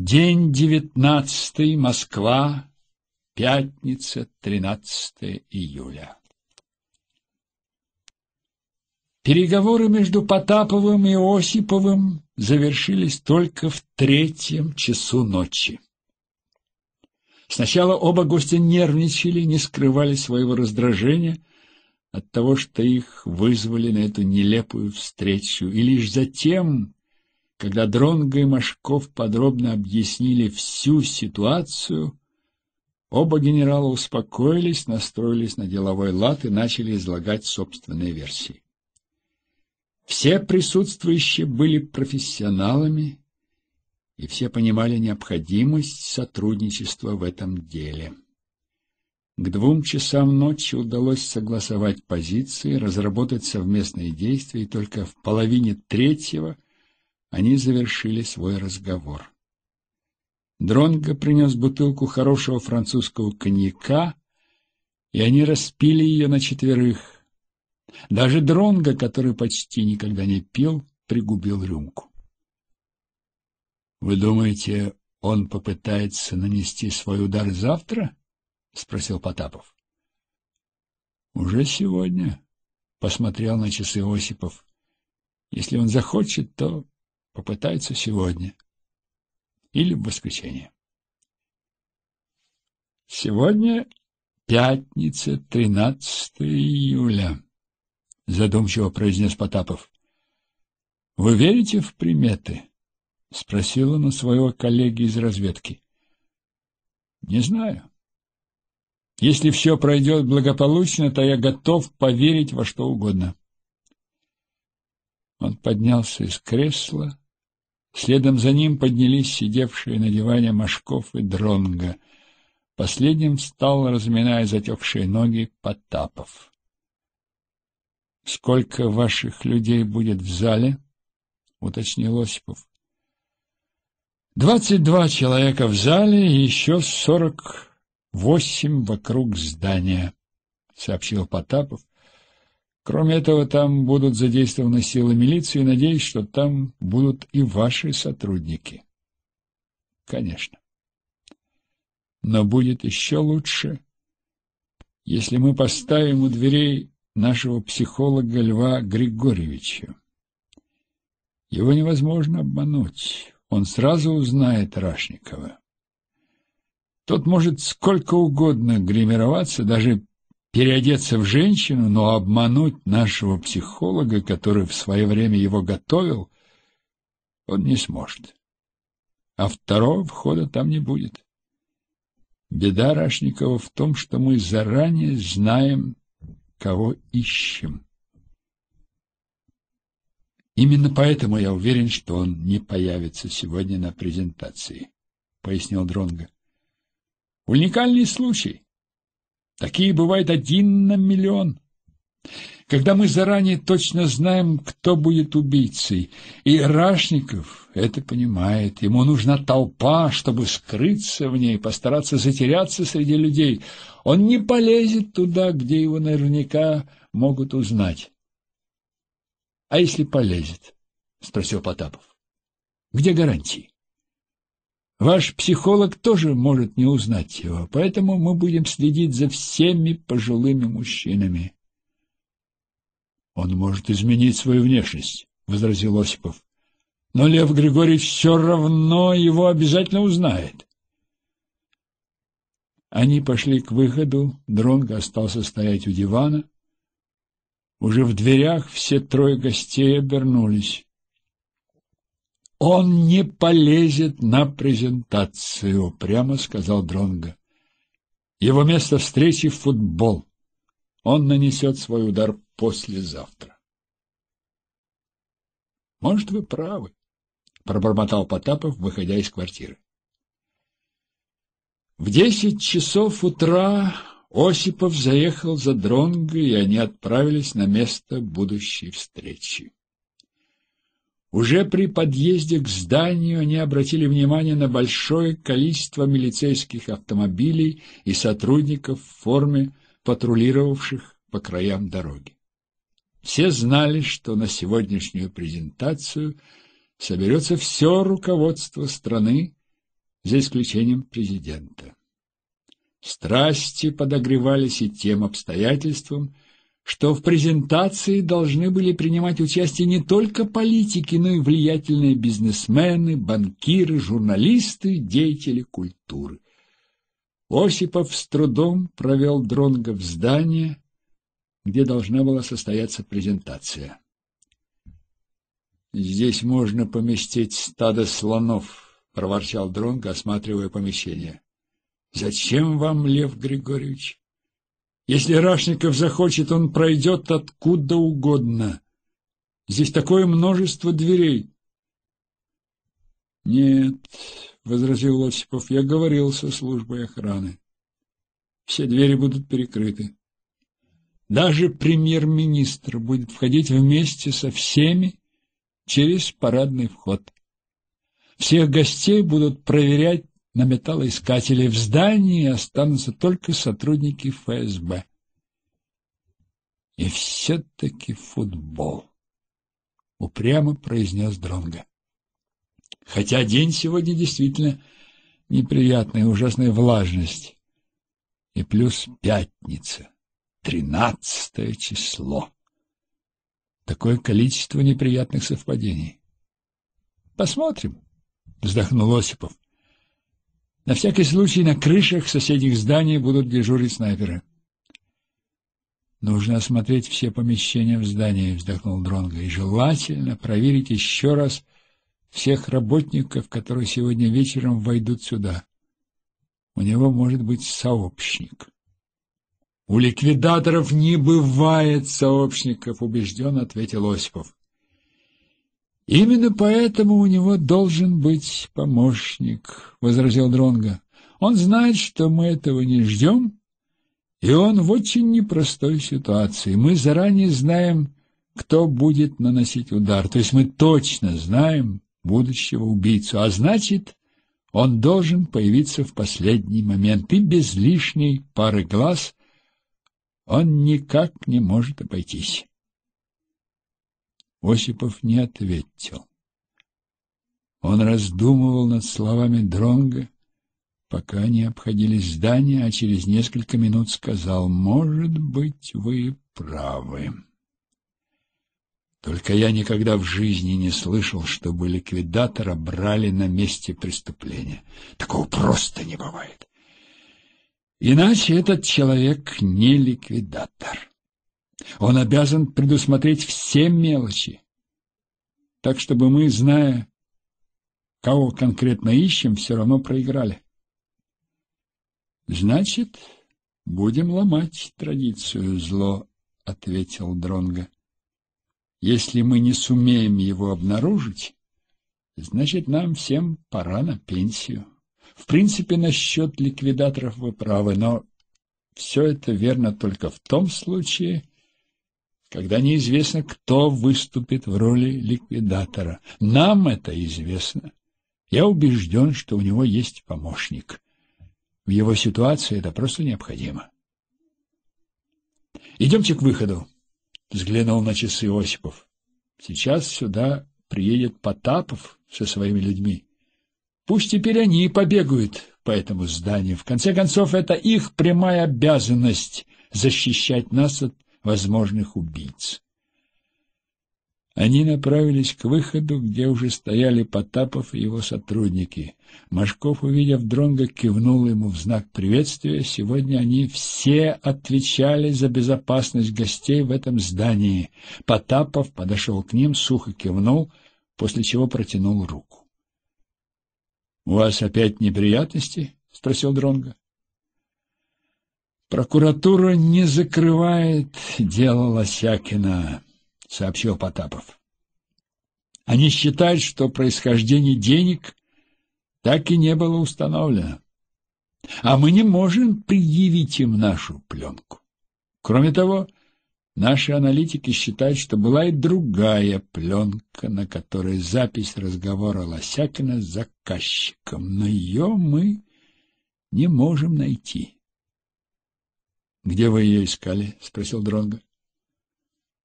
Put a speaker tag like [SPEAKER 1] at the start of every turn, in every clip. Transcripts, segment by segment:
[SPEAKER 1] День девятнадцатый, Москва, пятница, тринадцатое июля. Переговоры между Потаповым и Осиповым завершились только в третьем часу ночи. Сначала оба гостя нервничали, не скрывали своего раздражения от того, что их вызвали на эту нелепую встречу, и лишь затем когда Дронго и Машков подробно объяснили всю ситуацию, оба генерала успокоились, настроились на деловой лад и начали излагать собственные версии. Все присутствующие были профессионалами, и все понимали необходимость сотрудничества в этом деле. К двум часам ночи удалось согласовать позиции, разработать совместные действия, и только в половине третьего – они завершили свой разговор. Дронго принес бутылку хорошего французского коньяка, и они распили ее на четверых. Даже Дронго, который почти никогда не пил, пригубил рюмку. — Вы думаете, он попытается нанести свой удар завтра? — спросил Потапов. — Уже сегодня, — посмотрел на часы Осипов. — Если он захочет, то попытается сегодня или в воскресенье. Сегодня пятница, 13 июля, задумчиво произнес Потапов. Вы верите в приметы? Спросила на своего коллеги из разведки. Не знаю. Если все пройдет благополучно, то я готов поверить во что угодно. Он поднялся из кресла. Следом за ним поднялись сидевшие на диване Машков и Дронга. Последним встал, разминая затекшие ноги, Потапов. — Сколько ваших людей будет в зале? — уточнил Осипов. — Двадцать два человека в зале и еще сорок восемь вокруг здания, — сообщил Потапов Кроме этого, там будут задействованы силы милиции, и надеюсь, что там будут и ваши сотрудники. Конечно. Но будет еще лучше, если мы поставим у дверей нашего психолога Льва Григорьевича. Его невозможно обмануть. Он сразу узнает Рашникова. Тот может сколько угодно гримироваться, даже переодеться в женщину, но обмануть нашего психолога, который в свое время его готовил, он не сможет. А второго входа там не будет. Беда Рашникова в том, что мы заранее знаем, кого ищем. Именно поэтому я уверен, что он не появится сегодня на презентации, — пояснил Дронго. Уникальный случай. Такие бывают один на миллион. Когда мы заранее точно знаем, кто будет убийцей, и Рашников это понимает, ему нужна толпа, чтобы скрыться в ней, постараться затеряться среди людей. Он не полезет туда, где его наверняка могут узнать. — А если полезет? — спросил Потапов. — Где гарантии? Ваш психолог тоже может не узнать его, поэтому мы будем следить за всеми пожилыми мужчинами. Он может изменить свою внешность, — возразил Осипов. Но Лев Григорьевич все равно его обязательно узнает. Они пошли к выходу, Дронго остался стоять у дивана. Уже в дверях все трое гостей обернулись. Он не полезет на презентацию, прямо сказал Дронга. Его место встречи в футбол. Он нанесет свой удар послезавтра. Может, вы правы, пробормотал Потапов, выходя из квартиры. В десять часов утра Осипов заехал за Дронго, и они отправились на место будущей встречи. Уже при подъезде к зданию они обратили внимание на большое количество милицейских автомобилей и сотрудников в форме, патрулировавших по краям дороги. Все знали, что на сегодняшнюю презентацию соберется все руководство страны, за исключением президента. Страсти подогревались и тем обстоятельством, что в презентации должны были принимать участие не только политики, но и влиятельные бизнесмены, банкиры, журналисты, деятели культуры. Осипов с трудом провел Дронга в здание, где должна была состояться презентация. «Здесь можно поместить стадо слонов», — проворчал Дронга, осматривая помещение. «Зачем вам, Лев Григорьевич?» Если Рашников захочет, он пройдет откуда угодно. Здесь такое множество дверей. — Нет, — возразил Осипов, — я говорил со службой охраны. Все двери будут перекрыты. Даже премьер-министр будет входить вместе со всеми через парадный вход. Всех гостей будут проверять на металлоискателе. В здании останутся только сотрудники ФСБ. И все-таки футбол, — упрямо произнес Дронга. Хотя день сегодня действительно неприятная, ужасная влажность. И плюс пятница, тринадцатое число. Такое количество неприятных совпадений. Посмотрим, вздохнул Осипов. На всякий случай на крышах соседних зданий будут дежурить снайперы. «Нужно осмотреть все помещения в здании», — вздохнул Дронго, — «и желательно проверить еще раз всех работников, которые сегодня вечером войдут сюда. У него может быть сообщник». «У ликвидаторов не бывает сообщников», — убежденно ответил Осипов. Именно поэтому у него должен быть помощник, возразил Дронга. Он знает, что мы этого не ждем, и он в очень непростой ситуации. Мы заранее знаем, кто будет наносить удар, то есть мы точно знаем будущего убийцу, а значит, он должен появиться в последний момент, и без лишней пары глаз он никак не может обойтись. Осипов не ответил. Он раздумывал над словами Дронга, пока не обходили здание, а через несколько минут сказал, «Может быть, вы правы». Только я никогда в жизни не слышал, чтобы ликвидатора брали на месте преступления. Такого просто не бывает. Иначе этот человек не ликвидатор. Он обязан предусмотреть все мелочи. Так, чтобы мы, зная, кого конкретно ищем, все равно проиграли. Значит, будем ломать традицию зло, ответил Дронга. Если мы не сумеем его обнаружить, значит, нам всем пора на пенсию. В принципе, насчет ликвидаторов вы правы, но все это верно только в том случае, когда неизвестно, кто выступит в роли ликвидатора. Нам это известно. Я убежден, что у него есть помощник. В его ситуации это просто необходимо. «Идемте к выходу», — взглянул на часы Осипов. «Сейчас сюда приедет Потапов со своими людьми. Пусть теперь они и побегают по этому зданию. В конце концов, это их прямая обязанность защищать нас от возможных убийц. Они направились к выходу, где уже стояли Потапов и его сотрудники. Машков, увидев Дронга, кивнул ему в знак приветствия. Сегодня они все отвечали за безопасность гостей в этом здании. Потапов подошел к ним, сухо кивнул, после чего протянул руку. — У вас опять неприятности? — спросил Дронга. Прокуратура не закрывает дело Лосякина, сообщил Потапов. Они считают, что происхождение денег так и не было установлено. А мы не можем предъявить им нашу пленку. Кроме того, Наши аналитики считают, что была и другая пленка, на которой запись разговора Лосякина с заказчиком, но ее мы не можем найти. Где вы ее искали? — спросил Дронга.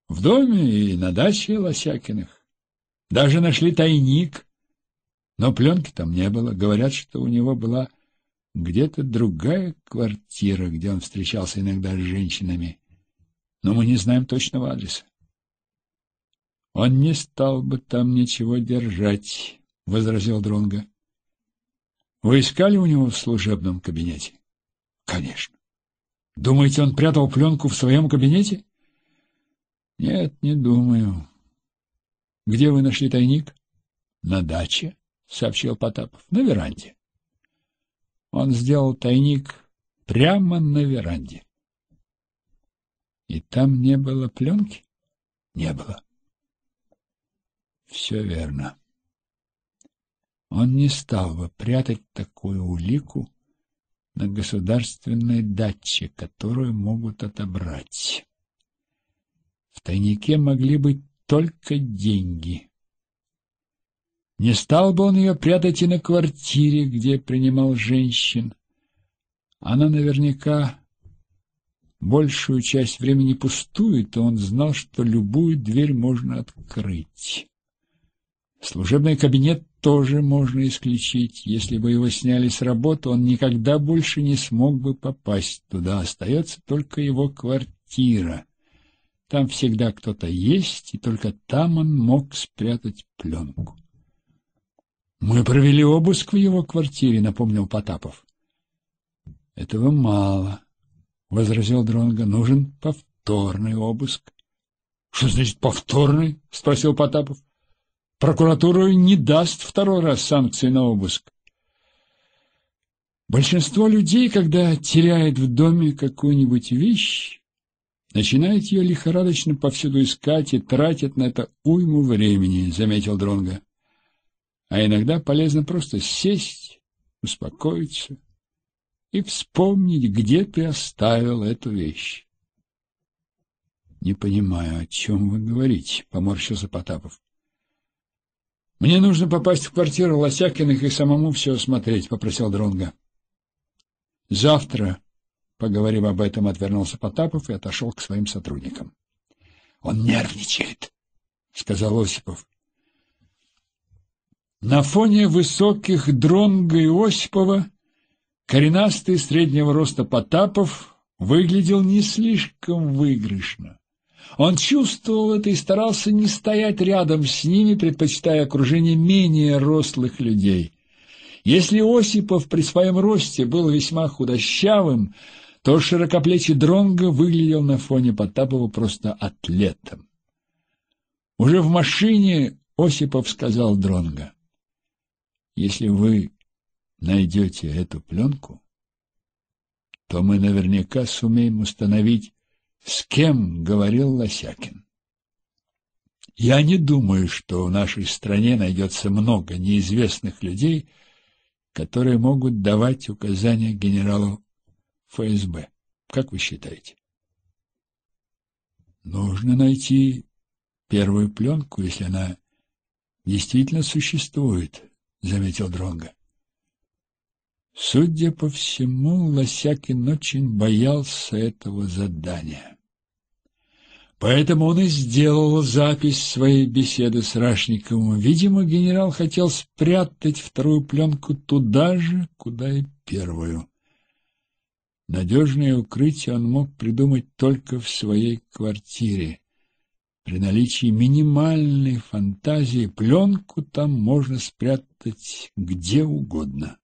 [SPEAKER 1] В доме и на даче Лосякиных. Даже нашли тайник, но пленки там не было. Говорят, что у него была где-то другая квартира, где он встречался иногда с женщинами, но мы не знаем точного адреса. Он не стал бы там ничего держать, — возразил Дронга. Вы искали у него в служебном кабинете? — Конечно. Думаете, он прятал пленку в своем кабинете? Нет, не думаю. Где вы нашли тайник? На даче, сообщил Потапов. На веранде. Он сделал тайник прямо на веранде. И там не было пленки? Не было. Все верно. Он не стал бы прятать такую улику на государственной даче, которую могут отобрать. В тайнике могли быть только деньги. Не стал бы он ее прятать и на квартире, где принимал женщин. Она наверняка большую часть времени пустует, и он знал, что любую дверь можно открыть. Служебный кабинет тоже можно исключить. Если бы его сняли с работы, он никогда больше не смог бы попасть туда. Остается только его квартира. Там всегда кто-то есть, и только там он мог спрятать пленку. — Мы провели обыск в его квартире, — напомнил Потапов. — Этого мало, — возразил Дронго. — Нужен повторный обыск. — Что значит повторный? — спросил Потапов. Прокуратура не даст второй раз санкции на обыск. Большинство людей, когда теряет в доме какую-нибудь вещь, начинает ее лихорадочно повсюду искать и тратит на это уйму времени, заметил Дронга. А иногда полезно просто сесть, успокоиться и вспомнить, где ты оставил эту вещь. — Не понимаю, о чем вы говорите, — поморщился Потапов. «Мне нужно попасть в квартиру Лосякиных и самому все осмотреть», — попросил Дронга. «Завтра», — поговорив об этом, отвернулся Потапов и отошел к своим сотрудникам. «Он нервничает», — сказал Осипов. На фоне высоких Дронга и Осипова коренастый среднего роста Потапов выглядел не слишком выигрышно. Он чувствовал это и старался не стоять рядом с ними, предпочитая окружение менее рослых людей. Если Осипов при своем росте был весьма худощавым, то широкоплечий Дронго выглядел на фоне Потапова просто атлетом. Уже в машине Осипов сказал Дронго, «Если вы найдете эту пленку, то мы наверняка сумеем установить, с кем говорил Лосякин. Я не думаю, что в нашей стране найдется много неизвестных людей, которые могут давать указания генералу ФСБ. Как вы считаете? Нужно найти первую пленку, если она действительно существует, — заметил Дронга. Судя по всему, Лосякин очень боялся этого задания. Поэтому он и сделал запись своей беседы с Рашниковым. Видимо, генерал хотел спрятать вторую пленку туда же, куда и первую. Надежное укрытие он мог придумать только в своей квартире. При наличии минимальной фантазии пленку там можно спрятать где угодно.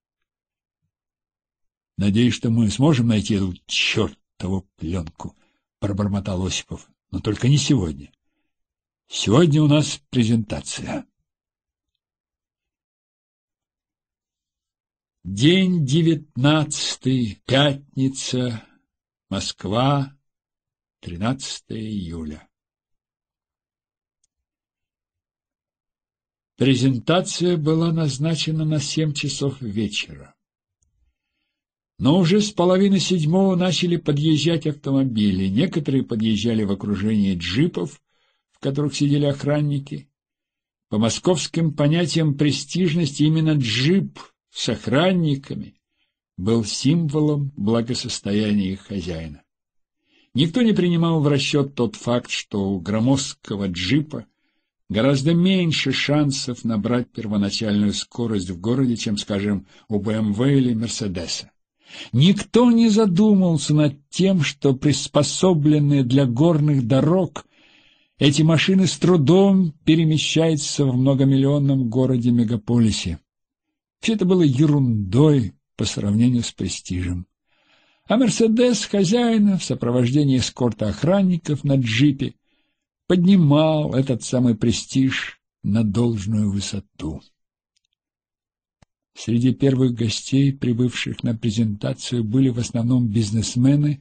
[SPEAKER 1] — Надеюсь, что мы сможем найти эту чертову пленку, — пробормотал Осипов но только не сегодня. Сегодня у нас презентация. День девятнадцатый, пятница, Москва, 13 июля. Презентация была назначена на семь часов вечера. Но уже с половины седьмого начали подъезжать автомобили. Некоторые подъезжали в окружении джипов, в которых сидели охранники. По московским понятиям престижности именно джип с охранниками был символом благосостояния их хозяина. Никто не принимал в расчет тот факт, что у громоздкого джипа гораздо меньше шансов набрать первоначальную скорость в городе, чем, скажем, у БМВ или Мерседеса. Никто не задумался над тем, что приспособленные для горных дорог эти машины с трудом перемещаются в многомиллионном городе-мегаполисе. Все это было ерундой по сравнению с престижем. А «Мерседес» хозяина в сопровождении эскорта охранников на джипе поднимал этот самый престиж на должную высоту. Среди первых гостей, прибывших на презентацию, были в основном бизнесмены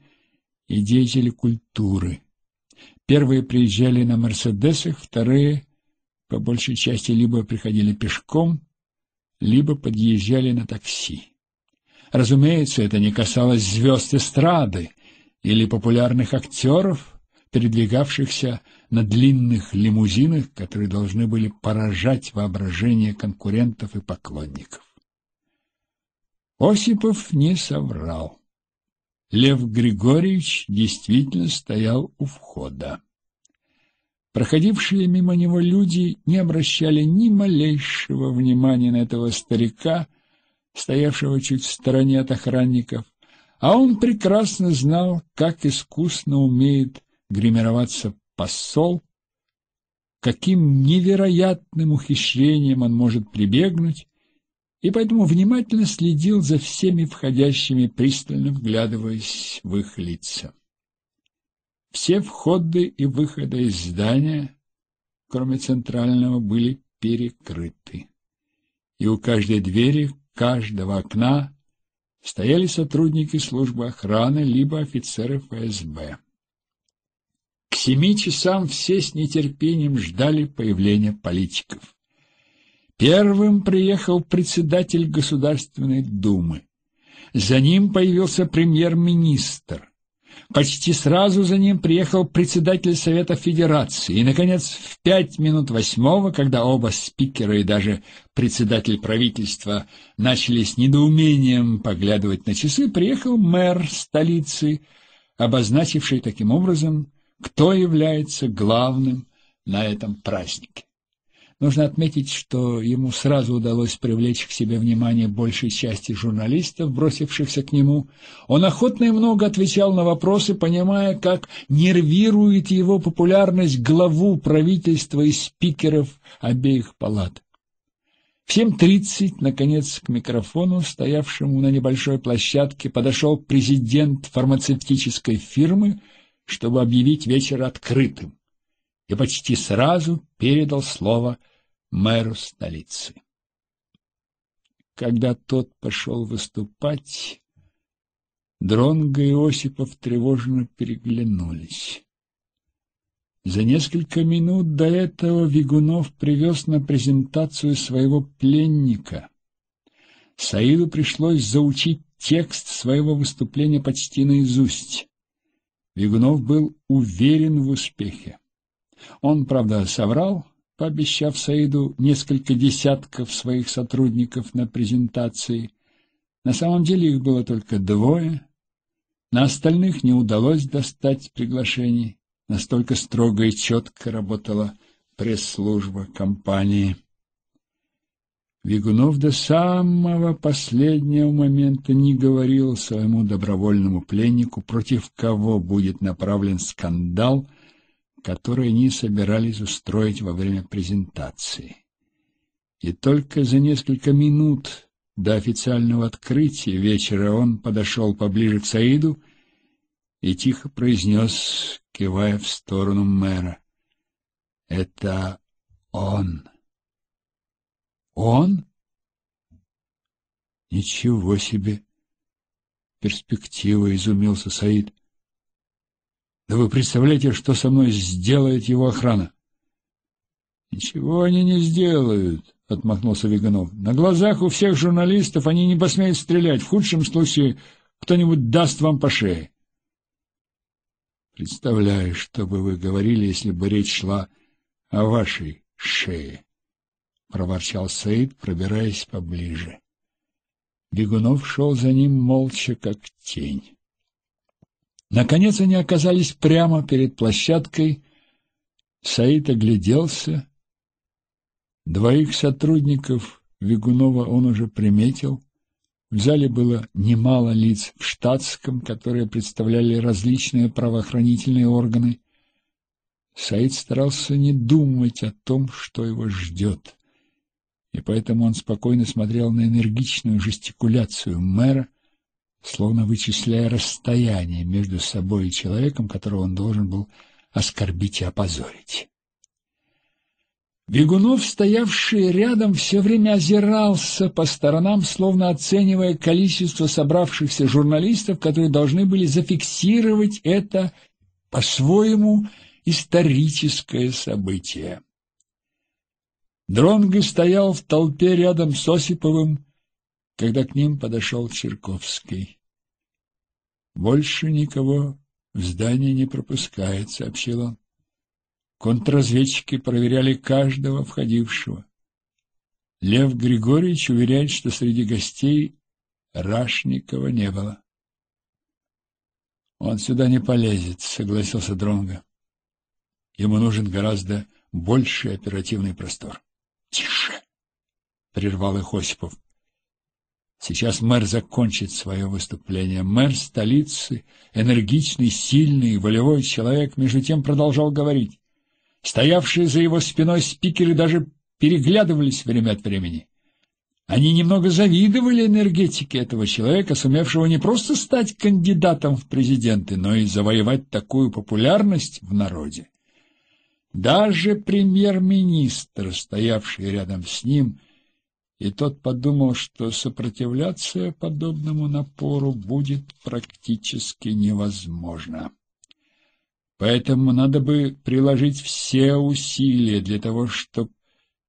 [SPEAKER 1] и деятели культуры. Первые приезжали на «Мерседесах», вторые, по большей части, либо приходили пешком, либо подъезжали на такси. Разумеется, это не касалось звезд эстрады или популярных актеров – передвигавшихся на длинных лимузинах, которые должны были поражать воображение конкурентов и поклонников. Осипов не соврал. Лев Григорьевич действительно стоял у входа. Проходившие мимо него люди не обращали ни малейшего внимания на этого старика, стоявшего чуть в стороне от охранников, а он прекрасно знал, как искусно умеет гримироваться посол, каким невероятным ухищрением он может прибегнуть, и поэтому внимательно следил за всеми входящими, пристально вглядываясь в их лица. Все входы и выходы из здания, кроме центрального, были перекрыты. И у каждой двери, каждого окна стояли сотрудники службы охраны либо офицеры ФСБ. К семи часам все с нетерпением ждали появления политиков. Первым приехал председатель Государственной Думы. За ним появился премьер-министр. Почти сразу за ним приехал председатель Совета Федерации. И, наконец, в пять минут восьмого, когда оба спикера и даже председатель правительства начали с недоумением поглядывать на часы, приехал мэр столицы, обозначивший таким образом, кто является главным на этом празднике. Нужно отметить, что ему сразу удалось привлечь к себе внимание большей части журналистов, бросившихся к нему. Он охотно и много отвечал на вопросы, понимая, как нервирует его популярность главу правительства и спикеров обеих палат. В 7.30, наконец, к микрофону, стоявшему на небольшой площадке, подошел президент фармацевтической фирмы, чтобы объявить вечер открытым и почти сразу передал слово мэру столицы. Когда тот пошел выступать, Дронго и Осипов тревожно переглянулись. За несколько минут до этого Вигунов привез на презентацию своего пленника. Саиду пришлось заучить текст своего выступления почти наизусть. Вигунов был уверен в успехе. Он, правда, соврал, пообещав Саиду несколько десятков своих сотрудников на презентации. На самом деле их было только двое. На остальных не удалось достать приглашений. Настолько строго и четко работала пресс-служба компании. Вигунов до самого последнего момента не говорил своему добровольному пленнику, против кого будет направлен скандал — которые они собирались устроить во время презентации. И только за несколько минут до официального открытия вечера он подошел поближе к Саиду и тихо произнес, кивая в сторону мэра, «Это он». «Он?» «Ничего себе!» Перспектива, — изумился Саид. Да вы представляете, что со мной сделает его охрана? — Ничего они не сделают, — отмахнулся Веганов. — На глазах у всех журналистов они не посмеют стрелять. В худшем случае кто-нибудь даст вам по шее. — Представляю, что бы вы говорили, если бы речь шла о вашей шее, — проворчал Саид, пробираясь поближе. Бегунов шел за ним молча, как тень. Наконец они оказались прямо перед площадкой. Саид огляделся. Двоих сотрудников Вигунова он уже приметил. В зале было немало лиц в штатском, которые представляли различные правоохранительные органы. Саид старался не думать о том, что его ждет, и поэтому он спокойно смотрел на энергичную жестикуляцию мэра, словно вычисляя расстояние между собой и человеком, которого он должен был оскорбить и опозорить. Бегунов, стоявший рядом, все время озирался по сторонам, словно оценивая количество собравшихся журналистов, которые должны были зафиксировать это по-своему историческое событие. Дронго стоял в толпе рядом с Осиповым, когда к ним подошел Чирковский. «Больше никого в здание не пропускает», — сообщил он. Контрразведчики проверяли каждого входившего. Лев Григорьевич уверяет, что среди гостей Рашникова не было. «Он сюда не полезет», — согласился Дронга. «Ему нужен гораздо больший оперативный простор». «Тише!» — прервал их Осипов. Сейчас мэр закончит свое выступление. Мэр столицы, энергичный, сильный, волевой человек, между тем продолжал говорить. Стоявшие за его спиной спикеры даже переглядывались время от времени. Они немного завидовали энергетике этого человека, сумевшего не просто стать кандидатом в президенты, но и завоевать такую популярность в народе. Даже премьер-министр, стоявший рядом с ним, — и тот подумал, что сопротивляться подобному напору будет практически невозможно. Поэтому надо бы приложить все усилия для того, чтобы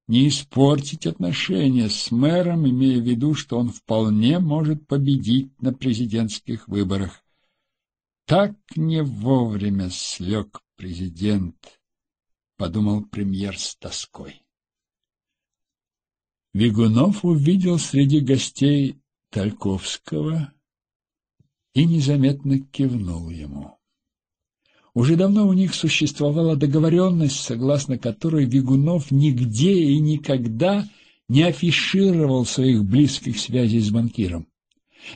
[SPEAKER 1] не испортить отношения с мэром, имея в виду, что он вполне может победить на президентских выборах. Так не вовремя слег президент, — подумал премьер с тоской. Бегунов увидел среди гостей Тальковского и незаметно кивнул ему. Уже давно у них существовала договоренность, согласно которой Бегунов нигде и никогда не афишировал своих близких связей с банкиром.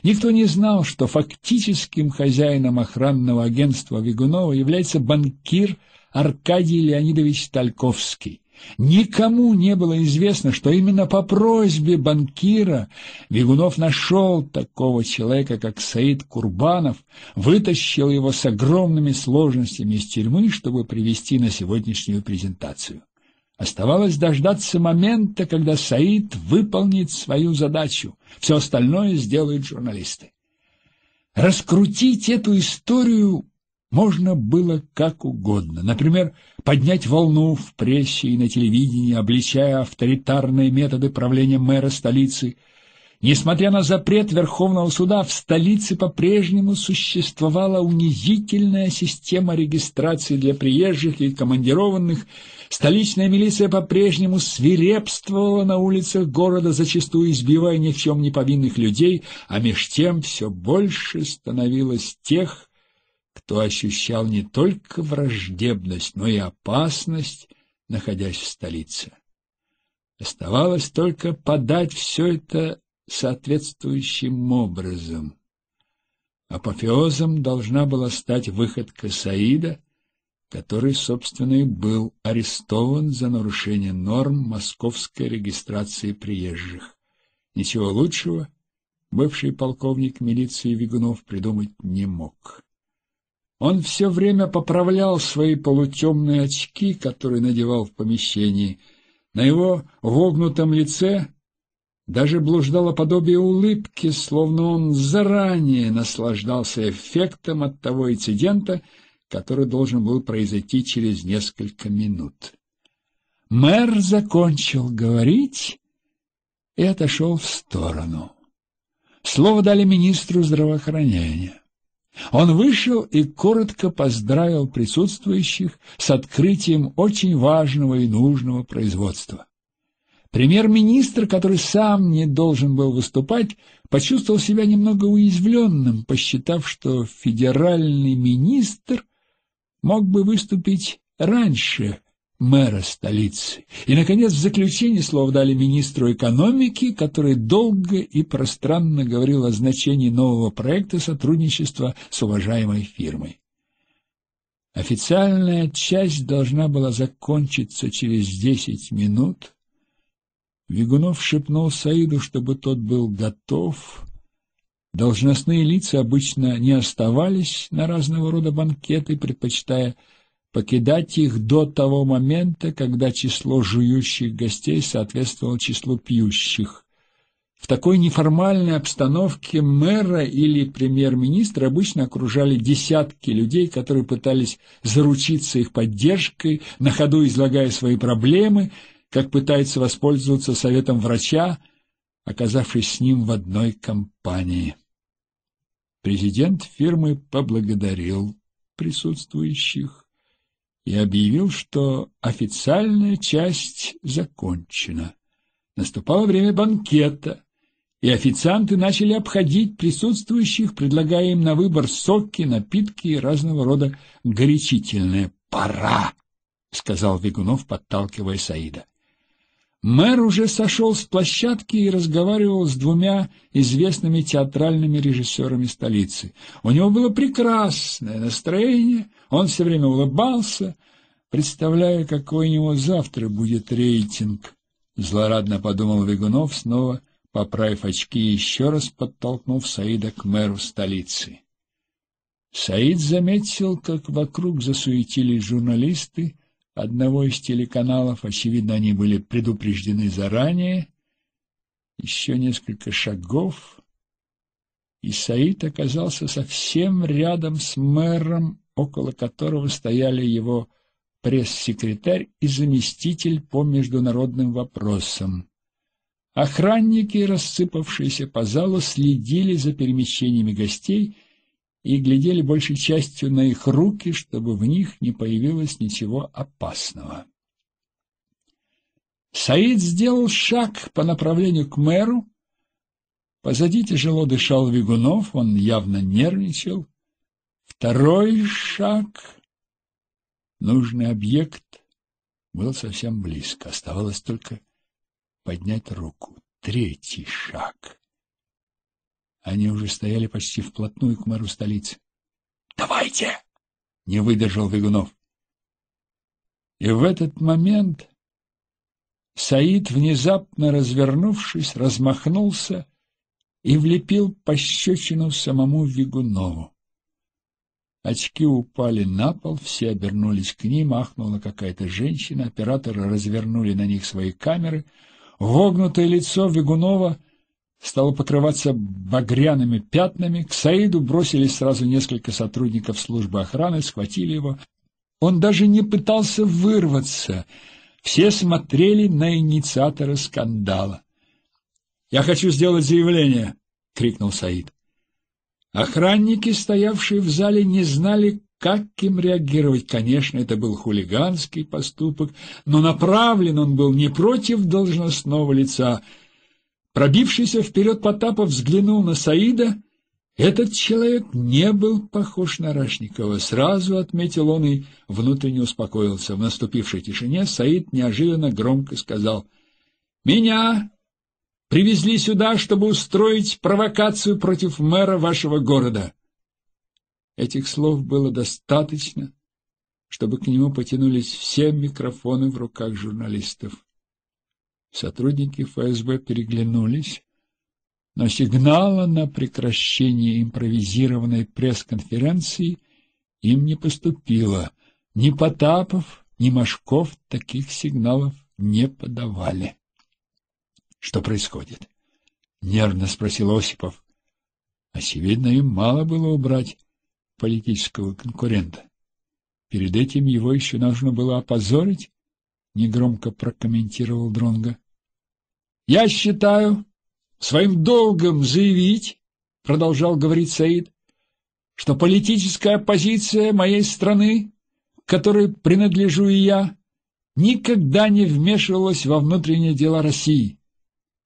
[SPEAKER 1] Никто не знал, что фактическим хозяином охранного агентства Вигунова является банкир Аркадий Леонидович Тальковский. Никому не было известно, что именно по просьбе банкира Вигунов нашел такого человека, как Саид Курбанов, вытащил его с огромными сложностями из тюрьмы, чтобы привести на сегодняшнюю презентацию. Оставалось дождаться момента, когда Саид выполнит свою задачу. Все остальное сделают журналисты. Раскрутить эту историю можно было как угодно. Например, поднять волну в прессе и на телевидении, обличая авторитарные методы правления мэра столицы. Несмотря на запрет Верховного суда, в столице по-прежнему существовала унизительная система регистрации для приезжих и командированных. Столичная милиция по-прежнему свирепствовала на улицах города, зачастую избивая ни в чем не повинных людей, а меж тем все больше становилось тех, кто ощущал не только враждебность, но и опасность, находясь в столице. Оставалось только подать все это соответствующим образом. Апофеозом должна была стать выходка Саида, который, собственно, и был арестован за нарушение норм московской регистрации приезжих. Ничего лучшего бывший полковник милиции Вигунов придумать не мог. Он все время поправлял свои полутемные очки, которые надевал в помещении. На его вогнутом лице даже блуждало подобие улыбки, словно он заранее наслаждался эффектом от того инцидента, который должен был произойти через несколько минут. Мэр закончил говорить и отошел в сторону. Слово дали министру здравоохранения. Он вышел и коротко поздравил присутствующих с открытием очень важного и нужного производства. Премьер-министр, который сам не должен был выступать, почувствовал себя немного уязвленным, посчитав, что федеральный министр мог бы выступить раньше мэра столицы. И, наконец, в заключение слово дали министру экономики, который долго и пространно говорил о значении нового проекта сотрудничества с уважаемой фирмой. Официальная часть должна была закончиться через десять минут. Вигунов шепнул Саиду, чтобы тот был готов. Должностные лица обычно не оставались на разного рода банкеты, предпочитая покидать их до того момента, когда число жующих гостей соответствовало числу пьющих. В такой неформальной обстановке мэра или премьер-министра обычно окружали десятки людей, которые пытались заручиться их поддержкой, на ходу излагая свои проблемы, как пытается воспользоваться советом врача, оказавшись с ним в одной компании. Президент фирмы поблагодарил присутствующих и объявил, что официальная часть закончена. Наступало время банкета, и официанты начали обходить присутствующих, предлагая им на выбор соки, напитки и разного рода горячительное. «Пора!» — сказал Бегунов, подталкивая Саида. Мэр уже сошел с площадки и разговаривал с двумя известными театральными режиссерами столицы. У него было прекрасное настроение, он все время улыбался, представляя, какой у него завтра будет рейтинг. Злорадно подумал Вигунов, снова поправив очки и еще раз подтолкнув Саида к мэру столицы. Саид заметил, как вокруг засуетились журналисты одного из телеканалов, очевидно, они были предупреждены заранее. Еще несколько шагов, и Саид оказался совсем рядом с мэром около которого стояли его пресс-секретарь и заместитель по международным вопросам. Охранники, рассыпавшиеся по залу, следили за перемещениями гостей и глядели большей частью на их руки, чтобы в них не появилось ничего опасного. Саид сделал шаг по направлению к мэру. Позади тяжело дышал Вигунов, он явно нервничал. Второй шаг. Нужный объект был совсем близко. Оставалось только поднять руку. Третий шаг. Они уже стояли почти вплотную к мэру столицы. «Давайте!» — не выдержал Бегунов. И в этот момент Саид, внезапно развернувшись, размахнулся и влепил пощечину самому Вигунову. Очки упали на пол, все обернулись к ним, ахнула какая-то женщина, операторы развернули на них свои камеры. Вогнутое лицо Вигунова стало покрываться багряными пятнами. К Саиду бросились сразу несколько сотрудников службы охраны, схватили его. Он даже не пытался вырваться. Все смотрели на инициатора скандала. «Я хочу сделать заявление!» — крикнул Саид. Охранники, стоявшие в зале, не знали, как им реагировать. Конечно, это был хулиганский поступок, но направлен он был не против должностного лица. Пробившийся вперед Потапов взглянул на Саида. Этот человек не был похож на Рашникова. Сразу отметил он и внутренне успокоился. В наступившей тишине Саид неожиданно громко сказал «Меня привезли сюда, чтобы устроить провокацию против мэра вашего города. Этих слов было достаточно, чтобы к нему потянулись все микрофоны в руках журналистов. Сотрудники ФСБ переглянулись, но сигнала на прекращение импровизированной пресс-конференции им не поступило. Ни Потапов, ни Машков таких сигналов не подавали что происходит? — нервно спросил Осипов. Очевидно, им мало было убрать политического конкурента. Перед этим его еще нужно было опозорить, — негромко прокомментировал Дронга. Я считаю своим долгом заявить, — продолжал говорить Саид, — что политическая оппозиция моей страны, которой принадлежу и я, никогда не вмешивалась во внутренние дела России.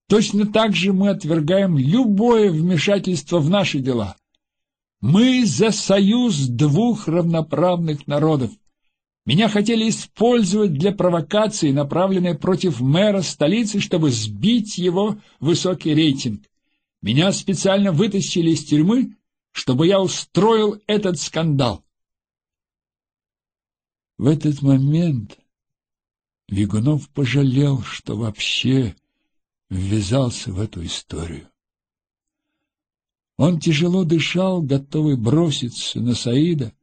[SPEAKER 1] Точно так же мы отвергаем любое вмешательство в наши дела. Мы за союз двух равноправных народов. Меня хотели использовать для провокации, направленной против мэра столицы, чтобы сбить его высокий рейтинг. Меня специально вытащили из тюрьмы, чтобы я устроил этот скандал. В этот момент Вигунов пожалел, что вообще ввязался в эту историю. Он тяжело дышал, готовый броситься на Саида,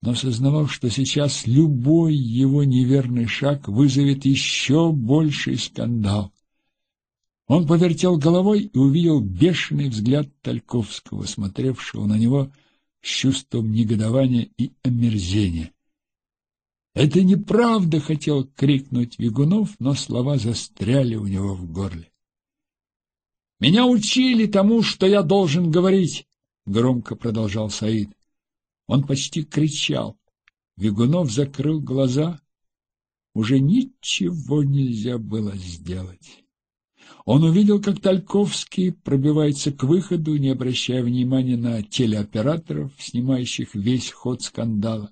[SPEAKER 1] но сознавал, что сейчас любой его неверный шаг вызовет еще больший скандал. Он повертел головой и увидел бешеный взгляд Тальковского, смотревшего на него с чувством негодования и омерзения. «Это неправда!» — хотел крикнуть Вигунов, но слова застряли у него в горле. «Меня учили тому, что я должен говорить!» — громко продолжал Саид. Он почти кричал. Вигунов закрыл глаза. Уже ничего нельзя было сделать. Он увидел, как Тальковский пробивается к выходу, не обращая внимания на телеоператоров, снимающих весь ход скандала.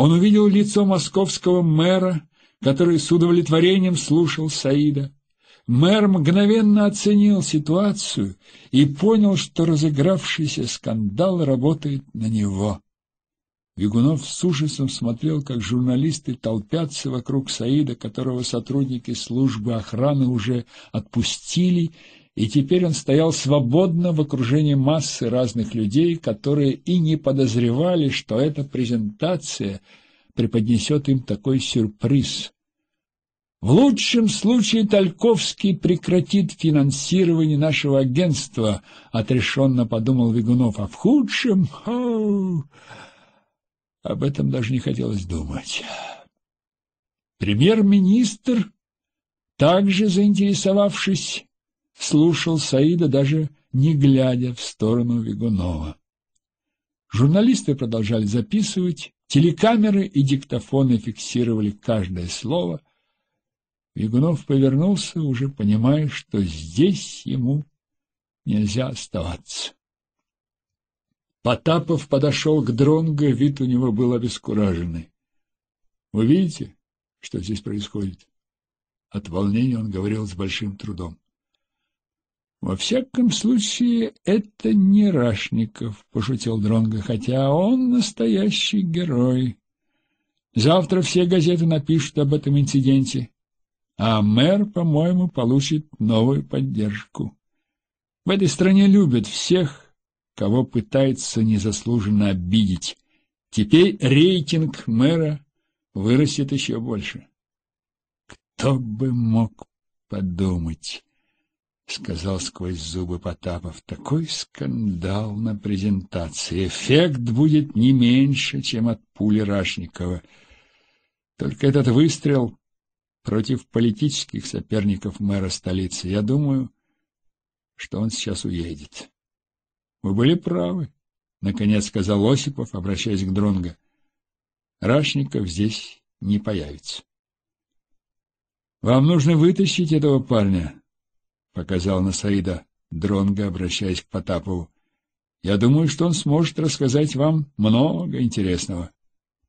[SPEAKER 1] Он увидел лицо московского мэра, который с удовлетворением слушал Саида. Мэр мгновенно оценил ситуацию и понял, что разыгравшийся скандал работает на него. Бегунов с ужасом смотрел, как журналисты толпятся вокруг Саида, которого сотрудники службы охраны уже отпустили и теперь он стоял свободно в окружении массы разных людей, которые и не подозревали, что эта презентация преподнесет им такой сюрприз. В лучшем случае Тальковский прекратит финансирование нашего агентства, отрешенно подумал Вигунов, а в худшем... О, об этом даже не хотелось думать. Премьер-министр, также заинтересовавшись слушал Саида, даже не глядя в сторону Вигунова. Журналисты продолжали записывать, телекамеры и диктофоны фиксировали каждое слово. Вигунов повернулся, уже понимая, что здесь ему нельзя оставаться. Потапов подошел к Дронго, вид у него был обескураженный. — Вы видите, что здесь происходит? От волнения он говорил с большим трудом. Во всяком случае, это не Рашников, пошутил Дронга, хотя он настоящий герой. Завтра все газеты напишут об этом инциденте, а мэр, по-моему, получит новую поддержку. В этой стране любят всех, кого пытаются незаслуженно обидеть. Теперь рейтинг мэра вырастет еще больше. Кто бы мог подумать? сказал сквозь зубы Потапов. Такой скандал на презентации. Эффект будет не меньше, чем от пули Рашникова. Только этот выстрел против политических соперников мэра столицы. Я думаю, что он сейчас уедет. Вы были правы, наконец сказал Осипов, обращаясь к Дронго. Рашников здесь не появится. Вам нужно вытащить этого парня, — показал на Саида Дронга, обращаясь к Потапову. — Я думаю, что он сможет рассказать вам много интересного.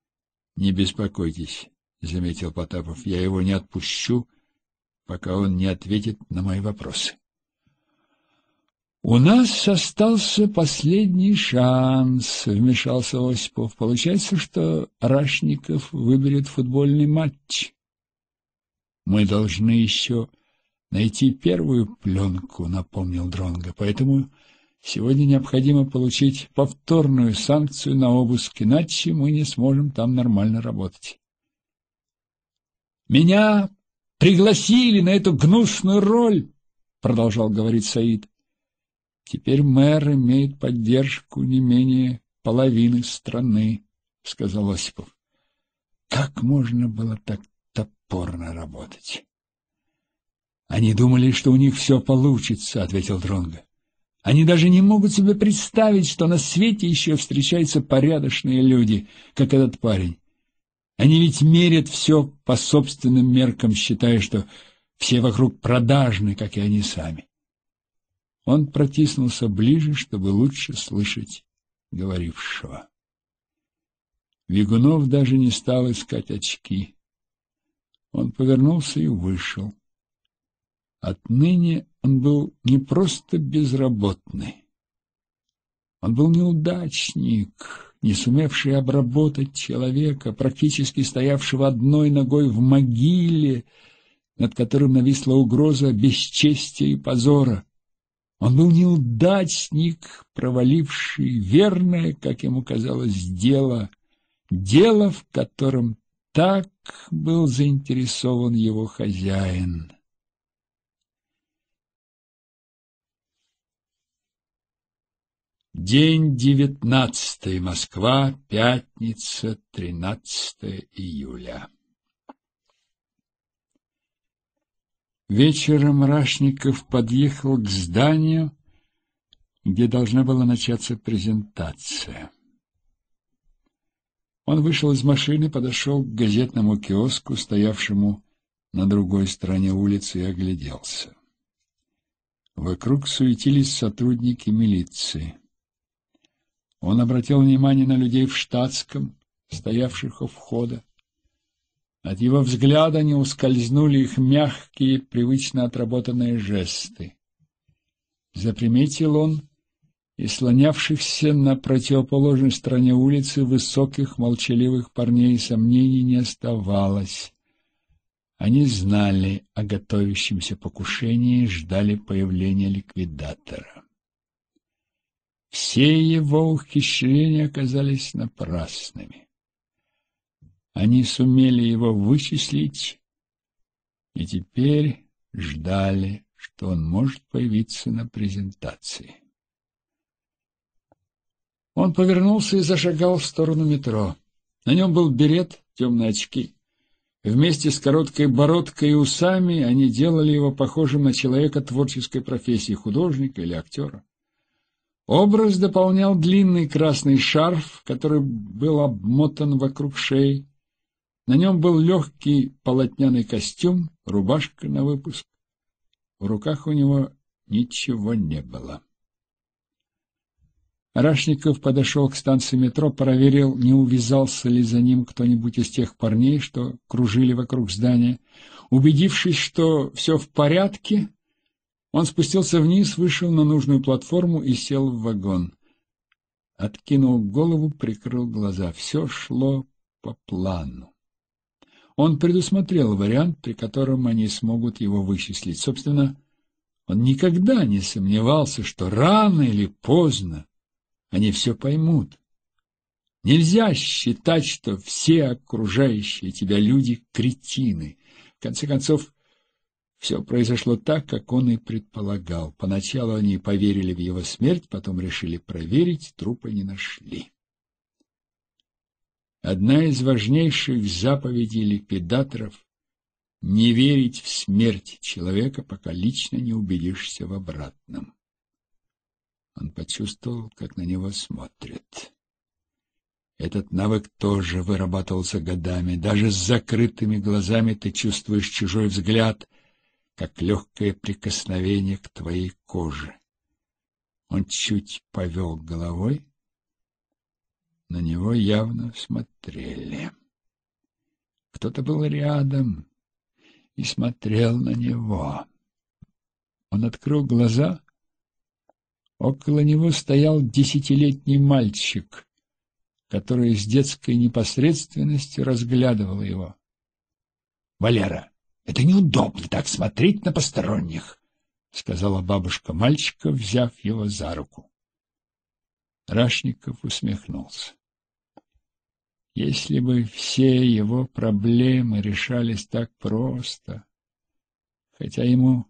[SPEAKER 1] — Не беспокойтесь, — заметил Потапов, — я его не отпущу, пока он не ответит на мои вопросы. — У нас остался последний шанс, — вмешался Осипов. — Получается, что Рашников выберет футбольный матч. — Мы должны еще найти первую пленку, напомнил Дронга, поэтому сегодня необходимо получить повторную санкцию на обыск, иначе мы не сможем там нормально работать. Меня пригласили на эту гнусную роль, продолжал говорить Саид. Теперь мэр имеет поддержку не менее половины страны, сказал Осипов. Как можно было так топорно работать? Они думали, что у них все получится, ответил Дронга. Они даже не могут себе представить, что на свете еще встречаются порядочные люди, как этот парень. Они ведь мерят все по собственным меркам, считая, что все вокруг продажны, как и они сами. Он протиснулся ближе, чтобы лучше слышать говорившего. Вигунов даже не стал искать очки. Он повернулся и вышел. Отныне он был не просто безработный. Он был неудачник, не сумевший обработать человека, практически стоявшего одной ногой в могиле, над которым нависла угроза бесчестия и позора. Он был неудачник, проваливший верное, как ему казалось, дело, дело, в котором так был заинтересован его хозяин. День девятнадцатый. Москва. Пятница, тринадцатое июля. Вечером Рашников подъехал к зданию, где должна была начаться презентация. Он вышел из машины, подошел к газетному киоску, стоявшему на другой стороне улицы, и огляделся. Вокруг суетились сотрудники милиции. Он обратил внимание на людей в штатском, стоявших у входа. От его взгляда не ускользнули их мягкие, привычно отработанные жесты. Заприметил он и слонявшихся на противоположной стороне улицы высоких молчаливых парней сомнений не оставалось. Они знали о готовящемся покушении и ждали появления ликвидатора. Все его ухищрения оказались напрасными. Они сумели его вычислить и теперь ждали, что он может появиться на презентации. Он повернулся и зашагал в сторону метро. На нем был берет, темные очки. Вместе с короткой бородкой и усами они делали его похожим на человека творческой профессии, художника или актера. Образ дополнял длинный красный шарф, который был обмотан вокруг шеи. На нем был легкий полотняный костюм, рубашка на выпуск. В руках у него ничего не было. Рашников подошел к станции метро, проверил, не увязался ли за ним кто-нибудь из тех парней, что кружили вокруг здания. Убедившись, что все в порядке, он спустился вниз, вышел на нужную платформу и сел в вагон. Откинул голову, прикрыл глаза. Все шло по плану. Он предусмотрел вариант, при котором они смогут его вычислить. Собственно, он никогда не сомневался, что рано или поздно они все поймут. Нельзя считать, что все окружающие тебя люди — кретины. В конце концов, все произошло так, как он и предполагал. Поначалу они поверили в его смерть, потом решили проверить, трупа не нашли. Одна из важнейших заповедей ликвидаторов — не верить в смерть человека, пока лично не убедишься в обратном. Он почувствовал, как на него смотрят. Этот навык тоже вырабатывался годами. Даже с закрытыми глазами ты чувствуешь чужой взгляд — как легкое прикосновение к твоей коже. Он чуть повел головой. На него явно смотрели. Кто-то был рядом и смотрел на него. Он открыл глаза. Около него стоял десятилетний мальчик, который с детской непосредственностью разглядывал его. — Валера! — Это неудобно так смотреть на посторонних, — сказала бабушка мальчика, взяв его за руку. Рашников усмехнулся. Если бы все его проблемы решались так просто, хотя ему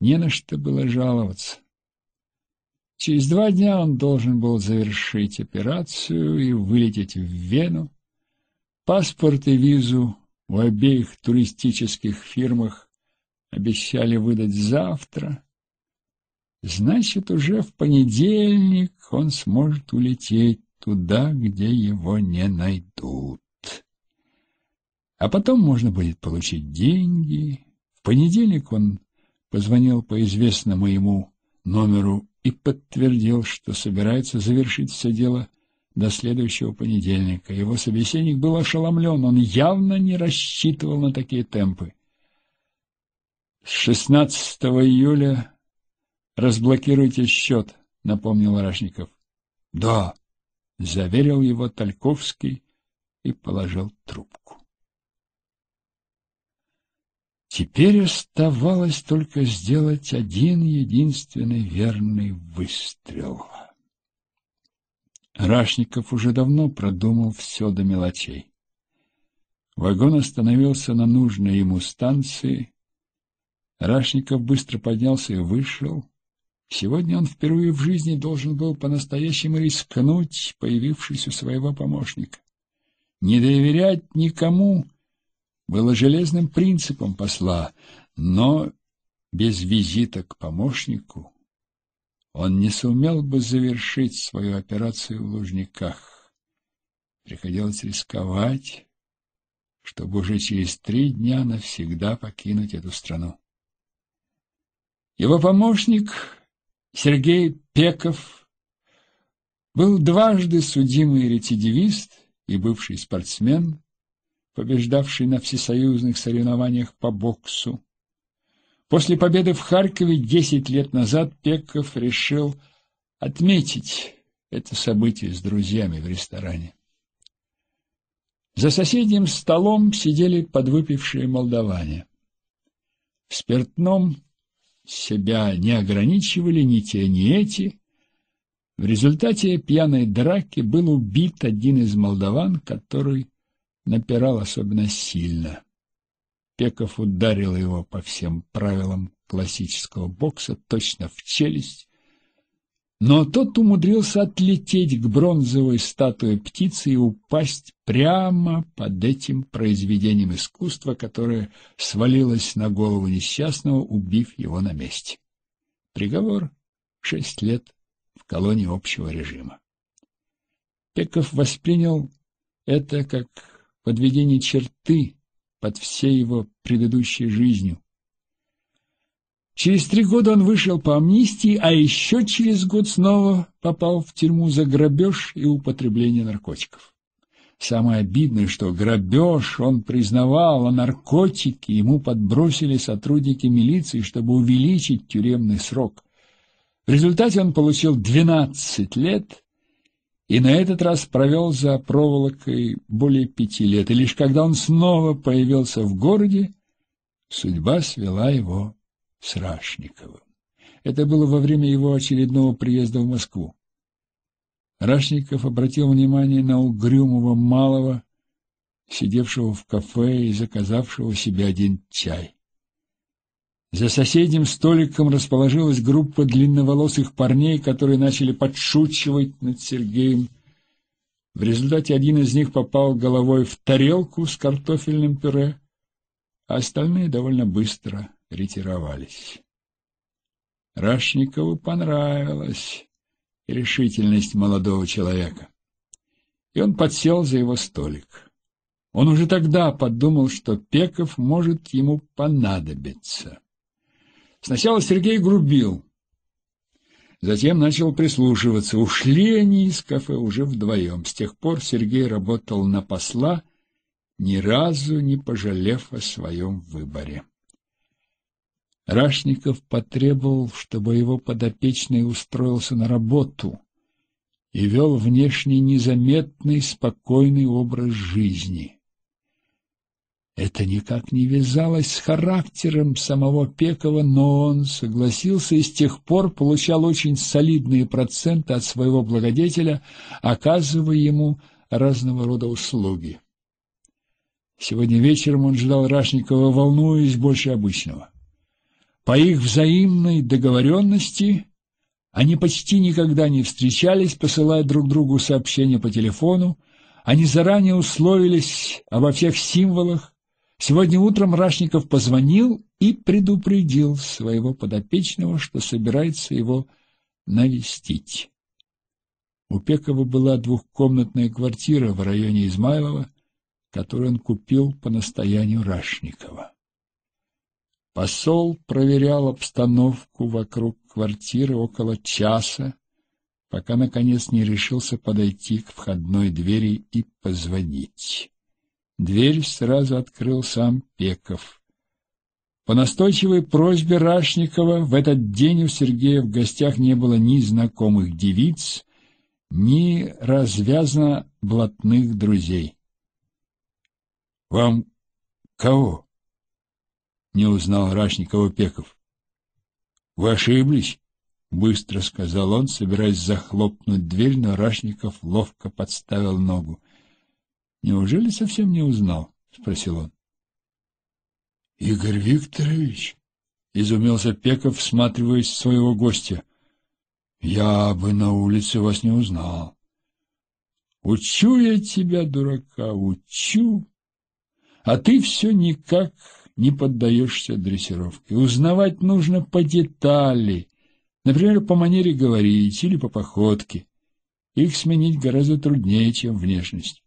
[SPEAKER 1] не на что было жаловаться. Через два дня он должен был завершить операцию и вылететь в Вену. Паспорт и визу в обеих туристических фирмах обещали выдать завтра. Значит, уже в понедельник он сможет улететь туда, где его не найдут. А потом можно будет получить деньги. В понедельник он позвонил по известному ему номеру и подтвердил, что собирается завершить все дело до следующего понедельника. Его собеседник был ошеломлен, он явно не рассчитывал на такие темпы. С 16 июля разблокируйте счет, напомнил Рашников. Да, заверил его Тальковский и положил трубку. Теперь оставалось только сделать один единственный верный выстрел. Рашников уже давно продумал все до мелочей. Вагон остановился на нужной ему станции. Рашников быстро поднялся и вышел. Сегодня он впервые в жизни должен был по-настоящему рискнуть, появившись у своего помощника. Не доверять никому было железным принципом посла, но без визита к помощнику он не сумел бы завершить свою операцию в Лужниках. Приходилось рисковать, чтобы уже через три дня навсегда покинуть эту страну. Его помощник Сергей Пеков был дважды судимый рецидивист и бывший спортсмен, побеждавший на всесоюзных соревнованиях по боксу. После победы в Харькове 10 лет назад Пеков решил отметить это событие с друзьями в ресторане. За соседним столом сидели подвыпившие молдаване. В спиртном себя не ограничивали ни те, ни эти. В результате пьяной драки был убит один из молдаван, который напирал особенно сильно. Пеков ударил его по всем правилам классического бокса точно в челюсть, но тот умудрился отлететь к бронзовой статуе птицы и упасть прямо под этим произведением искусства, которое свалилось на голову несчастного, убив его на месте. Приговор — шесть лет в колонии общего режима. Пеков воспринял это как подведение черты под всей его предыдущей жизнью. Через три года он вышел по амнистии, а еще через год снова попал в тюрьму за грабеж и употребление наркотиков. Самое обидное, что грабеж он признавал, а наркотики ему подбросили сотрудники милиции, чтобы увеличить тюремный срок. В результате он получил 12 лет и на этот раз провел за проволокой более пяти лет, и лишь когда он снова появился в городе, судьба свела его с Рашниковым. Это было во время его очередного приезда в Москву. Рашников обратил внимание на угрюмого малого, сидевшего в кафе и заказавшего себе один чай. За соседним столиком расположилась группа длинноволосых парней, которые начали подшучивать над Сергеем. В результате один из них попал головой в тарелку с картофельным пюре, а остальные довольно быстро ретировались. Рашникову понравилась решительность молодого человека, и он подсел за его столик. Он уже тогда подумал, что Пеков может ему понадобиться. Сначала Сергей грубил, затем начал прислушиваться. Ушли они из кафе уже вдвоем. С тех пор Сергей работал на посла, ни разу не пожалев о своем выборе. Рашников потребовал, чтобы его подопечный устроился на работу и вел внешне незаметный, спокойный образ жизни. Это никак не вязалось с характером самого Пекова, но он согласился и с тех пор получал очень солидные проценты от своего благодетеля, оказывая ему разного рода услуги. Сегодня вечером он ждал Рашникова, волнуясь больше обычного. По их взаимной договоренности они почти никогда не встречались, посылая друг другу сообщения по телефону, они заранее условились обо всех символах, Сегодня утром Рашников позвонил и предупредил своего подопечного, что собирается его навестить. У Пекова была двухкомнатная квартира в районе Измайлова, которую он купил по настоянию Рашникова. Посол проверял обстановку вокруг квартиры около часа, пока, наконец, не решился подойти к входной двери и позвонить. Дверь сразу открыл сам Пеков. По настойчивой просьбе Рашникова в этот день у Сергея в гостях не было ни знакомых девиц, ни развязно блатных друзей. — Вам кого? — не узнал Рашникова Пеков. — Вы ошиблись, — быстро сказал он, собираясь захлопнуть дверь, но Рашников ловко подставил ногу. Неужели совсем не узнал? — спросил он. — Игорь Викторович, — изумился Пеков, всматриваясь в своего гостя, — я бы на улице вас не узнал. — Учу я тебя, дурака, учу, а ты все никак не поддаешься дрессировке. Узнавать нужно по детали, например, по манере говорить или по походке. Их сменить гораздо труднее, чем внешность.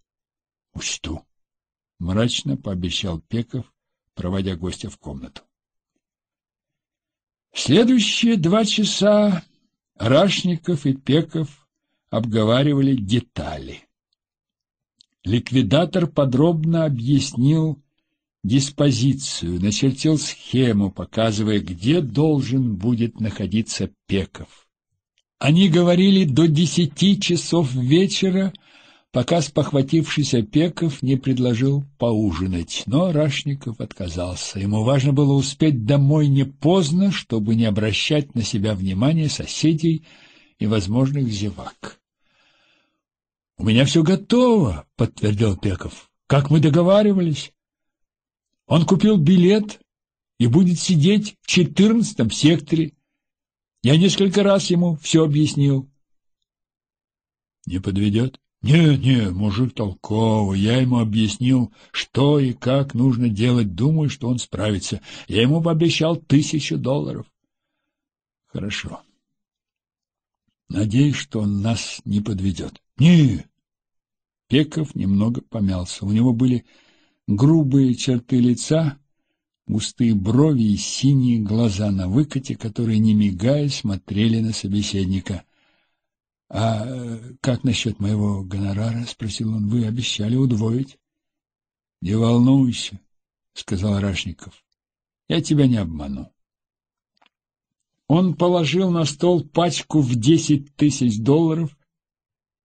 [SPEAKER 1] Учту. Мрачно пообещал Пеков, проводя гостя в комнату. Следующие два часа Рашников и Пеков обговаривали детали. Ликвидатор подробно объяснил диспозицию, начертил схему, показывая, где должен будет находиться Пеков. Они говорили до десяти часов вечера пока спохватившись Пеков не предложил поужинать, но Рашников отказался. Ему важно было успеть домой не поздно, чтобы не обращать на себя внимания соседей и возможных зевак. — У меня все готово, — подтвердил Пеков, — как мы договаривались. Он купил билет и будет сидеть в четырнадцатом секторе. Я несколько раз ему все объяснил. — Не подведет? — нет, нет, мужик толковый, я ему объяснил, что и как нужно делать, думаю, что он справится. Я ему пообещал тысячу долларов». «Хорошо. Надеюсь, что он нас не подведет». «Не!» Пеков немного помялся. У него были грубые черты лица, густые брови и синие глаза на выкате, которые, не мигая, смотрели на собеседника. — А э, как насчет моего гонорара? — спросил он. — Вы обещали удвоить. — Не волнуйся, — сказал Рашников. — Я тебя не обману. Он положил на стол пачку в десять тысяч долларов.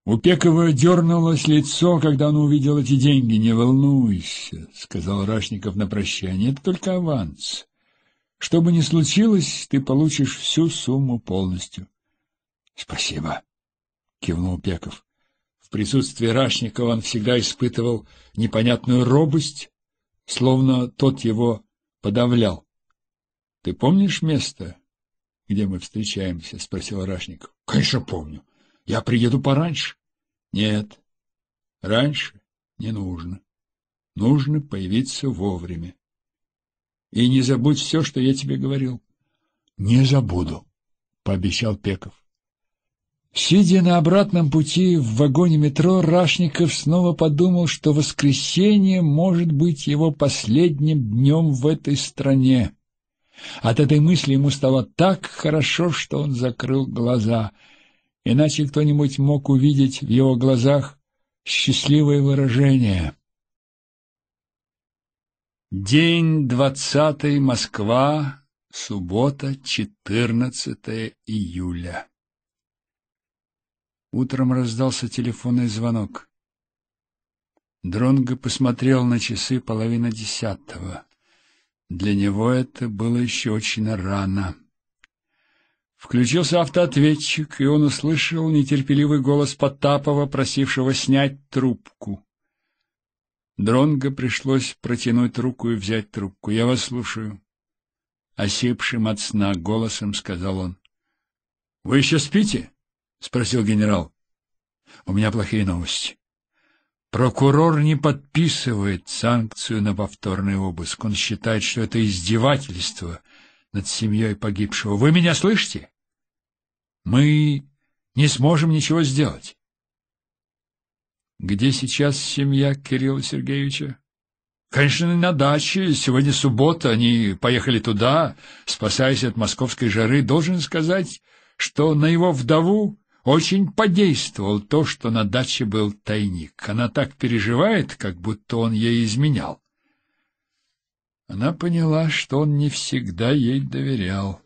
[SPEAKER 1] У Пекова дернулось лицо, когда он увидел эти деньги. — Не волнуйся, — сказал Рашников на прощание. — Это только аванс. Что бы ни случилось, ты получишь всю сумму полностью. — Спасибо кивнул Пеков. В присутствии Рашникова он всегда испытывал непонятную робость, словно тот его подавлял. — Ты помнишь место, где мы встречаемся? — спросил Рашников. — Конечно, помню. Я приеду пораньше. — Нет, раньше не нужно. Нужно появиться вовремя. — И не забудь все, что я тебе говорил. — Не забуду, — пообещал Пеков. Сидя на обратном пути в вагоне метро, Рашников снова подумал, что воскресенье может быть его последним днем в этой стране. От этой мысли ему стало так хорошо, что он закрыл глаза. Иначе кто-нибудь мог увидеть в его глазах счастливое выражение. День двадцатый, Москва, суббота, четырнадцатое июля. Утром раздался телефонный звонок. Дронго посмотрел на часы половина десятого. Для него это было еще очень рано. Включился автоответчик, и он услышал нетерпеливый голос Потапова, просившего снять трубку. Дронго пришлось протянуть руку и взять трубку. «Я вас слушаю». Осипшим от сна голосом сказал он. «Вы еще спите?» — спросил генерал. — У меня плохие новости. Прокурор не подписывает санкцию на повторный обыск. Он считает, что это издевательство над семьей погибшего. Вы меня слышите? Мы не сможем ничего сделать. — Где сейчас семья Кирилла Сергеевича? — Конечно, на даче. Сегодня суббота. Они поехали туда, спасаясь от московской жары. Должен сказать, что на его вдову очень подействовал то, что на даче был тайник. Она так переживает, как будто он ей изменял. Она поняла, что он не всегда ей доверял.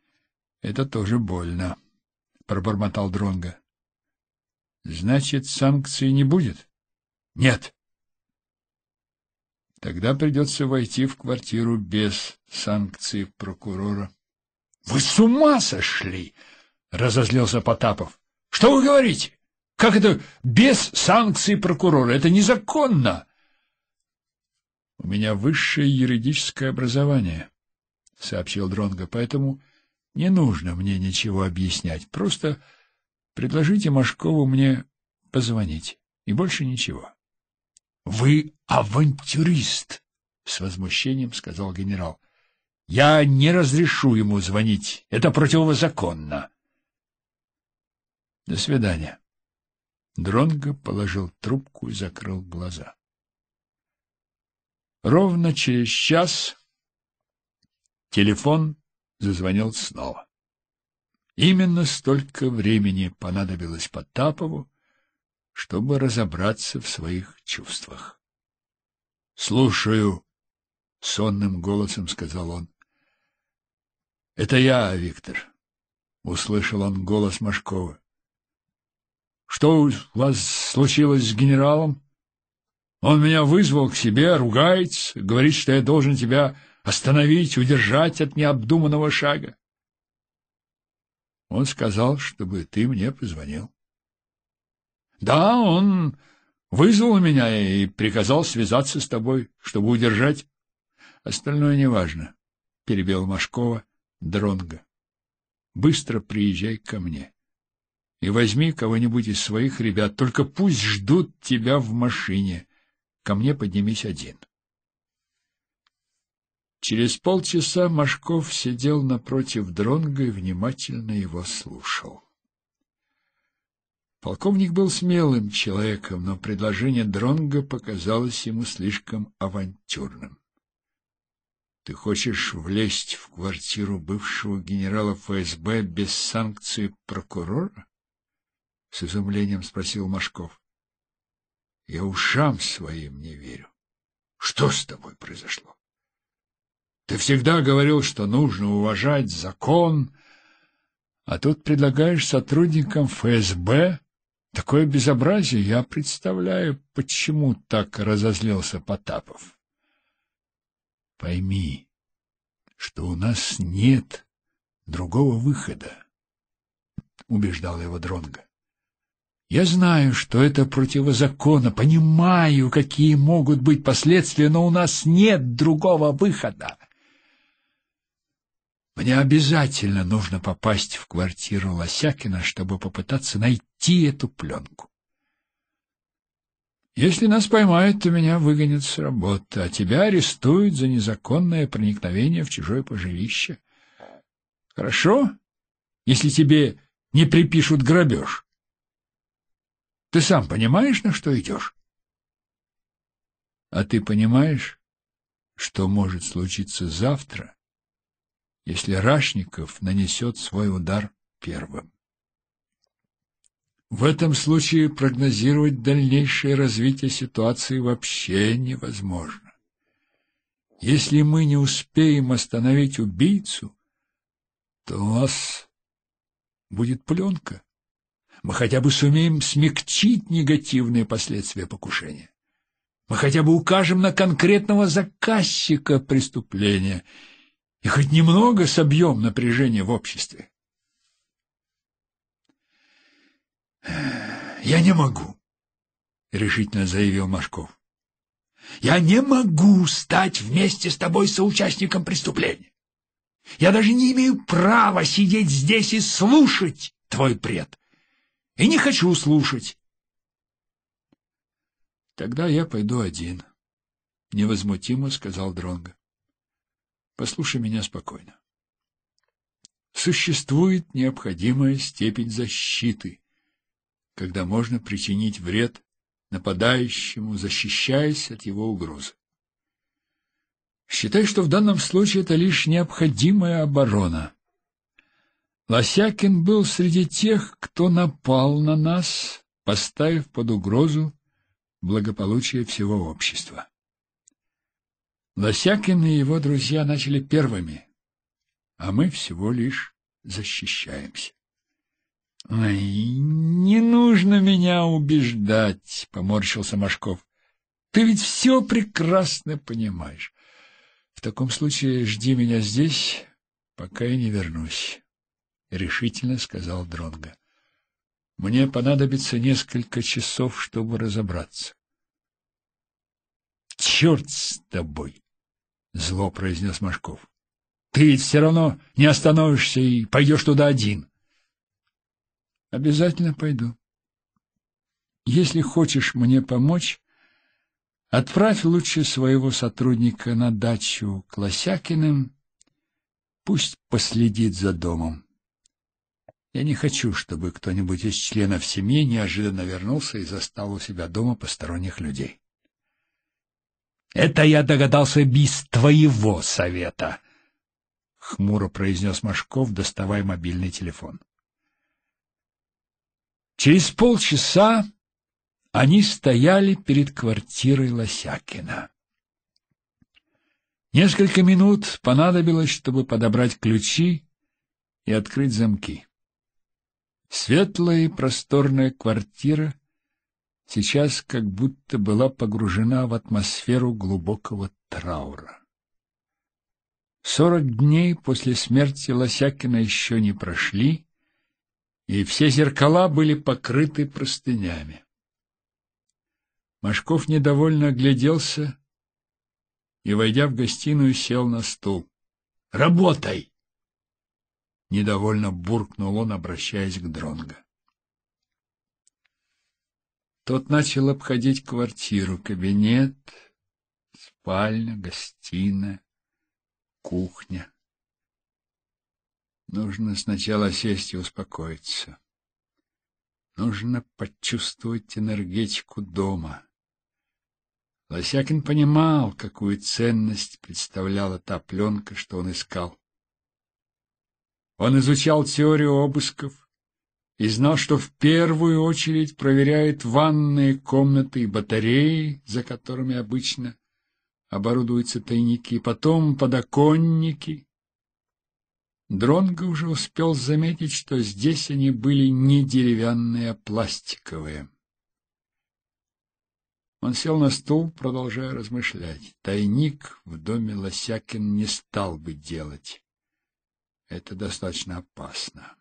[SPEAKER 1] — Это тоже больно, — пробормотал Дронга. Значит, санкций не будет? — Нет. — Тогда придется войти в квартиру без санкции прокурора. — Вы с ума сошли! — разозлился Потапов. — Что вы говорите? Как это без санкции прокурора? Это незаконно! — У меня высшее юридическое образование, — сообщил Дронго, — поэтому не нужно мне ничего объяснять. Просто предложите Машкову мне позвонить, и больше ничего. — Вы авантюрист! — с возмущением сказал генерал. — Я не разрешу ему звонить. Это противозаконно. — до свидания. Дронго положил трубку и закрыл глаза. Ровно через час телефон зазвонил снова. Именно столько времени понадобилось Потапову, чтобы разобраться в своих чувствах. — Слушаю, — сонным голосом сказал он. — Это я, Виктор, — услышал он голос Машкова. Что у вас случилось с генералом? Он меня вызвал к себе, ругается, говорит, что я должен тебя остановить, удержать от необдуманного шага. Он сказал, чтобы ты мне позвонил. Да, он вызвал меня и приказал связаться с тобой, чтобы удержать. Остальное неважно, — перебил Машкова Дронга. Быстро приезжай ко мне и возьми кого-нибудь из своих ребят, только пусть ждут тебя в машине. Ко мне поднимись один. Через полчаса Машков сидел напротив Дронга и внимательно его слушал. Полковник был смелым человеком, но предложение Дронга показалось ему слишком авантюрным. Ты хочешь влезть в квартиру бывшего генерала ФСБ без санкции прокурора? — с изумлением спросил Машков. — Я ушам своим не верю. Что с тобой произошло? Ты всегда говорил, что нужно уважать закон, а тут предлагаешь сотрудникам ФСБ такое безобразие. Я представляю, почему так разозлился Потапов. Пойми, что у нас нет другого выхода, — убеждал его Дронга. Я знаю, что это противозаконно, понимаю, какие могут быть последствия, но у нас нет другого выхода. Мне обязательно нужно попасть в квартиру Лосякина, чтобы попытаться найти эту пленку. Если нас поймают, то меня выгонят с работы, а тебя арестуют за незаконное проникновение в чужое пожилище. Хорошо, если тебе не припишут грабеж. Ты сам понимаешь, на что идешь? А ты понимаешь, что может случиться завтра, если Рашников нанесет свой удар первым? В этом случае прогнозировать дальнейшее развитие ситуации вообще невозможно. Если мы не успеем остановить убийцу, то у нас будет пленка. Мы хотя бы сумеем смягчить негативные последствия покушения. Мы хотя бы укажем на конкретного заказчика преступления и хоть немного собьем напряжение в обществе. «Я не могу», — решительно заявил Машков. «Я не могу стать вместе с тобой соучастником преступления. Я даже не имею права сидеть здесь и слушать твой бред и не хочу слушать. Тогда я пойду один, невозмутимо сказал Дронга. Послушай меня спокойно. Существует необходимая степень защиты, когда можно причинить вред нападающему, защищаясь от его угрозы. Считай, что в данном случае это лишь необходимая оборона — Лосякин был среди тех, кто напал на нас, поставив под угрозу благополучие всего общества. Лосякин и его друзья начали первыми, а мы всего лишь защищаемся. — Ай, не нужно меня убеждать, — поморщился Машков. — Ты ведь все прекрасно понимаешь. В таком случае жди меня здесь, пока я не вернусь. — решительно сказал Дронго: Мне понадобится несколько часов, чтобы разобраться. — Черт с тобой! — зло произнес Машков. — Ты ведь все равно не остановишься и пойдешь туда один. — Обязательно пойду. Если хочешь мне помочь, отправь лучше своего сотрудника на дачу к Лосякиным, пусть последит за домом. Я не хочу, чтобы кто-нибудь из членов семьи неожиданно вернулся и застал у себя дома посторонних людей. — Это я догадался без твоего совета, — хмуро произнес Машков, доставая мобильный телефон. Через полчаса они стояли перед квартирой Лосякина. Несколько минут понадобилось, чтобы подобрать ключи и открыть замки. Светлая и просторная квартира сейчас как будто была погружена в атмосферу глубокого траура. Сорок дней после смерти Лосякина еще не прошли, и все зеркала были покрыты простынями. Машков недовольно огляделся и, войдя в гостиную, сел на стул. «Работай!» — недовольно буркнул он, обращаясь к Дронго. Тот начал обходить квартиру, кабинет, спальня, гостиная, кухня. Нужно сначала сесть и успокоиться. Нужно почувствовать энергетику дома. Лосякин понимал, какую ценность представляла та пленка, что он искал. Он изучал теорию обысков и знал, что в первую очередь проверяет ванные комнаты и батареи, за которыми обычно оборудуются тайники, потом подоконники. Дронго уже успел заметить, что здесь они были не деревянные, а пластиковые. Он сел на стул, продолжая размышлять. Тайник в доме Лосякин не стал бы делать. Это достаточно опасно.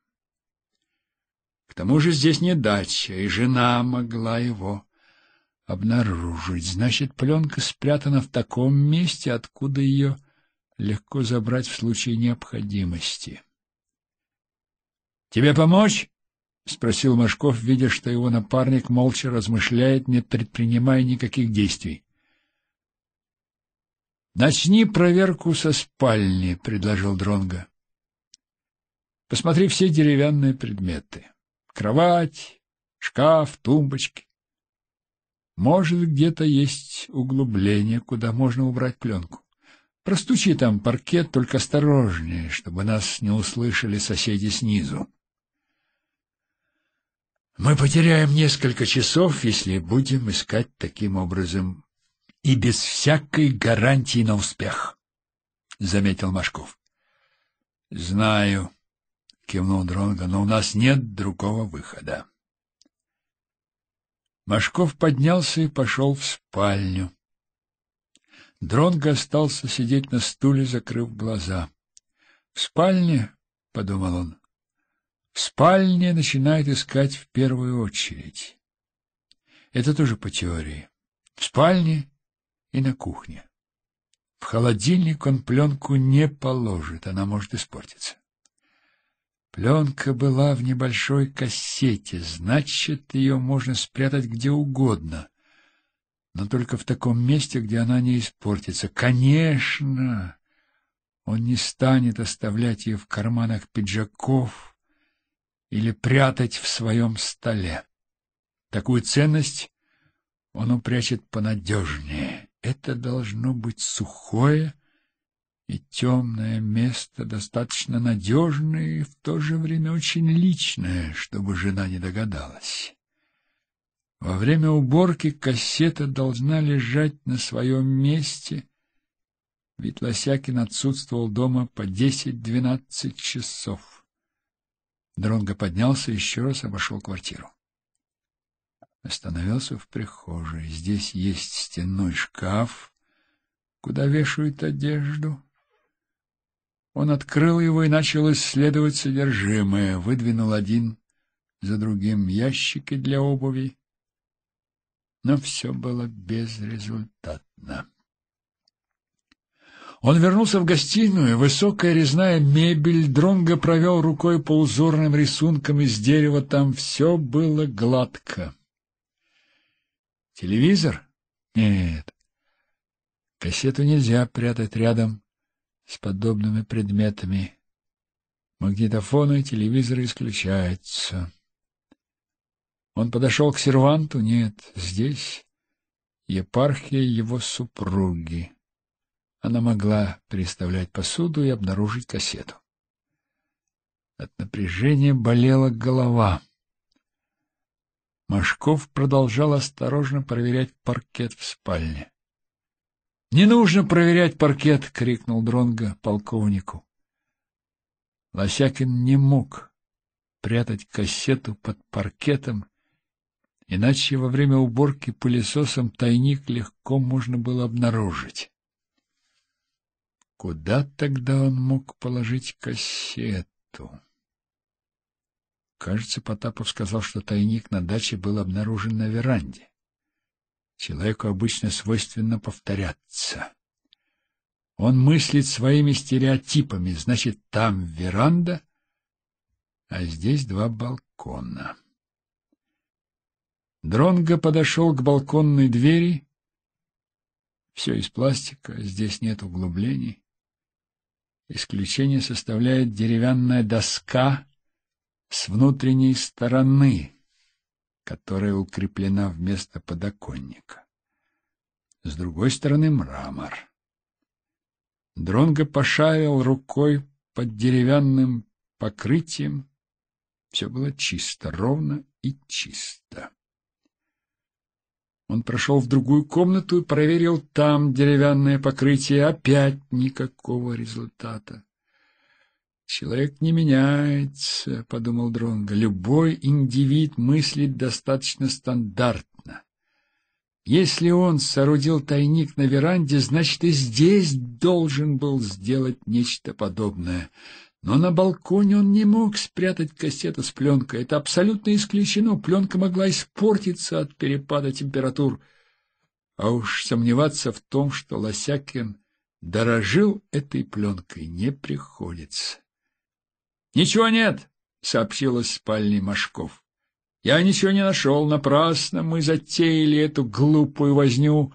[SPEAKER 1] К тому же здесь не дача, и жена могла его обнаружить. Значит, пленка спрятана в таком месте, откуда ее легко забрать в случае необходимости. — Тебе помочь? — спросил Машков, видя, что его напарник молча размышляет, не предпринимая никаких действий. — Начни проверку со спальни, — предложил Дронга. Посмотри все деревянные предметы. Кровать, шкаф, тумбочки. Может, где-то есть углубление, куда можно убрать пленку. Простучи там паркет, только осторожнее, чтобы нас не услышали соседи снизу. Мы потеряем несколько часов, если будем искать таким образом и без всякой гарантии на успех, — заметил Машков. — Знаю, — кивнул Дронго, — но у нас нет другого выхода. Машков поднялся и пошел в спальню. Дронго остался сидеть на стуле, закрыв глаза. «В спальне», — подумал он, — «в спальне начинает искать в первую очередь». Это тоже по теории. В спальне и на кухне. В холодильник он пленку не положит, она может испортиться. Пленка была в небольшой кассете, значит, ее можно спрятать где угодно, но только в таком месте, где она не испортится. Конечно, он не станет оставлять ее в карманах пиджаков или прятать в своем столе. Такую ценность он упрячет понадежнее. Это должно быть сухое, и темное место, достаточно надежное и в то же время очень личное, чтобы жена не догадалась. Во время уборки кассета должна лежать на своем месте, ведь Лосякин отсутствовал дома по десять-двенадцать часов. Дронго поднялся и еще раз обошел квартиру. Остановился в прихожей. Здесь есть стенной шкаф, куда вешают одежду. Он открыл его и начал исследовать содержимое, выдвинул один за другим ящики для обуви, но все было безрезультатно. Он вернулся в гостиную, высокая резная мебель, Дронго провел рукой по узорным рисункам из дерева, там все было гладко. Телевизор? Нет. Кассету нельзя прятать рядом с подобными предметами. Магнитофоны, и телевизоры исключаются. Он подошел к серванту. Нет, здесь епархия его супруги. Она могла переставлять посуду и обнаружить кассету. От напряжения болела голова. Машков продолжал осторожно проверять паркет в спальне. Не нужно проверять паркет, крикнул Дронга полковнику. Лосякин не мог прятать кассету под паркетом, иначе во время уборки пылесосом тайник легко можно было обнаружить. Куда тогда он мог положить кассету? Кажется, Потапов сказал, что тайник на даче был обнаружен на веранде. Человеку обычно свойственно повторяться. Он мыслит своими стереотипами, значит, там веранда, а здесь два балкона. Дронго подошел к балконной двери. Все из пластика, здесь нет углублений. Исключение составляет деревянная доска с внутренней стороны, которая укреплена вместо подоконника. С другой стороны мрамор. Дронго пошарил рукой под деревянным покрытием. Все было чисто, ровно и чисто. Он прошел в другую комнату и проверил там деревянное покрытие. Опять никакого результата. Человек не меняется, подумал Дронга. Любой индивид мыслит достаточно стандартно. Если он соорудил тайник на веранде, значит и здесь должен был сделать нечто подобное. Но на балконе он не мог спрятать кассету с пленкой. Это абсолютно исключено. Пленка могла испортиться от перепада температур. А уж сомневаться в том, что Лосякин дорожил этой пленкой, не приходится. «Ничего нет», — сообщил из спальни Машков. «Я ничего не нашел. Напрасно мы затеяли эту глупую возню.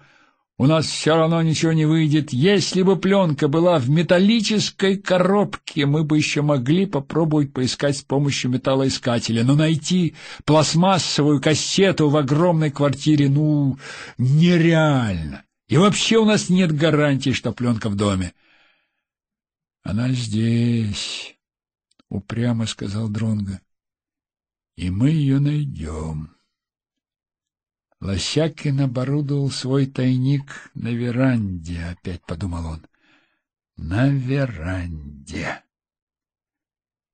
[SPEAKER 1] У нас все равно ничего не выйдет. Если бы пленка была в металлической коробке, мы бы еще могли попробовать поискать с помощью металлоискателя. Но найти пластмассовую кассету в огромной квартире, ну, нереально. И вообще у нас нет гарантии, что пленка в доме». «Она здесь» упрямо сказал Дронго, И мы ее найдем. Лосякин оборудовал свой тайник на веранде, опять подумал он. На веранде.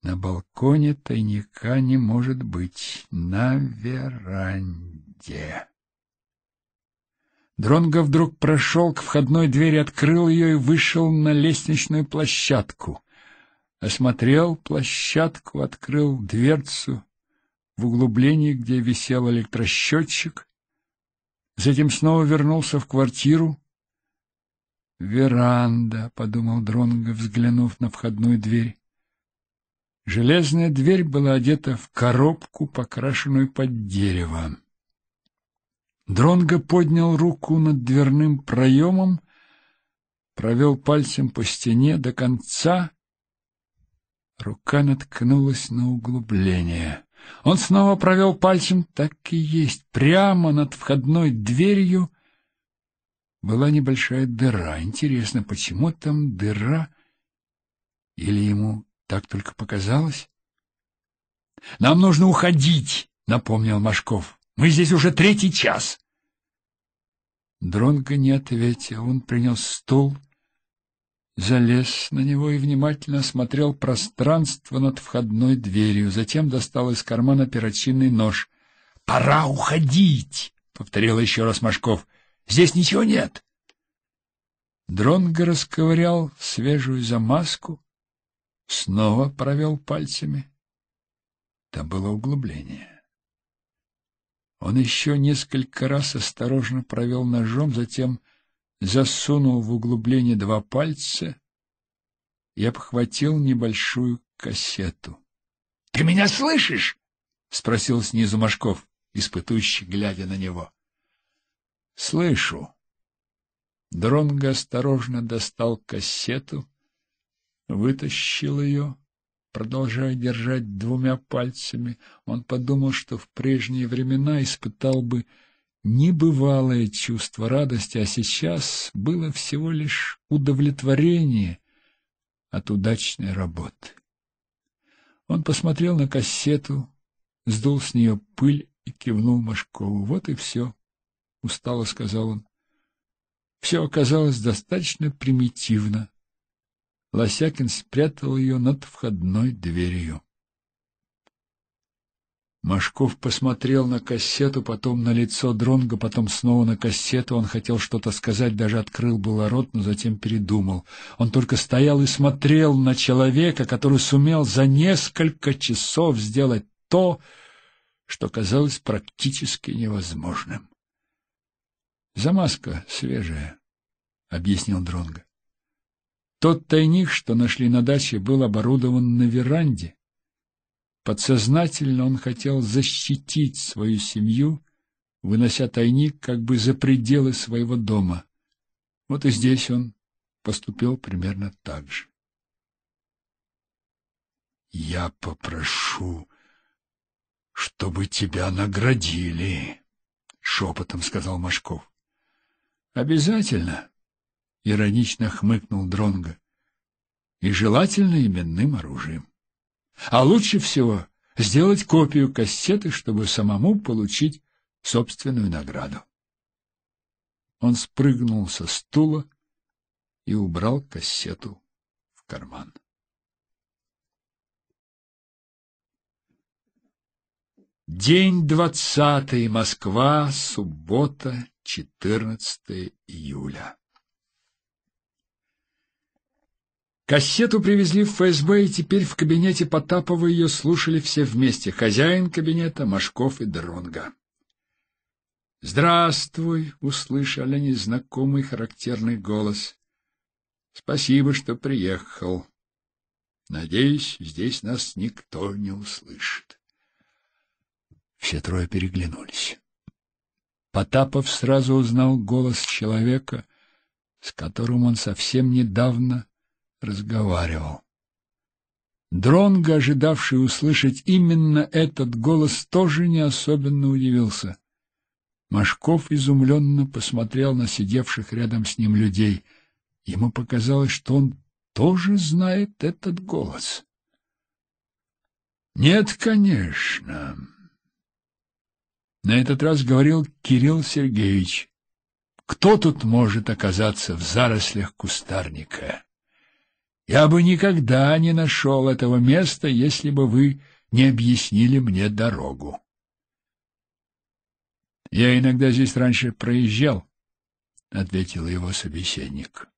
[SPEAKER 1] На балконе тайника не может быть. На веранде. Дронго вдруг прошел к входной двери, открыл ее и вышел на лестничную площадку осмотрел площадку, открыл дверцу в углублении, где висел электросчетчик, затем снова вернулся в квартиру. «Веранда», — подумал Дронго, взглянув на входную дверь. Железная дверь была одета в коробку, покрашенную под дерево. Дронго поднял руку над дверным проемом, провел пальцем по стене до конца Рука наткнулась на углубление. Он снова провел пальцем, так и есть, прямо над входной дверью была небольшая дыра. Интересно, почему там дыра? Или ему так только показалось? — Нам нужно уходить, — напомнил Машков. — Мы здесь уже третий час. Дронго не ответил. Он принес стул, залез на него и внимательно осмотрел пространство над входной дверью, затем достал из кармана перочинный нож. — Пора уходить! — повторил еще раз Машков. — Здесь ничего нет! Дронго расковырял свежую замазку, снова провел пальцами. Там было углубление. Он еще несколько раз осторожно провел ножом, затем засунул в углубление два пальца и обхватил небольшую кассету. — Ты меня слышишь? — спросил снизу Машков, испытующий, глядя на него. — Слышу. Дронго осторожно достал кассету, вытащил ее, продолжая держать двумя пальцами. Он подумал, что в прежние времена испытал бы небывалое чувство радости, а сейчас было всего лишь удовлетворение от удачной работы. Он посмотрел на кассету, сдул с нее пыль и кивнул Машкову. «Вот и все», — устало сказал он. Все оказалось достаточно примитивно. Лосякин спрятал ее над входной дверью. Машков посмотрел на кассету, потом на лицо Дронга, потом снова на кассету. Он хотел что-то сказать, даже открыл было рот, но затем передумал. Он только стоял и смотрел на человека, который сумел за несколько часов сделать то, что казалось практически невозможным. Замазка свежая, объяснил Дронга. Тот тайник, что нашли на даче, был оборудован на веранде. Подсознательно он хотел защитить свою семью, вынося тайник как бы за пределы своего дома. Вот и здесь он поступил примерно так же. «Я попрошу, чтобы тебя наградили», — шепотом сказал Машков. «Обязательно», — иронично хмыкнул Дронга, — «и желательно именным оружием». А лучше всего сделать копию кассеты, чтобы самому получить собственную награду. Он спрыгнул со стула и убрал кассету в карман. День двадцатый, Москва, суббота, четырнадцатое июля. Кассету привезли в ФСБ, и теперь в кабинете Потапова ее слушали все вместе — хозяин кабинета, Машков и Дронга. «Здравствуй!» — услышали они знакомый характерный голос. «Спасибо, что приехал. Надеюсь, здесь нас никто не услышит». Все трое переглянулись. Потапов сразу узнал голос человека, с которым он совсем недавно разговаривал. Дронго, ожидавший услышать именно этот голос, тоже не особенно удивился. Машков изумленно посмотрел на сидевших рядом с ним людей. Ему показалось, что он тоже знает этот голос. «Нет, конечно». На этот раз говорил Кирилл Сергеевич. «Кто тут может оказаться в зарослях кустарника?» Я бы никогда не нашел этого места, если бы вы не объяснили мне дорогу. — Я иногда здесь раньше проезжал, — ответил его собеседник.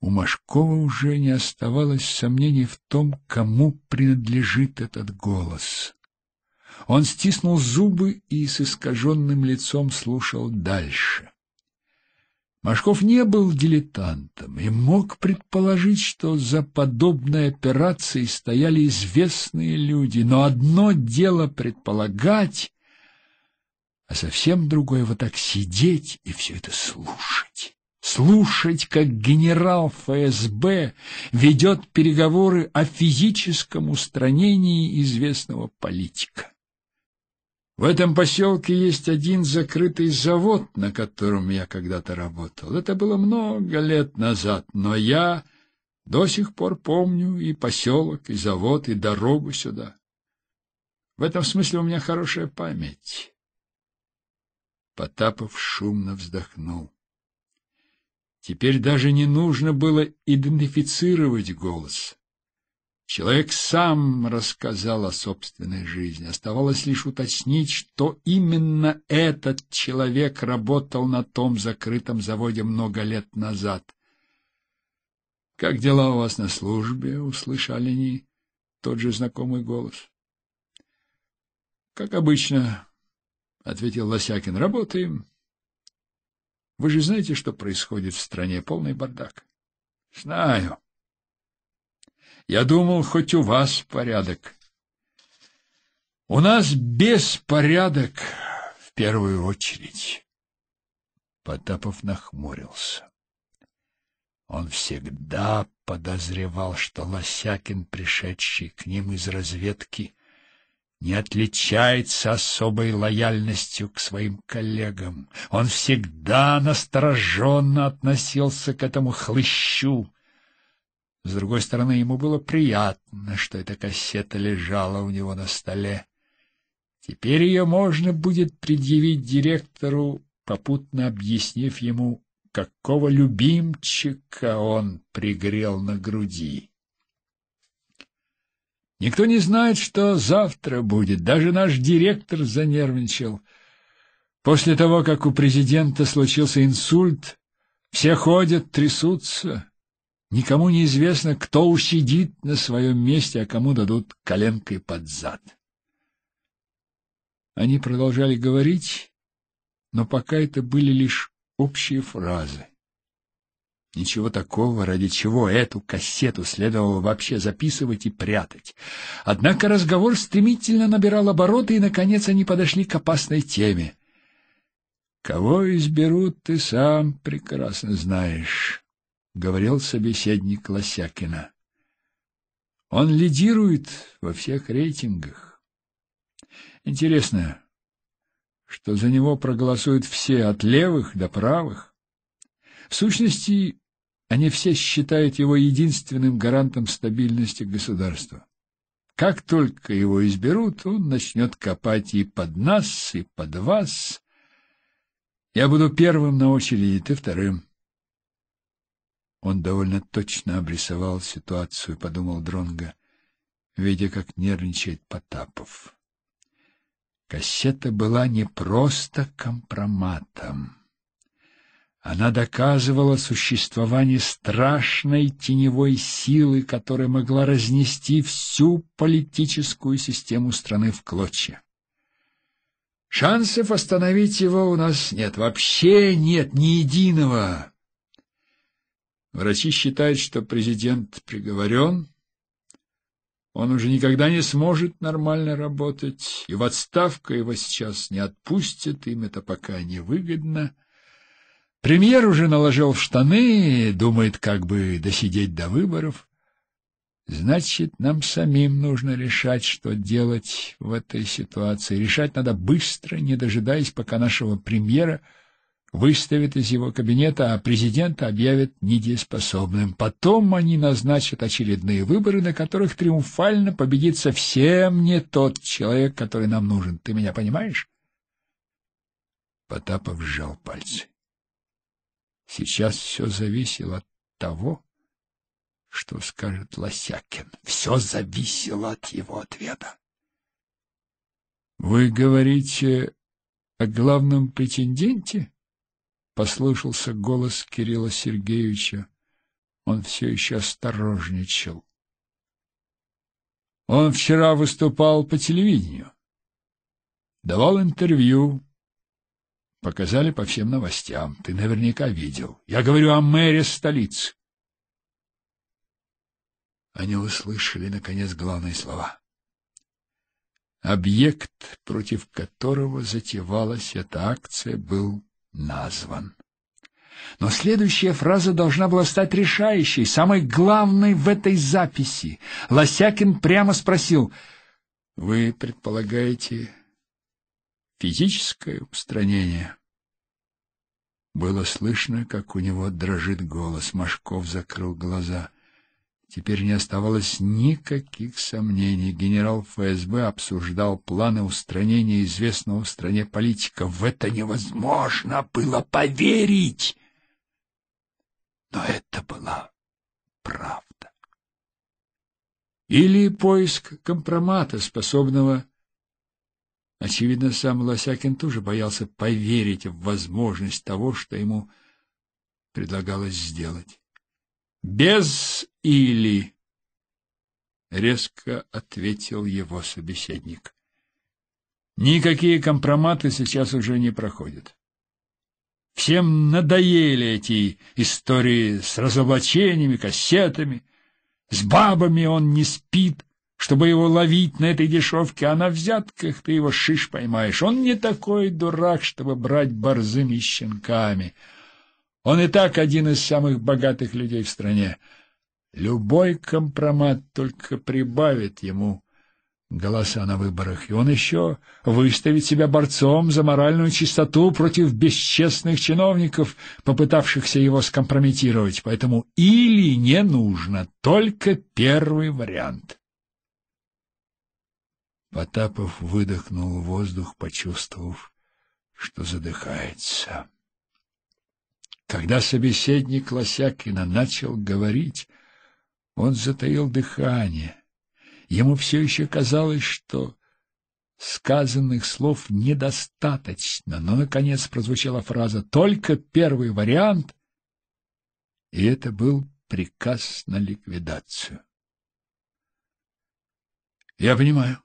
[SPEAKER 1] У Машкова уже не оставалось сомнений в том, кому принадлежит этот голос. Он стиснул зубы и с искаженным лицом слушал дальше. Машков не был дилетантом и мог предположить, что за подобной операцией стояли известные люди, но одно дело предполагать, а совсем другое вот так сидеть и все это слушать. Слушать, как генерал ФСБ ведет переговоры о физическом устранении известного политика. В этом поселке есть один закрытый завод, на котором я когда-то работал. Это было много лет назад, но я до сих пор помню и поселок, и завод, и дорогу сюда. В этом смысле у меня хорошая память. Потапов шумно вздохнул. Теперь даже не нужно было идентифицировать голос. Человек сам рассказал о собственной жизни. Оставалось лишь уточнить, что именно этот человек работал на том закрытом заводе много лет назад. — Как дела у вас на службе? — услышали они тот же знакомый голос. — Как обычно, — ответил Лосякин, — работаем. Вы же знаете, что происходит в стране? Полный бардак. — Знаю. — я думал, хоть у вас порядок. У нас беспорядок в первую очередь. Потапов нахмурился. Он всегда подозревал, что Лосякин, пришедший к ним из разведки, не отличается особой лояльностью к своим коллегам. Он всегда настороженно относился к этому хлыщу, с другой стороны, ему было приятно, что эта кассета лежала у него на столе. Теперь ее можно будет предъявить директору, попутно объяснив ему, какого любимчика он пригрел на груди. Никто не знает, что завтра будет. Даже наш директор занервничал. После того, как у президента случился инсульт, все ходят, трясутся. Никому не известно, кто усидит на своем месте, а кому дадут коленкой под зад. Они продолжали говорить, но пока это были лишь общие фразы. Ничего такого, ради чего эту кассету следовало вообще записывать и прятать. Однако разговор стремительно набирал обороты, и, наконец, они подошли к опасной теме. «Кого изберут, ты сам прекрасно знаешь» говорил собеседник Лосякина. Он лидирует во всех рейтингах. Интересно, что за него проголосуют все от левых до правых. В сущности, они все считают его единственным гарантом стабильности государства. Как только его изберут, он начнет копать и под нас, и под вас. Я буду первым на очереди, ты вторым. Он довольно точно обрисовал ситуацию, подумал Дронга, видя, как нервничает Потапов. Кассета была не просто компроматом. Она доказывала существование страшной теневой силы, которая могла разнести всю политическую систему страны в клочья. Шансов остановить его у нас нет, вообще нет ни единого. В России считают, что президент приговорен. Он уже никогда не сможет нормально работать, и в отставку его сейчас не отпустят, им это пока выгодно. Премьер уже наложил в штаны, думает, как бы досидеть до выборов. Значит, нам самим нужно решать, что делать в этой ситуации. Решать надо быстро, не дожидаясь, пока нашего премьера выставят из его кабинета, а президента объявят недееспособным. Потом они назначат очередные выборы, на которых триумфально победит совсем не тот человек, который нам нужен. Ты меня понимаешь? Потапов сжал пальцы. Сейчас все зависело от того, что скажет Лосякин. Все зависело от его ответа. — Вы говорите о главном претенденте? — послышался голос Кирилла Сергеевича. Он все еще осторожничал. Он вчера выступал по телевидению. Давал интервью. Показали по всем новостям. Ты наверняка видел. Я говорю о мэре столицы. Они услышали, наконец, главные слова. Объект, против которого затевалась эта акция, был назван. Но следующая фраза должна была стать решающей, самой главной в этой записи. Лосякин прямо спросил, «Вы предполагаете физическое устранение?» Было слышно, как у него дрожит голос. Машков закрыл глаза. Теперь не оставалось никаких сомнений. Генерал ФСБ обсуждал планы устранения известного в стране политика. В это невозможно было поверить. Но это была правда. Или поиск компромата, способного... Очевидно, сам Лосякин тоже боялся поверить в возможность того, что ему предлагалось сделать. Без или, резко ответил его собеседник. Никакие компроматы сейчас уже не проходят. Всем надоели эти истории с разоблачениями, кассетами. С бабами он не спит, чтобы его ловить на этой дешевке, а на взятках ты его шиш поймаешь. Он не такой дурак, чтобы брать борзыми щенками. Он и так один из самых богатых людей в стране. Любой компромат только прибавит ему голоса на выборах, и он еще выставит себя борцом за моральную чистоту против бесчестных чиновников, попытавшихся его скомпрометировать. Поэтому или не нужно, только первый вариант. Потапов выдохнул воздух, почувствовав, что задыхается. Когда собеседник Лосякина начал говорить, он затаил дыхание. Ему все еще казалось, что сказанных слов недостаточно, но, наконец, прозвучала фраза «только первый вариант», и это был приказ на ликвидацию. — Я понимаю,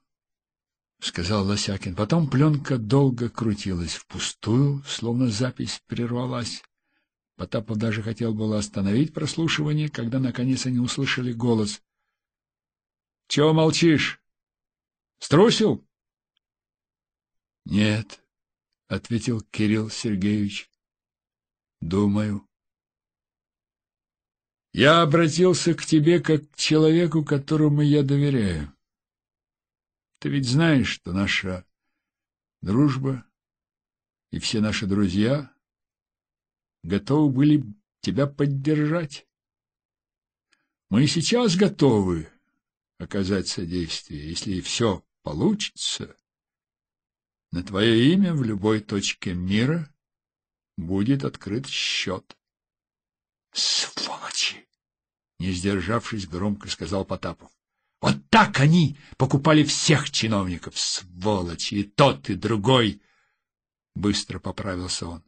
[SPEAKER 1] — сказал Лосякин. Потом пленка долго крутилась впустую, словно запись прервалась. Потапов даже хотел было остановить прослушивание, когда наконец они услышали голос. — Чего молчишь? Струсил? — Нет, — ответил Кирилл Сергеевич. — Думаю. — Я обратился к тебе как к человеку, которому я доверяю. Ты ведь знаешь, что наша дружба и все наши друзья — готовы были тебя поддержать. Мы сейчас готовы оказать содействие, если все получится. На твое имя в любой точке мира будет открыт счет. Сволочи! Не сдержавшись, громко сказал Потапов. Вот так они покупали всех чиновников, сволочи, и тот, и другой. Быстро поправился он.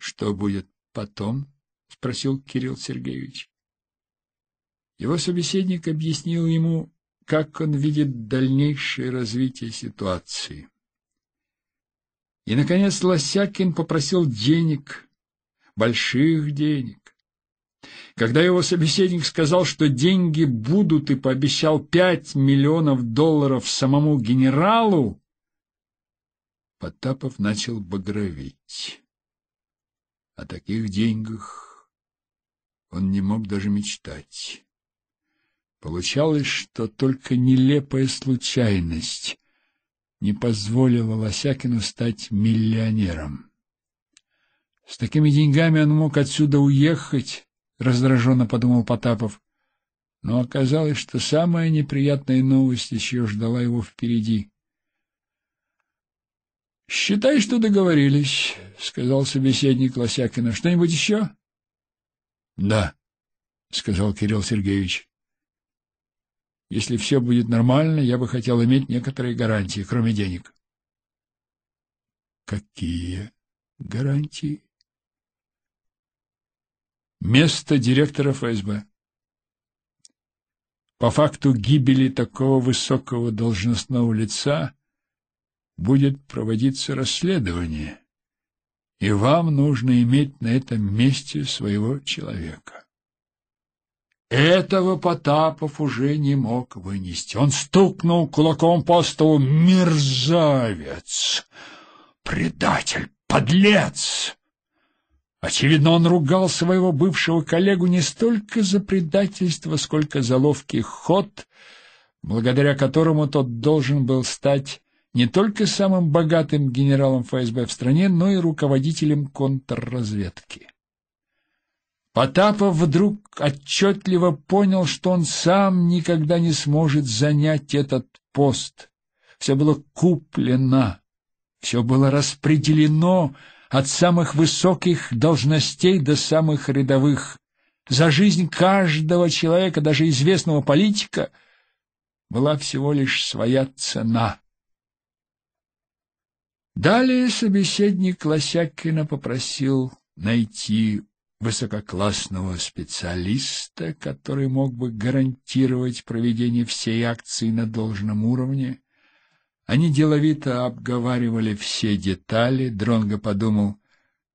[SPEAKER 1] Что будет потом? спросил Кирилл Сергеевич. Его собеседник объяснил ему, как он видит дальнейшее развитие ситуации. И, наконец, Лосякин попросил денег, больших денег. Когда его собеседник сказал, что деньги будут, и пообещал пять миллионов долларов самому генералу, Потапов начал багроветь. О таких деньгах он не мог даже мечтать. Получалось, что только нелепая случайность не позволила Лосякину стать миллионером. С такими деньгами он мог отсюда уехать, раздраженно подумал Потапов. Но оказалось, что самая неприятная новость еще ждала его впереди. «Считай, что договорились», — сказал собеседник Лосякина. «Что-нибудь еще?» «Да», — сказал Кирилл Сергеевич. «Если все будет нормально, я бы хотел иметь некоторые гарантии, кроме денег». «Какие гарантии?» «Место директора ФСБ». По факту гибели такого высокого должностного лица будет проводиться расследование, и вам нужно иметь на этом месте своего человека. Этого Потапов уже не мог вынести. Он стукнул кулаком по столу. «Мерзавец! Предатель! Подлец!» Очевидно, он ругал своего бывшего коллегу не столько за предательство, сколько за ловкий ход, благодаря которому тот должен был стать не только самым богатым генералом ФСБ в стране, но и руководителем контрразведки. Потапов вдруг отчетливо понял, что он сам никогда не сможет занять этот пост. Все было куплено, все было распределено от самых высоких должностей до самых рядовых. За жизнь каждого человека, даже известного политика, была всего лишь своя цена. Далее собеседник Лосякина попросил найти высококлассного специалиста, который мог бы гарантировать проведение всей акции на должном уровне. Они деловито обговаривали все детали. Дронго подумал,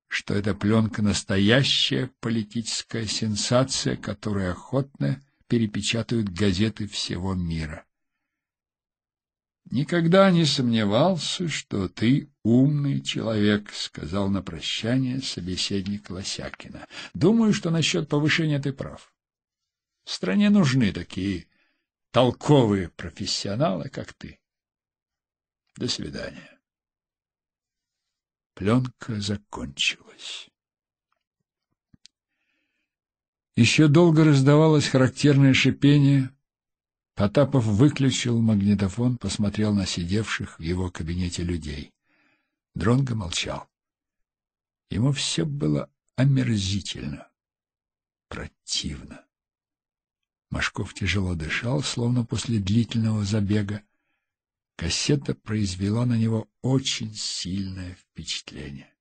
[SPEAKER 1] что эта пленка настоящая политическая сенсация, которую охотно перепечатают газеты всего мира. «Никогда не сомневался, что ты умный человек», — сказал на прощание собеседник Лосякина. «Думаю, что насчет повышения ты прав. В стране нужны такие толковые профессионалы, как ты. До свидания». Пленка закончилась. Еще долго раздавалось характерное шипение — Потапов выключил магнитофон, посмотрел на сидевших в его кабинете людей. Дронго молчал. Ему все было омерзительно, противно. Машков тяжело дышал, словно после длительного забега. Кассета произвела на него очень сильное впечатление.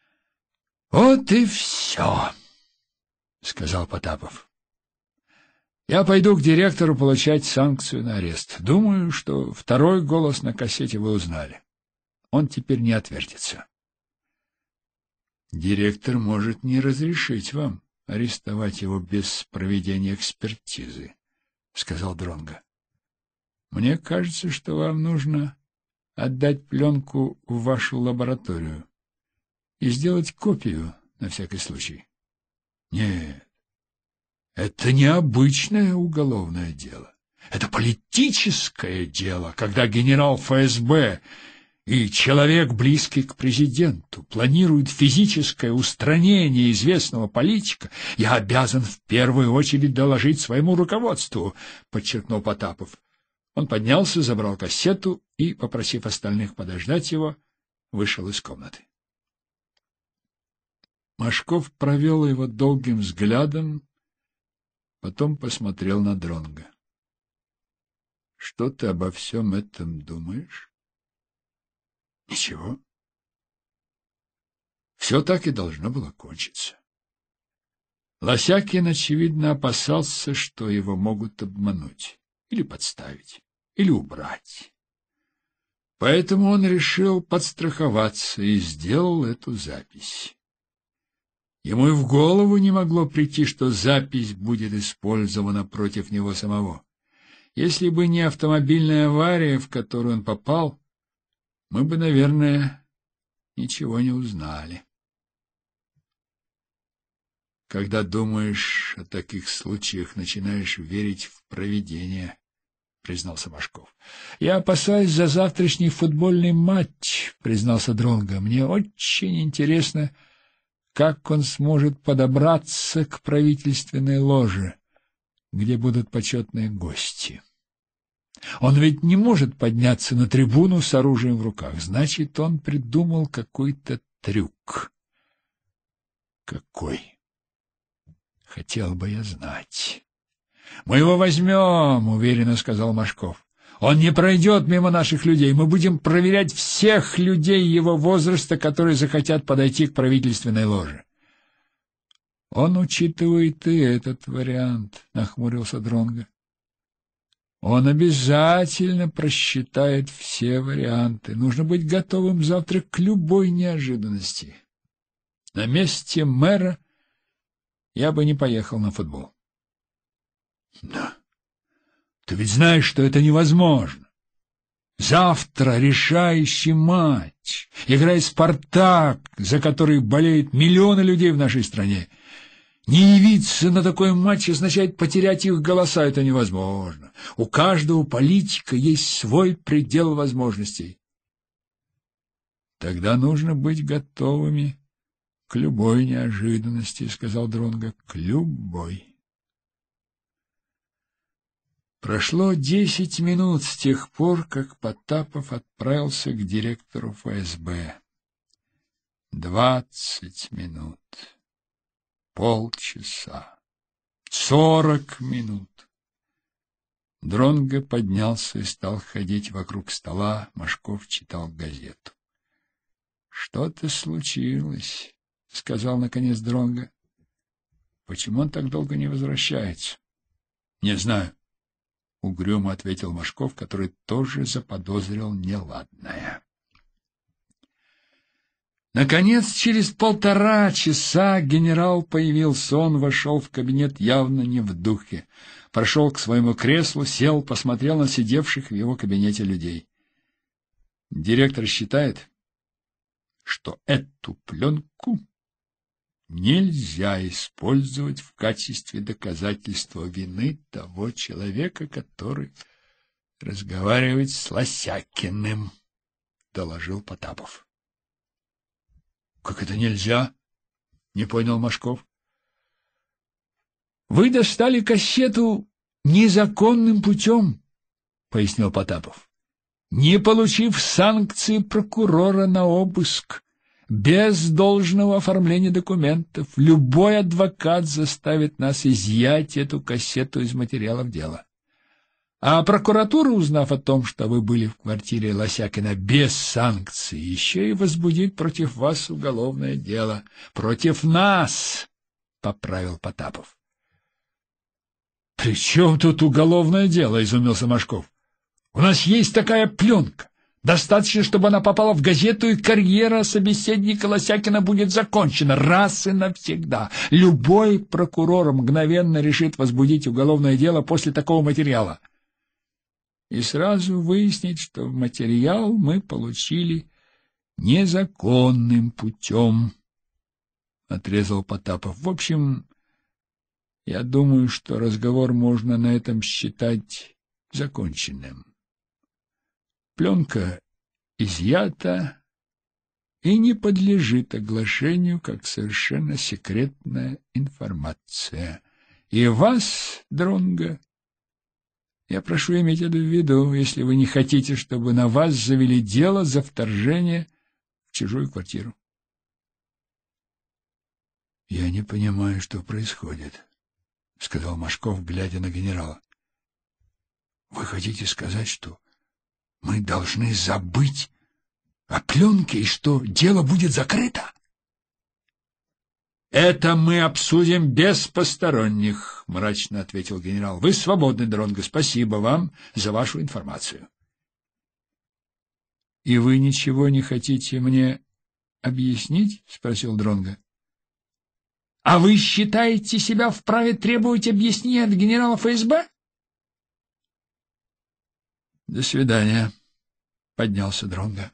[SPEAKER 1] — Вот и все, — сказал Потапов. Я пойду к директору получать санкцию на арест. Думаю, что второй голос на кассете вы узнали. Он теперь не отвертится. Директор может не разрешить вам арестовать его без проведения экспертизы, — сказал Дронга. Мне кажется, что вам нужно отдать пленку в вашу лабораторию и сделать копию на всякий случай. — Нет, это необычное уголовное дело. Это политическое дело, когда генерал ФСБ и человек, близкий к президенту, планируют физическое устранение известного политика, я обязан в первую очередь доложить своему руководству, — подчеркнул Потапов. Он поднялся, забрал кассету и, попросив остальных подождать его, вышел из комнаты. Машков провел его долгим взглядом, потом посмотрел на Дронга. Что ты обо всем этом думаешь? Ничего. Все так и должно было кончиться. Лосякин, очевидно, опасался, что его могут обмануть, или подставить, или убрать. Поэтому он решил подстраховаться и сделал эту запись. Ему и в голову не могло прийти, что запись будет использована против него самого. Если бы не автомобильная авария, в которую он попал, мы бы, наверное, ничего не узнали. Когда думаешь о таких случаях, начинаешь верить в провидение, — признался Машков. — Я опасаюсь за завтрашний футбольный матч, — признался Дронго. — Мне очень интересно как он сможет подобраться к правительственной ложе, где будут почетные гости. Он ведь не может подняться на трибуну с оружием в руках, значит, он придумал какой-то трюк. Какой? Хотел бы я знать. — Мы его возьмем, — уверенно сказал Машков. Он не пройдет мимо наших людей. Мы будем проверять всех людей его возраста, которые захотят подойти к правительственной ложе. — Он учитывает и этот вариант, — нахмурился Дронга. Он обязательно просчитает все варианты. Нужно быть готовым завтра к любой неожиданности. На месте мэра я бы не поехал на футбол. — Да. Ты ведь знаешь, что это невозможно. Завтра решающий матч. Играй «Спартак», за который болеют миллионы людей в нашей стране. Не явиться на такой матч означает потерять их голоса. Это невозможно. У каждого политика есть свой предел возможностей. Тогда нужно быть готовыми к любой неожиданности, — сказал Дронга. к любой. Прошло десять минут с тех пор, как Потапов отправился к директору ФСБ. Двадцать минут, полчаса, сорок минут. Дронго поднялся и стал ходить вокруг стола, Машков читал газету. — Что-то случилось, — сказал наконец Дронго. — Почему он так долго не возвращается? — Не знаю. — угрюмо ответил Машков, который тоже заподозрил неладное. Наконец, через полтора часа генерал появился. Он вошел в кабинет явно не в духе. Прошел к своему креслу, сел, посмотрел на сидевших в его кабинете людей. Директор считает, что эту пленку нельзя использовать в качестве доказательства вины того человека, который разговаривает с Лосякиным, — доложил Потапов. — Как это нельзя? — не понял Машков. — Вы достали кассету незаконным путем, — пояснил Потапов, — не получив санкции прокурора на обыск. Без должного оформления документов любой адвокат заставит нас изъять эту кассету из материалов дела. А прокуратура, узнав о том, что вы были в квартире Лосякина без санкций, еще и возбудит против вас уголовное дело. Против нас, — поправил Потапов. — При чем тут уголовное дело? — изумился Машков. — У нас есть такая пленка. Достаточно, чтобы она попала в газету, и карьера собеседника Лосякина будет закончена раз и навсегда. Любой прокурор мгновенно решит возбудить уголовное дело после такого материала. И сразу выяснить, что материал мы получили незаконным путем, — отрезал Потапов. В общем, я думаю, что разговор можно на этом считать законченным. Пленка изъята и не подлежит оглашению как совершенно секретная информация. И вас, Дронго, я прошу иметь это в виду, если вы не хотите, чтобы на вас завели дело за вторжение в чужую квартиру. — Я не понимаю, что происходит, — сказал Машков, глядя на генерала. — Вы хотите сказать, что мы должны забыть о пленке и что дело будет закрыто. «Это мы обсудим без посторонних», — мрачно ответил генерал. «Вы свободны, Дронго. Спасибо вам за вашу информацию». «И вы ничего не хотите мне объяснить?» — спросил Дронго. «А вы считаете себя вправе требовать объяснений от генерала ФСБ?» До свидания, поднялся Дронга.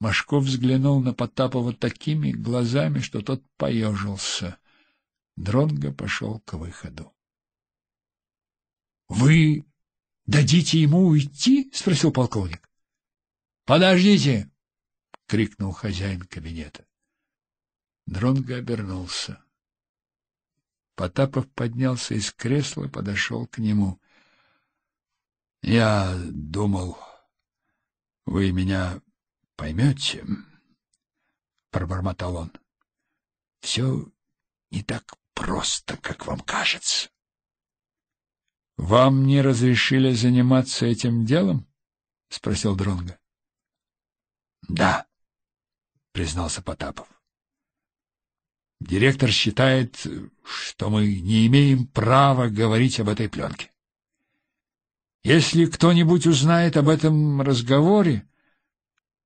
[SPEAKER 1] Машков взглянул на Потапова такими глазами, что тот поежился. Дронга пошел к выходу. — Вы дадите ему уйти? — спросил полковник. — Подождите! — крикнул хозяин кабинета. Дронга обернулся. Потапов поднялся из кресла и подошел к нему. Я думал, вы меня поймете, — пробормотал он. — Все не так просто, как вам кажется. — Вам не разрешили заниматься этим делом? — спросил Дронга. Да, — признался Потапов. — Директор считает, что мы не имеем права говорить об этой пленке. Если кто-нибудь узнает об этом разговоре,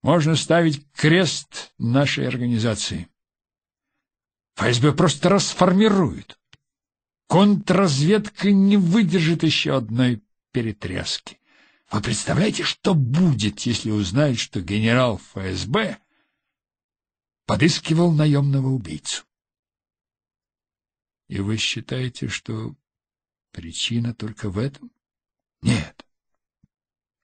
[SPEAKER 1] можно ставить крест нашей организации. ФСБ просто расформируют. Контрразведка не выдержит еще одной перетряски. Вы представляете, что будет, если узнают, что генерал ФСБ подыскивал наемного убийцу? И вы считаете, что причина только в этом? Нет.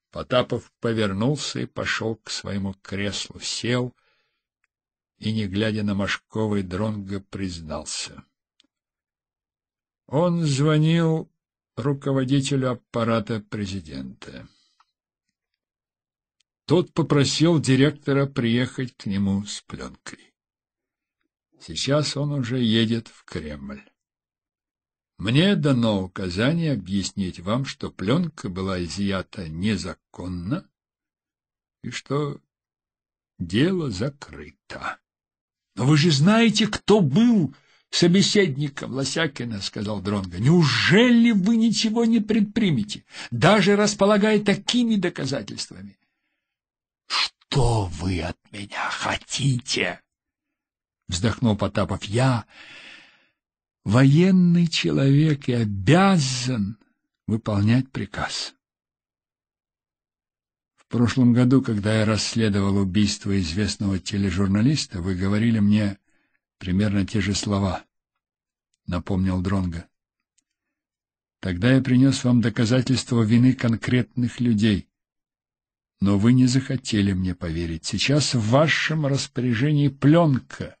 [SPEAKER 1] Потапов повернулся и пошел к своему креслу, сел и, не глядя на Машкова и Дронга, признался. Он звонил руководителю аппарата президента. Тот попросил директора приехать к нему с пленкой. Сейчас он уже едет в Кремль. Мне дано указание объяснить вам, что пленка была изъята незаконно и что дело закрыто. — Но вы же знаете, кто был собеседником Лосякина, — сказал Дронга. Неужели вы ничего не предпримете, даже располагая такими доказательствами? — Что вы от меня хотите? — вздохнул Потапов. — Я военный человек и обязан выполнять приказ. В прошлом году, когда я расследовал убийство известного тележурналиста, вы говорили мне примерно те же слова, — напомнил Дронга. Тогда я принес вам доказательства вины конкретных людей. Но вы не захотели мне поверить. Сейчас в вашем распоряжении пленка —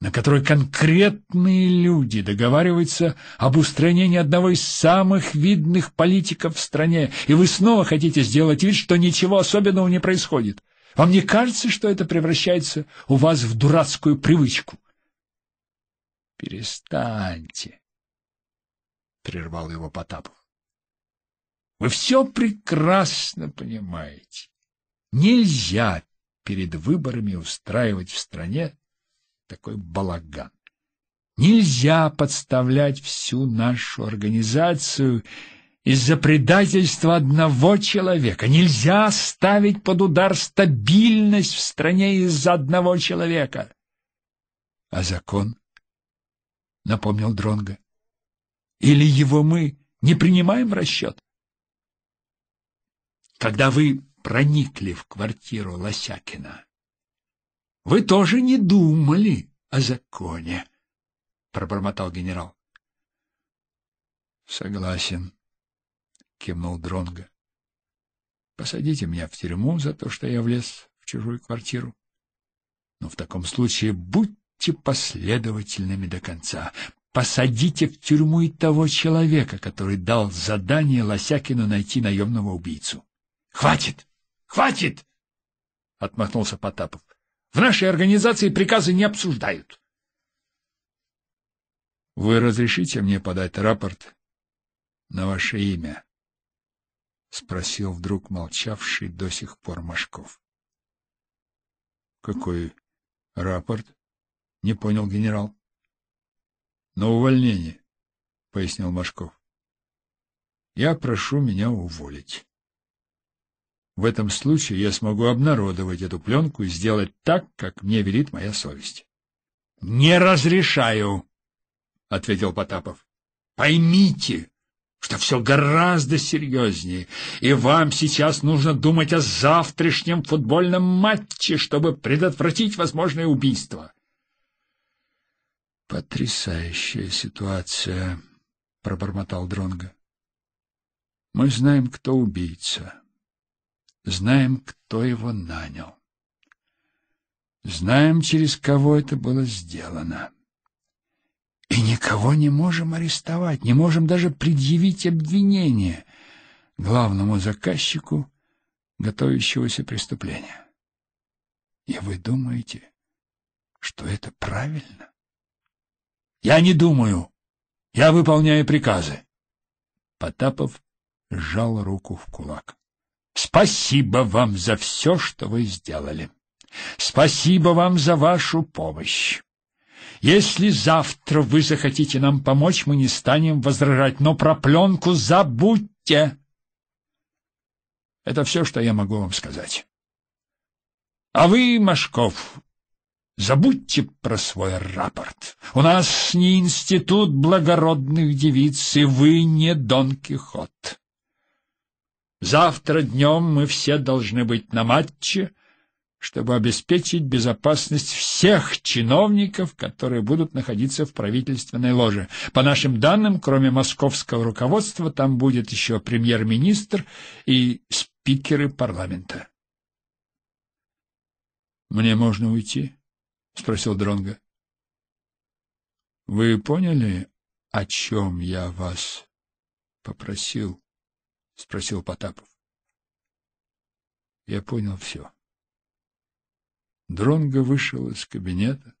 [SPEAKER 1] на которой конкретные люди договариваются об устранении одного из самых видных политиков в стране, и вы снова хотите сделать вид, что ничего особенного не происходит. Вам не кажется, что это превращается у вас в дурацкую привычку? — Перестаньте, — прервал его Потапов. — Вы все прекрасно понимаете. Нельзя перед выборами устраивать в стране такой балаган. Нельзя подставлять всю нашу организацию из-за предательства одного человека. Нельзя ставить под удар стабильность в стране из-за одного человека. А закон, напомнил Дронга. Или его мы не принимаем в расчет? Когда вы проникли в квартиру Лосякина, вы тоже не думали о законе, пробормотал генерал. Согласен, кивнул Дронга. Посадите меня в тюрьму за то, что я влез в чужую квартиру. Но в таком случае будьте последовательными до конца. Посадите в тюрьму и того человека, который дал задание Лосякину найти наемного убийцу. — Хватит! Хватит! — отмахнулся Потапов. В нашей организации приказы не обсуждают. Вы разрешите мне подать рапорт на ваше имя? спросил вдруг молчавший до сих пор Машков. Какой рапорт? не понял генерал. На увольнение, пояснил Машков. Я прошу меня уволить. В этом случае я смогу обнародовать эту пленку и сделать так, как мне велит моя совесть. — Не разрешаю, — ответил Потапов. — Поймите, что все гораздо серьезнее, и вам сейчас нужно думать о завтрашнем футбольном матче, чтобы предотвратить возможное убийство. — Потрясающая ситуация, — пробормотал Дронга. Мы знаем, кто убийца. Знаем, кто его нанял. Знаем, через кого это было сделано. И никого не можем арестовать, не можем даже предъявить обвинение главному заказчику готовящегося преступления. И вы думаете, что это правильно? Я не думаю. Я выполняю приказы. Потапов сжал руку в кулак. Спасибо вам за все, что вы сделали. Спасибо вам за вашу помощь. Если завтра вы захотите нам помочь, мы не станем возражать, но про пленку забудьте. Это все, что я могу вам сказать. А вы, Машков, забудьте про свой рапорт. У нас не институт благородных девиц, и вы не Дон Кихот. Завтра днем мы все должны быть на матче, чтобы обеспечить безопасность всех чиновников, которые будут находиться в правительственной ложе. По нашим данным, кроме московского руководства, там будет еще премьер-министр и спикеры парламента. Мне можно уйти? спросил Дронга. Вы поняли, о чем я вас попросил? — спросил Потапов. Я понял все. Дронго вышел из кабинета.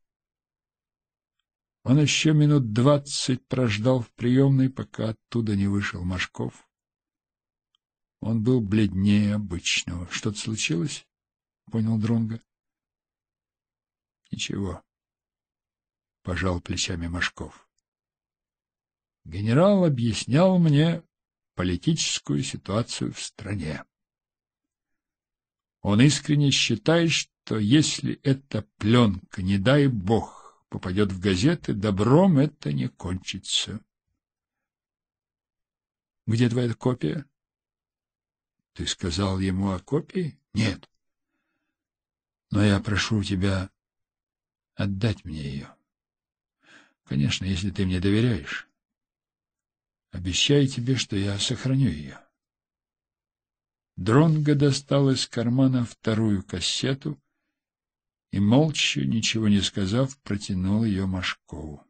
[SPEAKER 1] Он еще минут двадцать прождал в приемной, пока оттуда не вышел Машков. Он был бледнее обычного. Что-то случилось? — понял Дронго. Ничего. — пожал плечами Машков. Генерал объяснял мне, политическую ситуацию в стране. Он искренне считает, что если эта пленка, не дай бог, попадет в газеты, добром это не кончится. Где твоя копия? Ты сказал ему о копии? Нет. Но я прошу тебя отдать мне ее. Конечно, если ты мне доверяешь. Обещаю тебе, что я сохраню ее. Дронго достал из кармана вторую кассету и, молча, ничего не сказав, протянул ее Машкову.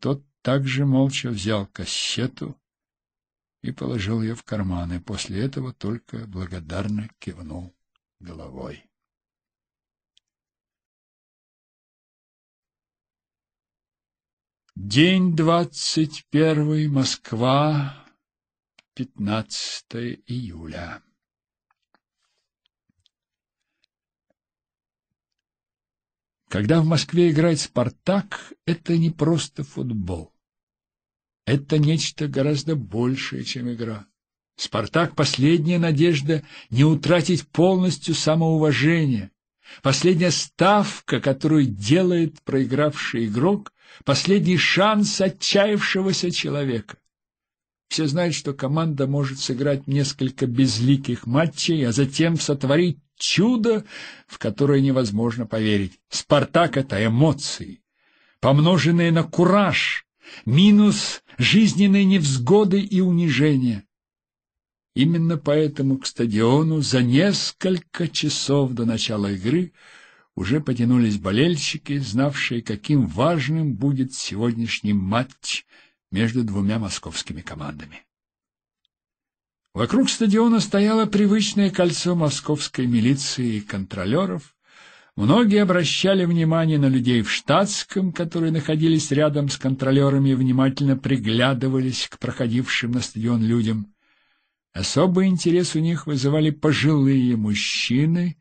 [SPEAKER 1] Тот также молча взял кассету и положил ее в карман, и после этого только благодарно кивнул головой. День двадцать первый, Москва, пятнадцатое июля. Когда в Москве играет «Спартак», это не просто футбол. Это нечто гораздо большее, чем игра. «Спартак» — последняя надежда не утратить полностью самоуважение. Последняя ставка, которую делает проигравший игрок — последний шанс отчаявшегося человека. Все знают, что команда может сыграть несколько безликих матчей, а затем сотворить чудо, в которое невозможно поверить. «Спартак» — это эмоции, помноженные на кураж, минус жизненные невзгоды и унижения. Именно поэтому к стадиону за несколько часов до начала игры – уже потянулись болельщики, знавшие, каким важным будет сегодняшний матч между двумя московскими командами. Вокруг стадиона стояло привычное кольцо московской милиции и контролеров. Многие обращали внимание на людей в штатском, которые находились рядом с контролерами и внимательно приглядывались к проходившим на стадион людям. Особый интерес у них вызывали пожилые мужчины,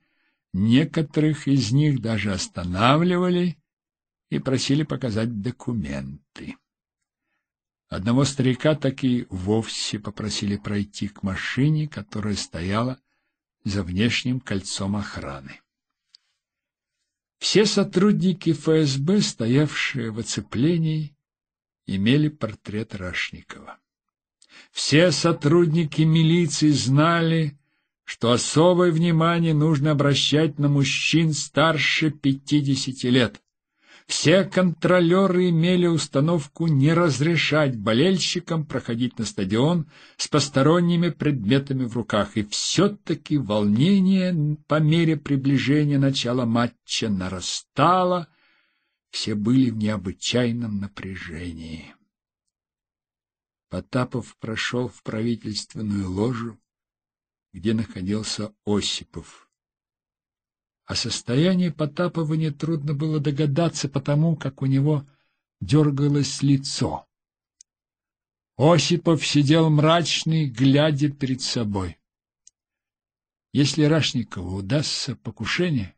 [SPEAKER 1] Некоторых из них даже останавливали и просили показать документы. Одного старика так и вовсе попросили пройти к машине, которая стояла за внешним кольцом охраны. Все сотрудники ФСБ, стоявшие в оцеплении, имели портрет Рашникова. Все сотрудники милиции знали, что особое внимание нужно обращать на мужчин старше 50 лет. Все контролеры имели установку не разрешать болельщикам проходить на стадион с посторонними предметами в руках, и все-таки волнение по мере приближения начала матча нарастало, все были в необычайном напряжении. Потапов прошел в правительственную ложу, где находился Осипов. О состоянии Потапова не трудно было догадаться потому, как у него дергалось лицо. Осипов сидел мрачный, глядя перед собой. Если Рашникову удастся покушение,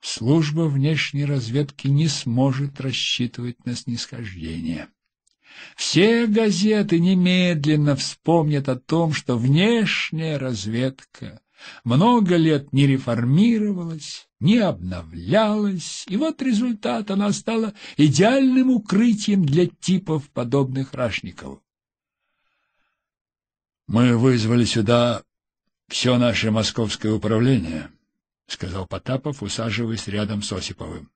[SPEAKER 1] служба внешней разведки не сможет рассчитывать на снисхождение. Все газеты немедленно вспомнят о том, что внешняя разведка много лет не реформировалась, не обновлялась, и вот результат она стала идеальным укрытием для типов подобных Рашникову. «Мы вызвали сюда все наше московское управление», — сказал Потапов, усаживаясь рядом с Осиповым.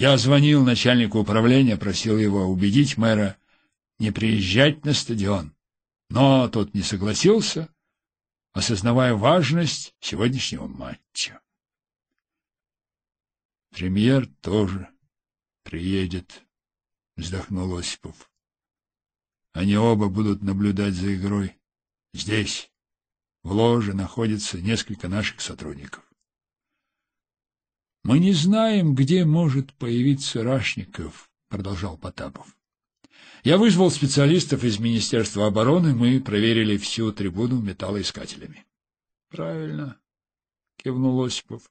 [SPEAKER 1] Я звонил начальнику управления, просил его убедить мэра не приезжать на стадион. Но тот не согласился, осознавая важность сегодняшнего матча. Премьер тоже приедет, вздохнул Осипов. Они оба будут наблюдать за игрой. Здесь, в ложе, находится несколько наших сотрудников. — Мы не знаем, где может появиться Рашников, — продолжал Потапов. Я вызвал специалистов из Министерства обороны, мы проверили всю трибуну металлоискателями. — Правильно, — кивнул Осипов.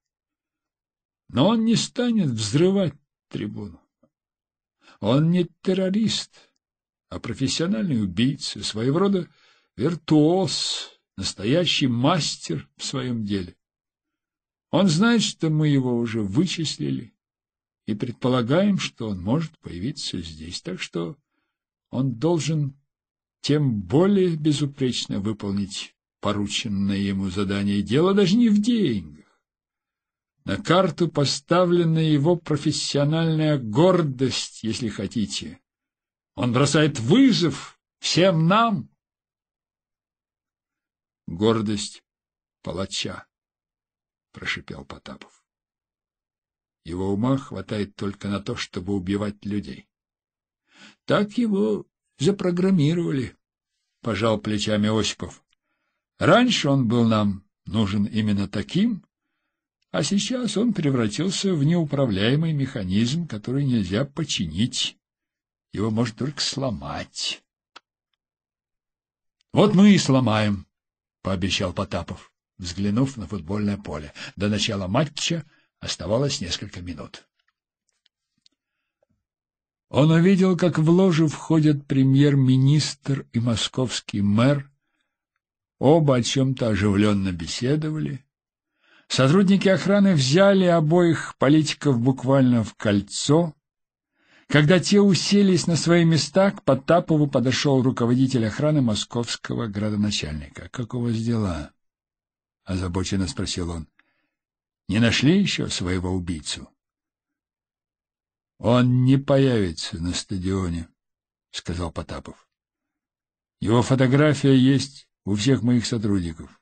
[SPEAKER 1] — Но он не станет взрывать трибуну. Он не террорист, а профессиональный убийца, своего рода виртуоз, настоящий мастер в своем деле. Он знает, что мы его уже вычислили и предполагаем, что он может появиться здесь, так что он должен тем более безупречно выполнить порученное ему задание. Дело даже не в деньгах. На карту поставлена его профессиональная гордость, если хотите. Он бросает вызов всем нам. Гордость палача. — прошипел Потапов. Его ума хватает только на то, чтобы убивать людей. Так его запрограммировали, — пожал плечами Осипов. Раньше он был нам нужен именно таким, а сейчас он превратился в неуправляемый механизм, который нельзя починить. Его можно только сломать. — Вот мы и сломаем, — пообещал Потапов взглянув на футбольное поле. До начала матча оставалось несколько минут. Он увидел, как в ложу входят премьер-министр и московский мэр. Оба о чем-то оживленно беседовали. Сотрудники охраны взяли обоих политиков буквально в кольцо. Когда те уселись на свои места, к Потапову подошел руководитель охраны московского градоначальника. — Как у вас дела? — озабоченно спросил он. — Не нашли еще своего убийцу? — Он не появится на стадионе, — сказал Потапов. — Его фотография есть у всех моих сотрудников.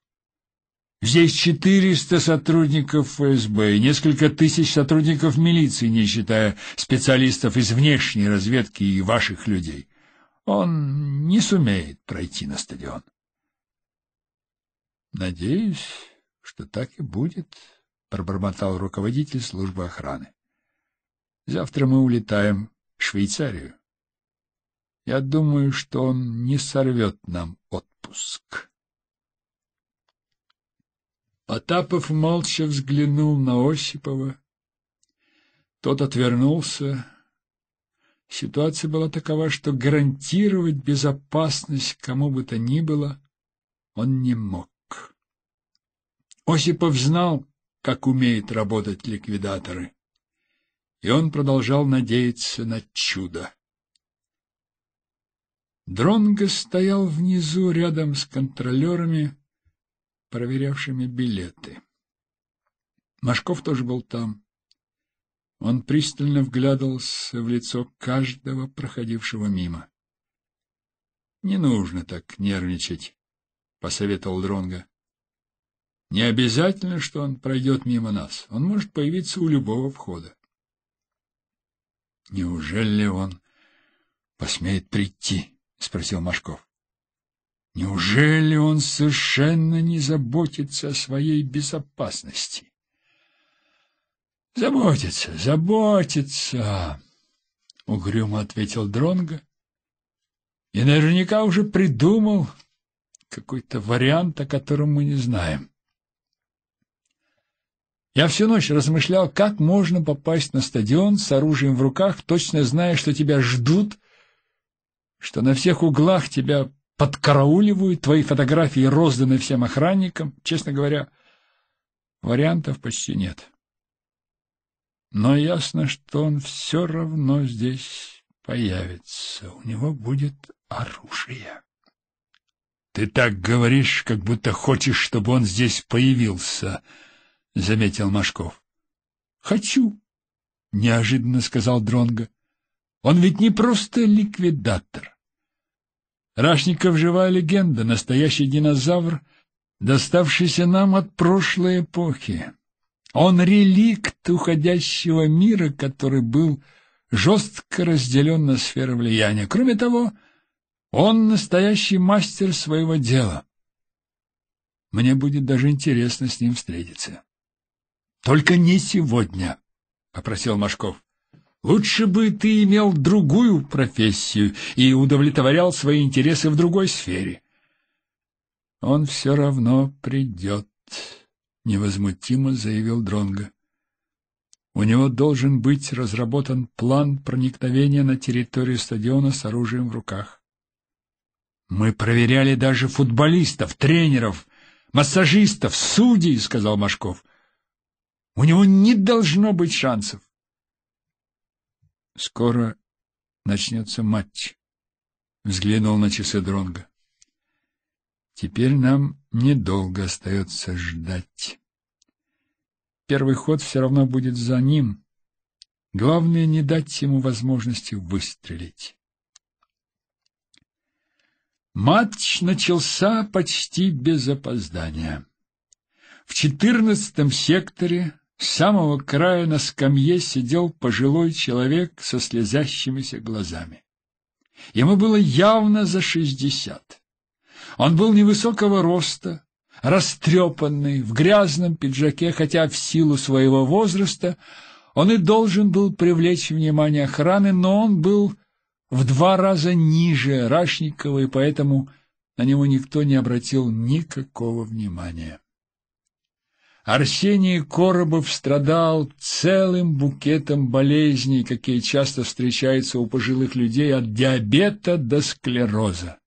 [SPEAKER 1] Здесь 400 сотрудников ФСБ и несколько тысяч сотрудников милиции, не считая специалистов из внешней разведки и ваших людей. Он не сумеет пройти на стадион. — Надеюсь, что так и будет, пробормотал руководитель службы охраны. Завтра мы улетаем в Швейцарию. Я думаю, что он не сорвет нам отпуск. Потапов молча взглянул на Осипова. Тот отвернулся. Ситуация была такова, что гарантировать безопасность кому бы то ни было он не мог. Осипов знал, как умеют работать ликвидаторы. И он продолжал надеяться на чудо. Дронго стоял внизу рядом с контролерами, проверявшими билеты. Машков тоже был там. Он пристально вглядывался в лицо каждого проходившего мимо. — Не нужно так нервничать, — посоветовал Дронго. Не обязательно, что он пройдет мимо нас. Он может появиться у любого входа. — Неужели он посмеет прийти? — спросил Машков. — Неужели он совершенно не заботится о своей безопасности? — Заботится, заботится, — угрюмо ответил Дронга. И наверняка уже придумал какой-то вариант, о котором мы не знаем. — я всю ночь размышлял, как можно попасть на стадион с оружием в руках, точно зная, что тебя ждут, что на всех углах тебя подкарауливают, твои фотографии розданы всем охранникам. Честно говоря, вариантов почти нет. Но ясно, что он все равно здесь появится. У него будет оружие. — Ты так говоришь, как будто хочешь, чтобы он здесь появился, —— заметил Машков. — Хочу, — неожиданно сказал Дронга. Он ведь не просто ликвидатор. Рашников — живая легенда, настоящий динозавр, доставшийся нам от прошлой эпохи. Он реликт уходящего мира, который был жестко разделен на сферы влияния. Кроме того, он настоящий мастер своего дела. Мне будет даже интересно с ним встретиться. Только не сегодня, — попросил Машков. Лучше бы ты имел другую профессию и удовлетворял свои интересы в другой сфере. Он все равно придет, — невозмутимо заявил Дронга. У него должен быть разработан план проникновения на территорию стадиона с оружием в руках. Мы проверяли даже футболистов, тренеров, массажистов, судей, — сказал Машков. У него не должно быть шансов. Скоро начнется матч, взглянул на часы Дронга. Теперь нам недолго остается ждать. Первый ход все равно будет за ним. Главное не дать ему возможности выстрелить. Матч начался почти без опоздания. В четырнадцатом секторе с самого края на скамье сидел пожилой человек со слезящимися глазами. Ему было явно за шестьдесят. Он был невысокого роста, растрепанный, в грязном пиджаке, хотя в силу своего возраста он и должен был привлечь внимание охраны, но он был в два раза ниже Рашникова, и поэтому на него никто не обратил никакого внимания. Арсений Коробов страдал целым букетом болезней, какие часто встречаются у пожилых людей, от диабета до склероза.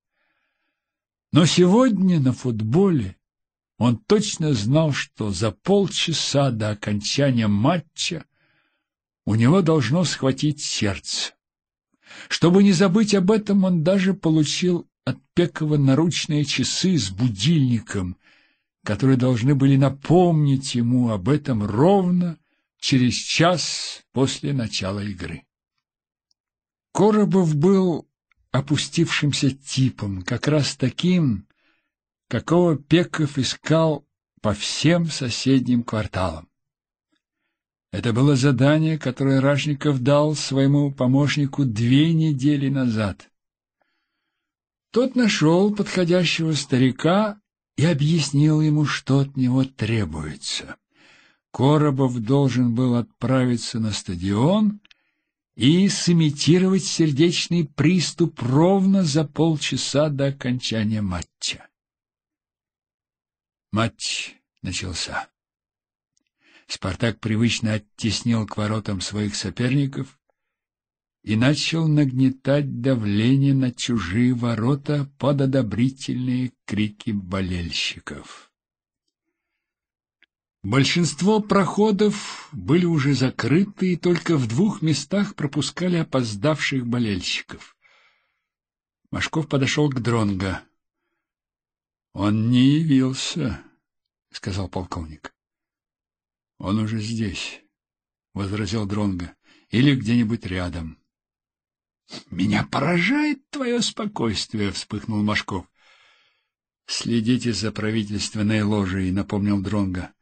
[SPEAKER 1] Но сегодня на футболе он точно знал, что за полчаса до окончания матча у него должно схватить сердце. Чтобы не забыть об этом, он даже получил от Пекова наручные часы с будильником, которые должны были напомнить ему об этом ровно через час после начала игры. Коробов был опустившимся типом, как раз таким, какого Пеков искал по всем соседним кварталам. Это было задание, которое Ражников дал своему помощнику две недели назад. Тот нашел подходящего старика и объяснил ему, что от него требуется. Коробов должен был отправиться на стадион и сымитировать сердечный приступ ровно за полчаса до окончания матча. Матч начался. Спартак привычно оттеснил к воротам своих соперников, и начал нагнетать давление на чужие ворота под одобрительные крики болельщиков. Большинство проходов были уже закрыты, и только в двух местах пропускали опоздавших болельщиков. Машков подошел к Дронго. Он не явился, — сказал полковник. — Он уже здесь, — возразил Дронго, — или где-нибудь рядом. —— Меня поражает твое спокойствие, — вспыхнул Машков. — Следите за правительственной ложей, — напомнил Дронга.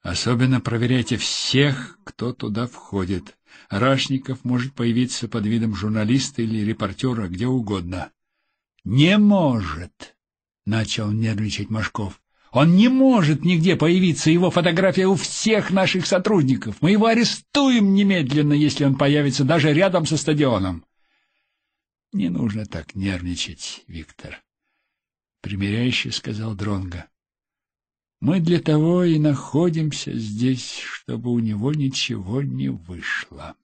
[SPEAKER 1] Особенно проверяйте всех, кто туда входит. Рашников может появиться под видом журналиста или репортера где угодно. — Не может! — начал нервничать Машков. Он не может нигде появиться, его фотография у всех наших сотрудников. Мы его арестуем немедленно, если он появится даже рядом со стадионом. Не нужно так нервничать, Виктор, примиряюще сказал Дронга. Мы для того и находимся здесь, чтобы у него ничего не вышло.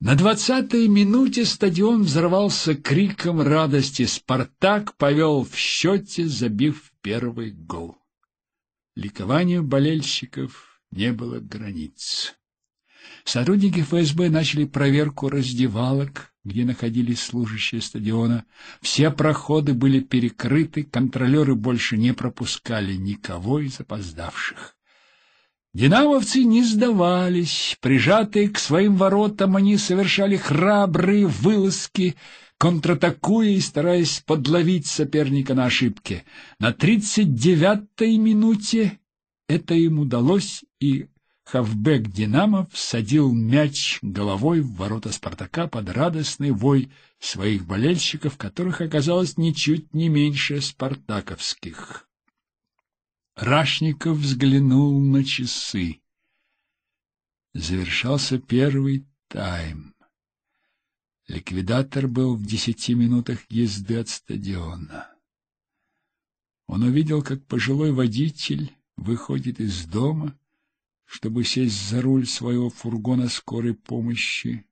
[SPEAKER 1] На двадцатой минуте стадион взорвался криком радости. Спартак повел в счете, забив первый гол. Ликованию болельщиков не было границ. Сотрудники ФСБ начали проверку раздевалок, где находились служащие стадиона. Все проходы были перекрыты, контролеры больше не пропускали никого из опоздавших. Динамовцы не сдавались, прижатые к своим воротам они совершали храбрые вылазки, контратакуя и стараясь подловить соперника на ошибке. На тридцать девятой минуте это им удалось, и хавбек Динамов садил мяч головой в ворота Спартака под радостный вой своих болельщиков, которых оказалось ничуть не меньше спартаковских. Рашников взглянул на часы. Завершался первый тайм. Ликвидатор был в десяти минутах езды от стадиона. Он увидел, как пожилой водитель выходит из дома, чтобы сесть за руль своего фургона скорой помощи.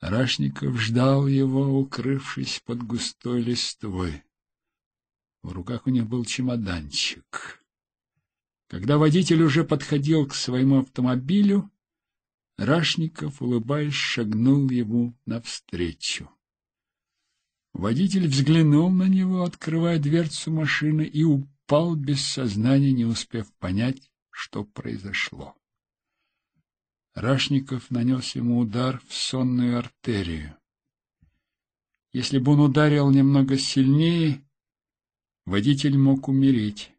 [SPEAKER 1] Рашников ждал его, укрывшись под густой листвой. В руках у нее был чемоданчик. Когда водитель уже подходил к своему автомобилю, Рашников, улыбаясь, шагнул ему навстречу. Водитель взглянул на него, открывая дверцу машины, и упал без сознания, не успев понять, что произошло. Рашников нанес ему удар в сонную артерию. Если бы он ударил немного сильнее, Водитель мог умереть.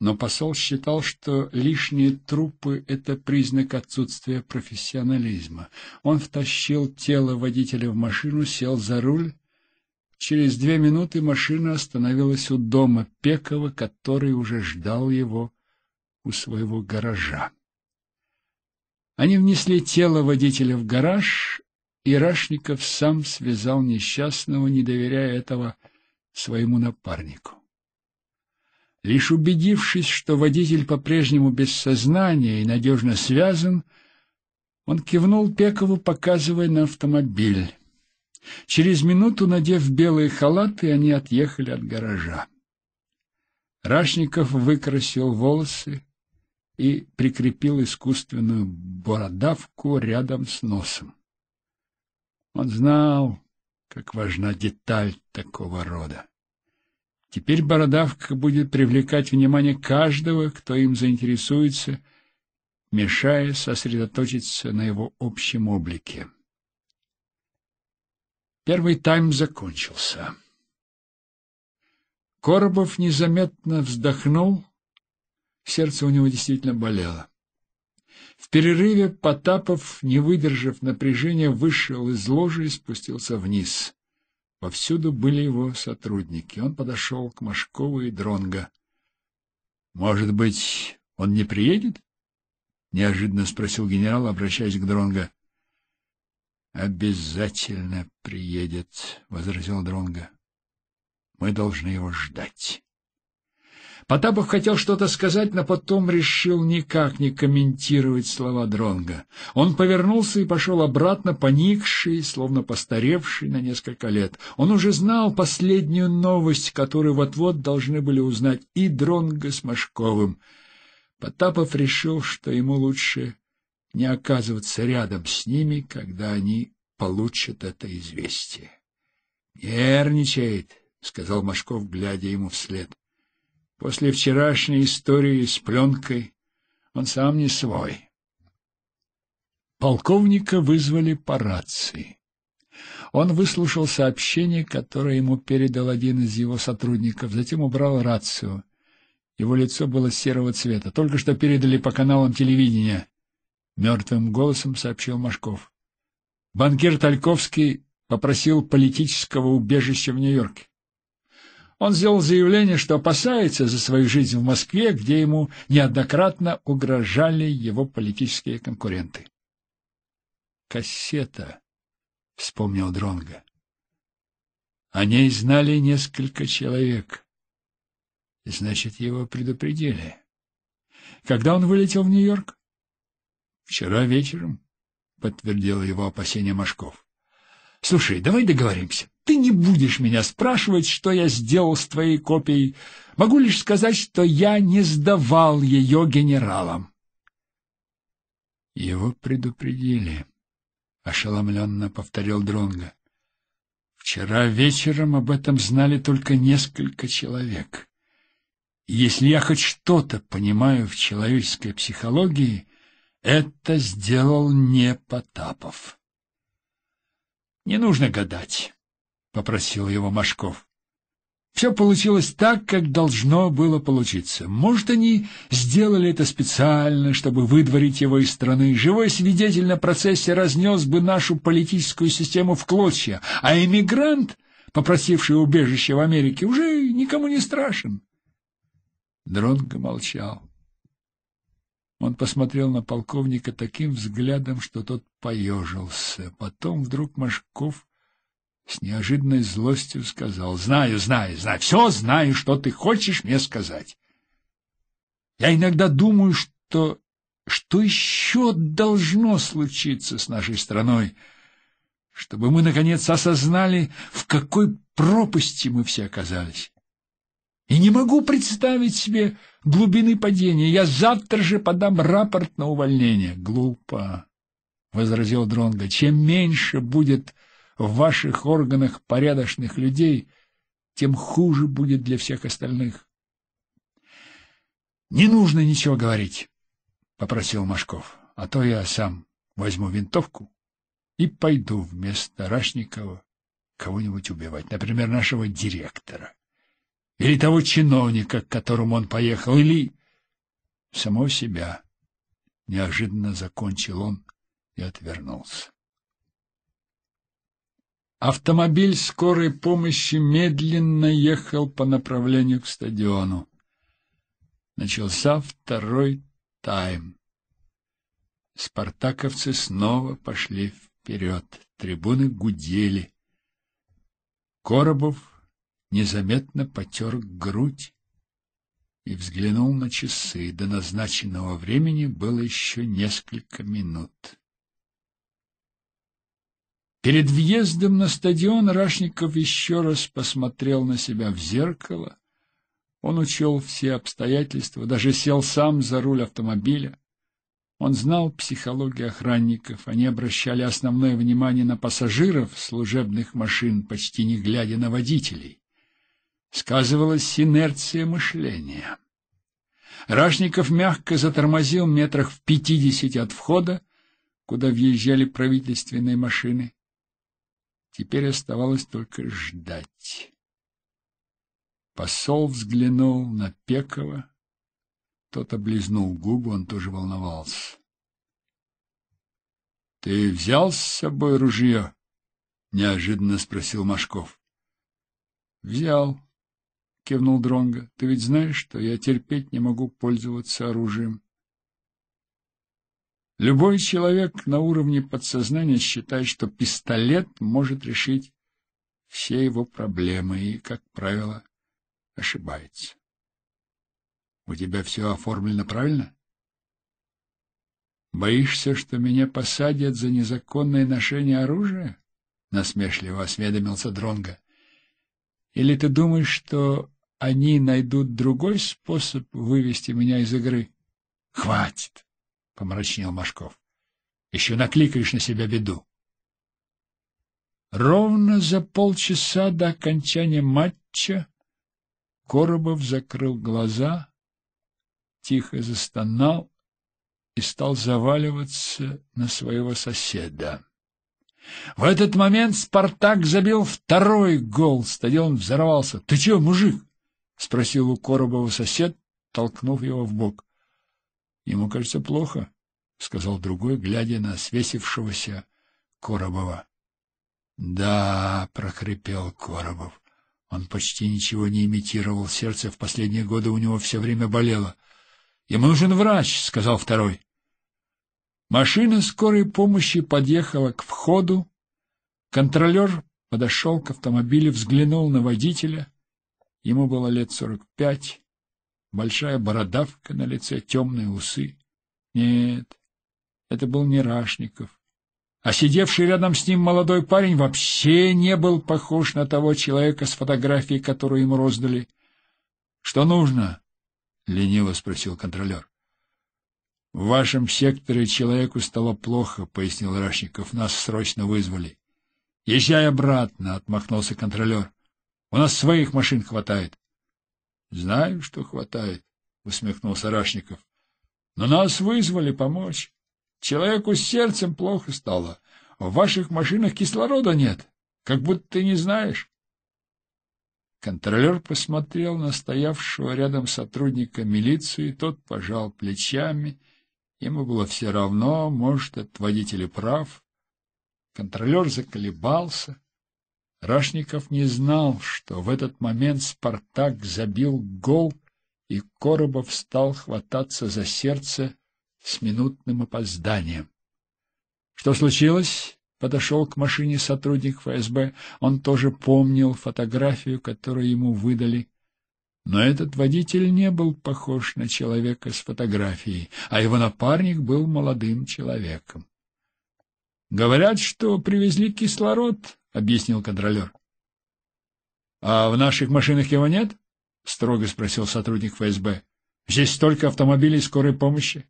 [SPEAKER 1] Но посол считал, что лишние трупы — это признак отсутствия профессионализма. Он втащил тело водителя в машину, сел за руль. Через две минуты машина остановилась у дома Пекова, который уже ждал его у своего гаража. Они внесли тело водителя в гараж, и Рашников сам связал несчастного, не доверяя этого своему напарнику. Лишь убедившись, что водитель по-прежнему без сознания и надежно связан, он кивнул Пекову, показывая на автомобиль. Через минуту, надев белые халаты, они отъехали от гаража. Рашников выкрасил волосы и прикрепил искусственную бородавку рядом с носом. Он знал, как важна деталь такого рода. Теперь бородавка будет привлекать внимание каждого, кто им заинтересуется, мешая сосредоточиться на его общем облике. Первый тайм закончился. Коробов незаметно вздохнул, сердце у него действительно болело. В перерыве Потапов, не выдержав напряжения, вышел из ложи и спустился вниз. Повсюду были его сотрудники. Он подошел к Машкову и Дронго. Может быть, он не приедет? неожиданно спросил генерал, обращаясь к Дронго. Обязательно приедет, возразил Дронго. Мы должны его ждать. Потапов хотел что-то сказать, но потом решил никак не комментировать слова Дронга. Он повернулся и пошел обратно, поникший, словно постаревший на несколько лет. Он уже знал последнюю новость, которую вот-вот должны были узнать и Дронга с Машковым. Потапов решил, что ему лучше не оказываться рядом с ними, когда они получат это известие. — Нервничает, — сказал Машков, глядя ему вслед. После вчерашней истории с пленкой он сам не свой. Полковника вызвали по рации. Он выслушал сообщение, которое ему передал один из его сотрудников, затем убрал рацию. Его лицо было серого цвета. Только что передали по каналам телевидения. Мертвым голосом сообщил Машков. Банкир Тальковский попросил политического убежища в Нью-Йорке. Он сделал заявление, что опасается за свою жизнь в Москве, где ему неоднократно угрожали его политические конкуренты. «Кассета», — вспомнил Дронга. О ней знали несколько человек. Значит, его предупредили. Когда он вылетел в Нью-Йорк? Вчера вечером, — подтвердил его опасение Машков. — Слушай, давай договоримся. Ты не будешь меня спрашивать, что я сделал с твоей копией. Могу лишь сказать, что я не сдавал ее генералам. Его предупредили, — ошеломленно повторил Дронга. Вчера вечером об этом знали только несколько человек. если я хоть что-то понимаю в человеческой психологии, это сделал не Потапов. Не нужно гадать. — попросил его Машков. Все получилось так, как должно было получиться. Может, они сделали это специально, чтобы выдворить его из страны. Живой свидетель на процессе разнес бы нашу политическую систему в клочья, а эмигрант, попросивший убежище в Америке, уже никому не страшен. Дронго молчал. Он посмотрел на полковника таким взглядом, что тот поежился. Потом вдруг Машков с неожиданной злостью сказал. — Знаю, знаю, знаю, все знаю, что ты хочешь мне сказать. Я иногда думаю, что... что еще должно случиться с нашей страной, чтобы мы, наконец, осознали, в какой пропасти мы все оказались. И не могу представить себе глубины падения. Я завтра же подам рапорт на увольнение. — Глупо, — возразил Дронго. Чем меньше будет в ваших органах порядочных людей, тем хуже будет для всех остальных. — Не нужно ничего говорить, — попросил Машков, — а то я сам возьму винтовку и пойду вместо Рашникова кого-нибудь убивать, например, нашего директора, или того чиновника, к которому он поехал, или самого себя. Неожиданно закончил он и отвернулся. Автомобиль скорой помощи медленно ехал по направлению к стадиону. Начался второй тайм. Спартаковцы снова пошли вперед. Трибуны гудели. Коробов незаметно потер грудь и взглянул на часы. До назначенного времени было еще несколько минут. Перед въездом на стадион Рашников еще раз посмотрел на себя в зеркало. Он учел все обстоятельства, даже сел сам за руль автомобиля. Он знал психологию охранников, они обращали основное внимание на пассажиров служебных машин, почти не глядя на водителей. Сказывалась инерция мышления. Рашников мягко затормозил в метрах в пятидесяти от входа, куда въезжали правительственные машины. Теперь оставалось только ждать. Посол взглянул на Пекова. Тот облизнул губы, он тоже волновался. — Ты взял с собой ружье? — неожиданно спросил Машков. — Взял, — кивнул Дронга. Ты ведь знаешь, что я терпеть не могу пользоваться оружием. Любой человек на уровне подсознания считает, что пистолет может решить все его проблемы и, как правило, ошибается. У тебя все оформлено правильно? Боишься, что меня посадят за незаконное ношение оружия? Насмешливо осведомился Дронга. Или ты думаешь, что они найдут другой способ вывести меня из игры? Хватит! помрачнел Машков. — Еще накликаешь на себя беду. Ровно за полчаса до окончания матча Коробов закрыл глаза, тихо застонал и стал заваливаться на своего соседа. В этот момент «Спартак» забил второй гол. Стадион взорвался. — Ты чего, мужик? — спросил у Коробова сосед, толкнув его в бок. Ему, кажется, плохо, — сказал другой, глядя на свесившегося Коробова. — Да, — прохрипел Коробов. Он почти ничего не имитировал. Сердце в последние годы у него все время болело. — Ему нужен врач, — сказал второй. Машина скорой помощи подъехала к входу. Контролер подошел к автомобилю, взглянул на водителя. Ему было лет сорок пять большая бородавка на лице, темные усы. Нет, это был не Рашников. А сидевший рядом с ним молодой парень вообще не был похож на того человека с фотографией, которую ему роздали. — Что нужно? — лениво спросил контролер. — В вашем секторе человеку стало плохо, — пояснил Рашников. — Нас срочно вызвали. — Езжай обратно, — отмахнулся контролер. — У нас своих машин хватает. — Знаем, что хватает, — усмехнулся Рашников. — Но нас вызвали помочь. Человеку с сердцем плохо стало. В ваших машинах кислорода нет, как будто ты не знаешь. Контролер посмотрел на стоявшего рядом сотрудника милиции, тот пожал плечами. Ему было все равно, может, этот водитель прав. Контролер заколебался. Рашников не знал, что в этот момент «Спартак» забил гол, и Коробов стал хвататься за сердце с минутным опозданием. «Что случилось?» — подошел к машине сотрудник ФСБ. Он тоже помнил фотографию, которую ему выдали. Но этот водитель не был похож на человека с фотографией, а его напарник был молодым человеком. «Говорят, что привезли кислород», — объяснил контролер. — А в наших машинах его нет? — строго спросил сотрудник ФСБ. — Здесь столько автомобилей скорой помощи.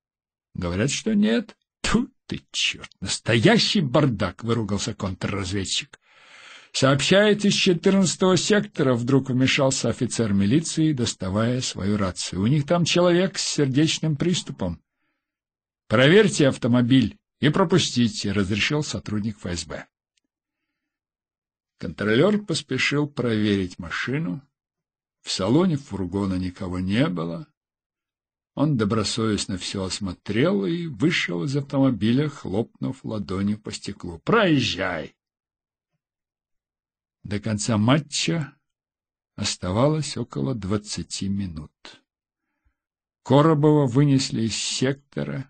[SPEAKER 1] — Говорят, что нет. — Тьфу ты, черт, настоящий бардак! — выругался контрразведчик. — Сообщает из четырнадцатого сектора, — вдруг вмешался офицер милиции, доставая свою рацию. — У них там человек с сердечным приступом. — Проверьте автомобиль и пропустите, — разрешил сотрудник ФСБ. Контролер поспешил проверить машину. В салоне фургона никого не было. Он добросовестно все осмотрел и вышел из автомобиля, хлопнув ладонью по стеклу. «Проезжай!» До конца матча оставалось около двадцати минут. Коробова вынесли из сектора.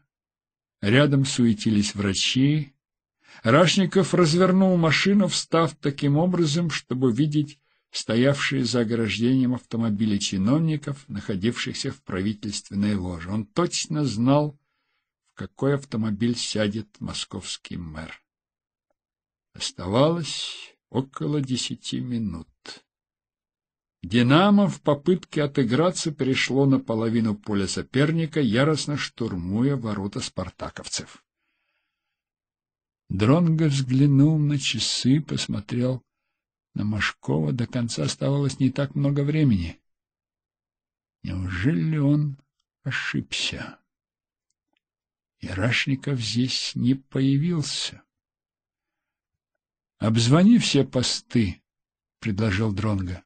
[SPEAKER 1] Рядом суетились врачи, Рашников развернул машину, встав таким образом, чтобы видеть стоявшие за ограждением автомобили чиновников, находившихся в правительственной ложе. Он точно знал, в какой автомобиль сядет московский мэр. Оставалось около десяти минут. «Динамо» в попытке отыграться перешло на половину поля соперника, яростно штурмуя ворота спартаковцев. Дронго взглянул на часы, посмотрел на Машкова. До конца оставалось не так много времени. Неужели он ошибся? Ирашников здесь не появился. — Обзвони все посты, — предложил Дронга.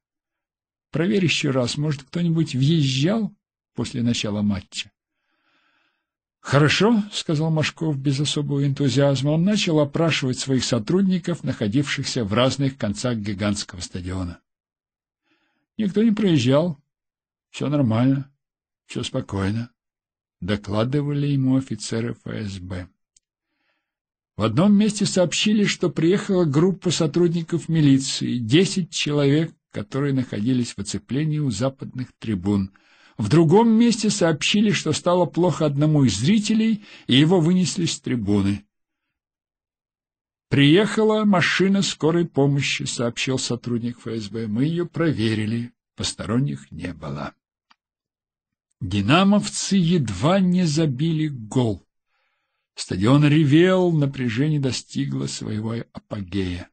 [SPEAKER 1] Проверь еще раз, может, кто-нибудь въезжал после начала матча. «Хорошо», — сказал Машков без особого энтузиазма, он начал опрашивать своих сотрудников, находившихся в разных концах гигантского стадиона. «Никто не проезжал. Все нормально, все спокойно», — докладывали ему офицеры ФСБ. В одном месте сообщили, что приехала группа сотрудников милиции, десять человек, которые находились в оцеплении у западных трибун — в другом месте сообщили, что стало плохо одному из зрителей, и его вынесли с трибуны. «Приехала машина скорой помощи», — сообщил сотрудник ФСБ. «Мы ее проверили. Посторонних не было». Динамовцы едва не забили гол. Стадион ревел, напряжение достигло своего апогея.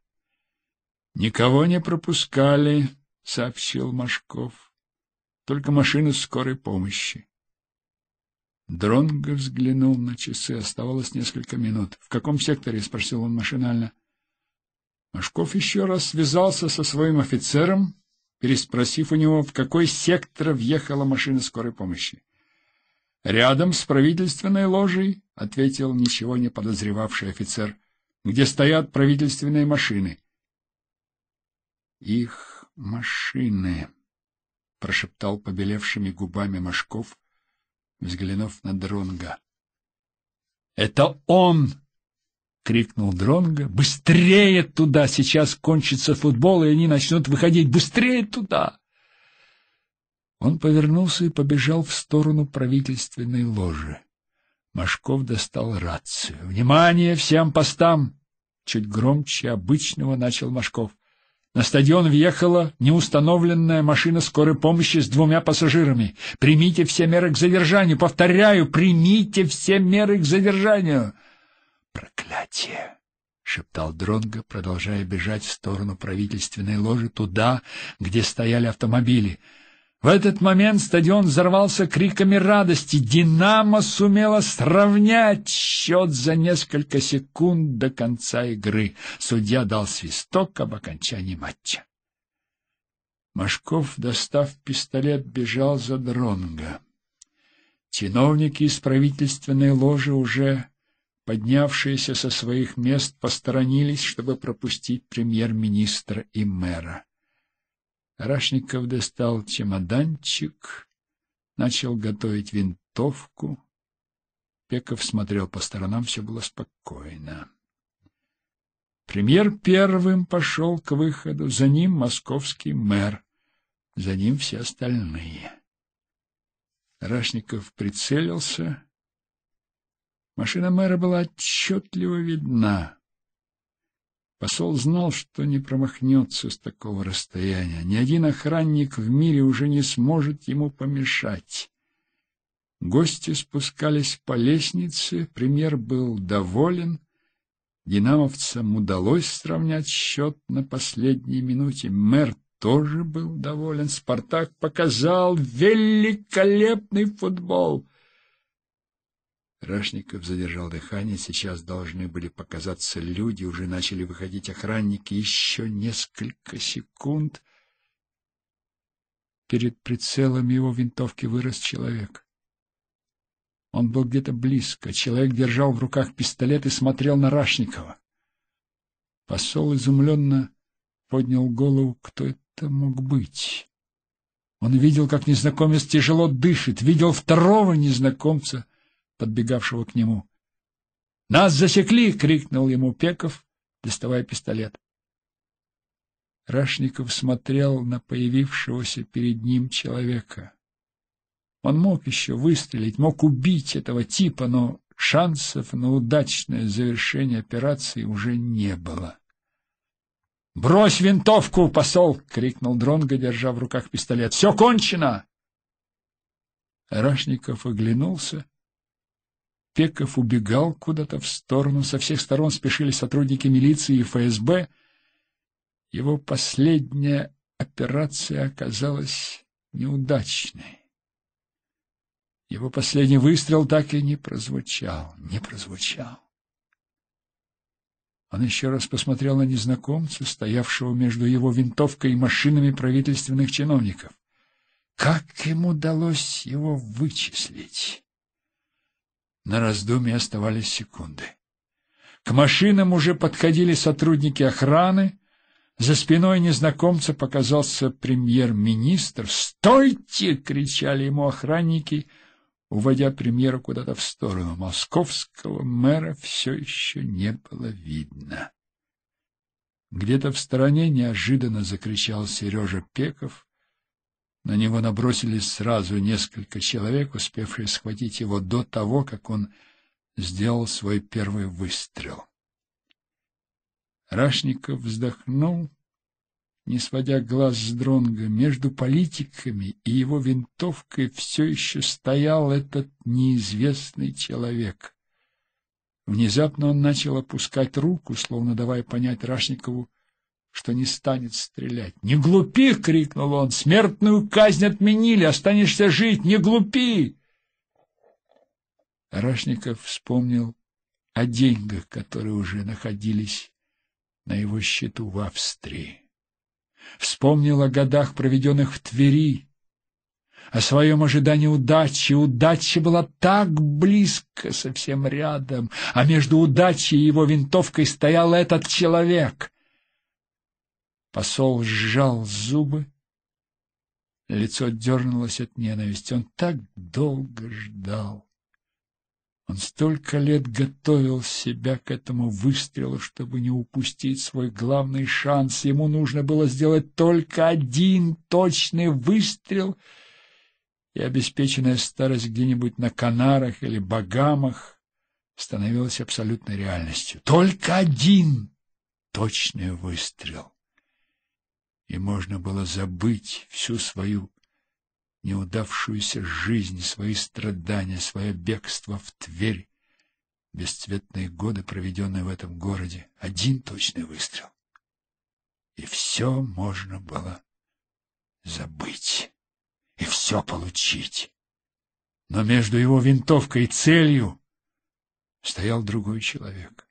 [SPEAKER 1] «Никого не пропускали», — сообщил Машков только машины скорой помощи. Дронго взглянул на часы. Оставалось несколько минут. — В каком секторе? — спросил он машинально. Машков еще раз связался со своим офицером, переспросив у него, в какой сектор въехала машина скорой помощи. — Рядом с правительственной ложей, — ответил ничего не подозревавший офицер, — где стоят правительственные машины. — Их машины... — прошептал побелевшими губами Машков, взглянув на Дронга. «Это он!» — крикнул Дронга. «Быстрее туда! Сейчас кончится футбол, и они начнут выходить! Быстрее туда!» Он повернулся и побежал в сторону правительственной ложи. Машков достал рацию. «Внимание всем постам!» Чуть громче обычного начал Машков. На стадион въехала неустановленная машина скорой помощи с двумя пассажирами. Примите все меры к задержанию. Повторяю, примите все меры к задержанию. Проклятие! — шептал Дронго, продолжая бежать в сторону правительственной ложи, туда, где стояли автомобили — в этот момент стадион взорвался криками радости. «Динамо» сумела сравнять счет за несколько секунд до конца игры. Судья дал свисток об окончании матча. Машков, достав пистолет, бежал за Дронго. Чиновники из правительственной ложи, уже поднявшиеся со своих мест, посторонились, чтобы пропустить премьер-министра и мэра. Рашников достал чемоданчик, начал готовить винтовку. Пеков смотрел по сторонам, все было спокойно. Премьер первым пошел к выходу, за ним московский мэр, за ним все остальные. Рашников прицелился. Машина мэра была отчетливо видна. Посол знал, что не промахнется с такого расстояния. Ни один охранник в мире уже не сможет ему помешать. Гости спускались по лестнице, премьер был доволен. Динамовцам удалось сравнять счет на последней минуте. Мэр тоже был доволен. Спартак показал великолепный футбол. Рашников задержал дыхание. Сейчас должны были показаться люди, уже начали выходить охранники. Еще несколько секунд. Перед прицелом его винтовки вырос человек. Он был где-то близко. Человек держал в руках пистолет и смотрел на Рашникова. Посол изумленно поднял голову. Кто это мог быть? Он видел, как незнакомец тяжело дышит, видел второго незнакомца подбегавшего к нему. — Нас засекли! — крикнул ему Пеков, доставая пистолет. Рашников смотрел на появившегося перед ним человека. Он мог еще выстрелить, мог убить этого типа, но шансов на удачное завершение операции уже не было. «Брось винтовку, посол!» — крикнул Дронго, держа в руках пистолет. «Все кончено!» Рашников оглянулся Пеков убегал куда-то в сторону, со всех сторон спешили сотрудники милиции и ФСБ. Его последняя операция оказалась неудачной. Его последний выстрел так и не прозвучал, не прозвучал. Он еще раз посмотрел на незнакомца, стоявшего между его винтовкой и машинами правительственных чиновников. Как им удалось его вычислить? На раздумье оставались секунды. К машинам уже подходили сотрудники охраны. За спиной незнакомца показался премьер-министр. «Стойте!» — кричали ему охранники, уводя премьера куда-то в сторону. Московского мэра все еще не было видно. Где-то в стороне неожиданно закричал Сережа Пеков. На него набросились сразу несколько человек, успевшие схватить его до того, как он сделал свой первый выстрел. Рашников вздохнул, не сводя глаз с дронга между политиками и его винтовкой все еще стоял этот неизвестный человек. Внезапно он начал опускать руку, словно давая понять Рашникову, что не станет стрелять. «Не глупи!» — крикнул он. «Смертную казнь отменили! Останешься жить! Не глупи!» Рашников вспомнил о деньгах, которые уже находились на его счету в Австрии. Вспомнил о годах, проведенных в Твери, о своем ожидании удачи. Удача была так близко, совсем рядом, а между удачей и его винтовкой стоял этот человек — Посол сжал зубы. Лицо дернулось от ненависти. Он так долго ждал. Он столько лет готовил себя к этому выстрелу, чтобы не упустить свой главный шанс. Ему нужно было сделать только один точный выстрел, и обеспеченная старость где-нибудь на Канарах или Багамах становилась абсолютной реальностью. Только один точный выстрел и можно было забыть всю свою неудавшуюся жизнь, свои страдания, свое бегство в Тверь, бесцветные годы, проведенные в этом городе, один точный выстрел. И все можно было забыть, и все получить. Но между его винтовкой и целью стоял другой человек.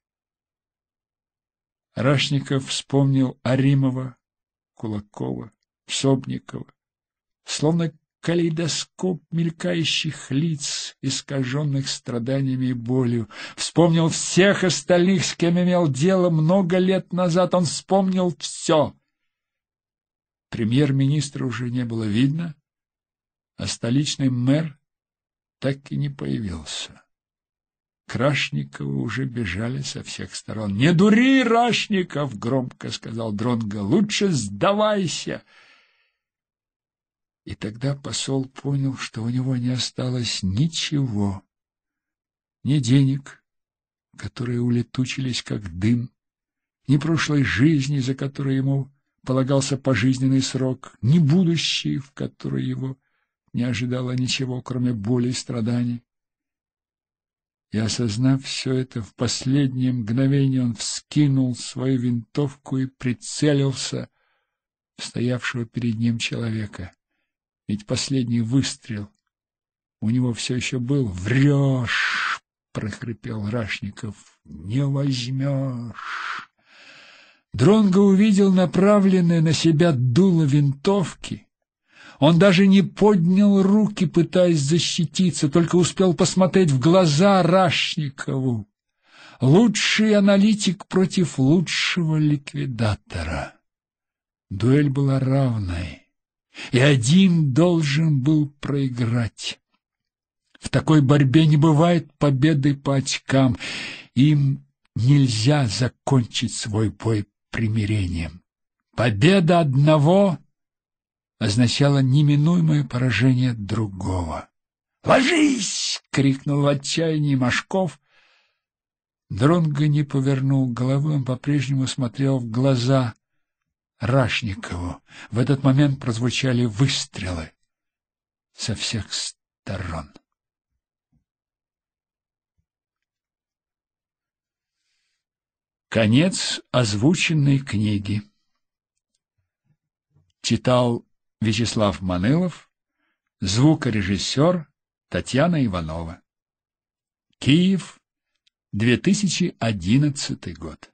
[SPEAKER 1] Рашников вспомнил Аримова, Кулакова, Собникова, словно калейдоскоп мелькающих лиц, искаженных страданиями и болью. Вспомнил всех остальных, с кем имел дело много лет назад. Он вспомнил все. Премьер-министра уже не было видно, а столичный мэр так и не появился. Крашниковы уже бежали со всех сторон. — Не дури, Рашников! — громко сказал Дронго. — Лучше сдавайся! И тогда посол понял, что у него не осталось ничего. Ни денег, которые улетучились как дым, ни прошлой жизни, за которую ему полагался пожизненный срок, ни будущей, в которой его не ожидало ничего, кроме боли и страданий. И, осознав все это, в последнее мгновение он вскинул свою винтовку и прицелился в стоявшего перед ним человека. Ведь последний выстрел у него все еще был. «Врешь!» — прохрипел Рашников. «Не возьмешь!» Дронго увидел направленное на себя дуло винтовки — он даже не поднял руки, пытаясь защититься, только успел посмотреть в глаза Рашникову. Лучший аналитик против лучшего ликвидатора. Дуэль была равной, и один должен был проиграть. В такой борьбе не бывает победы по очкам. Им нельзя закончить свой бой примирением. Победа одного означало неминуемое поражение другого. «Ложись!» — крикнул в отчаянии Машков. Дронго не повернул головы, он по-прежнему смотрел в глаза Рашникову. В этот момент прозвучали выстрелы со всех сторон. Конец озвученной книги. Читал Вячеслав Манылов, звукорежиссер Татьяна Иванова. Киев, 2011 год.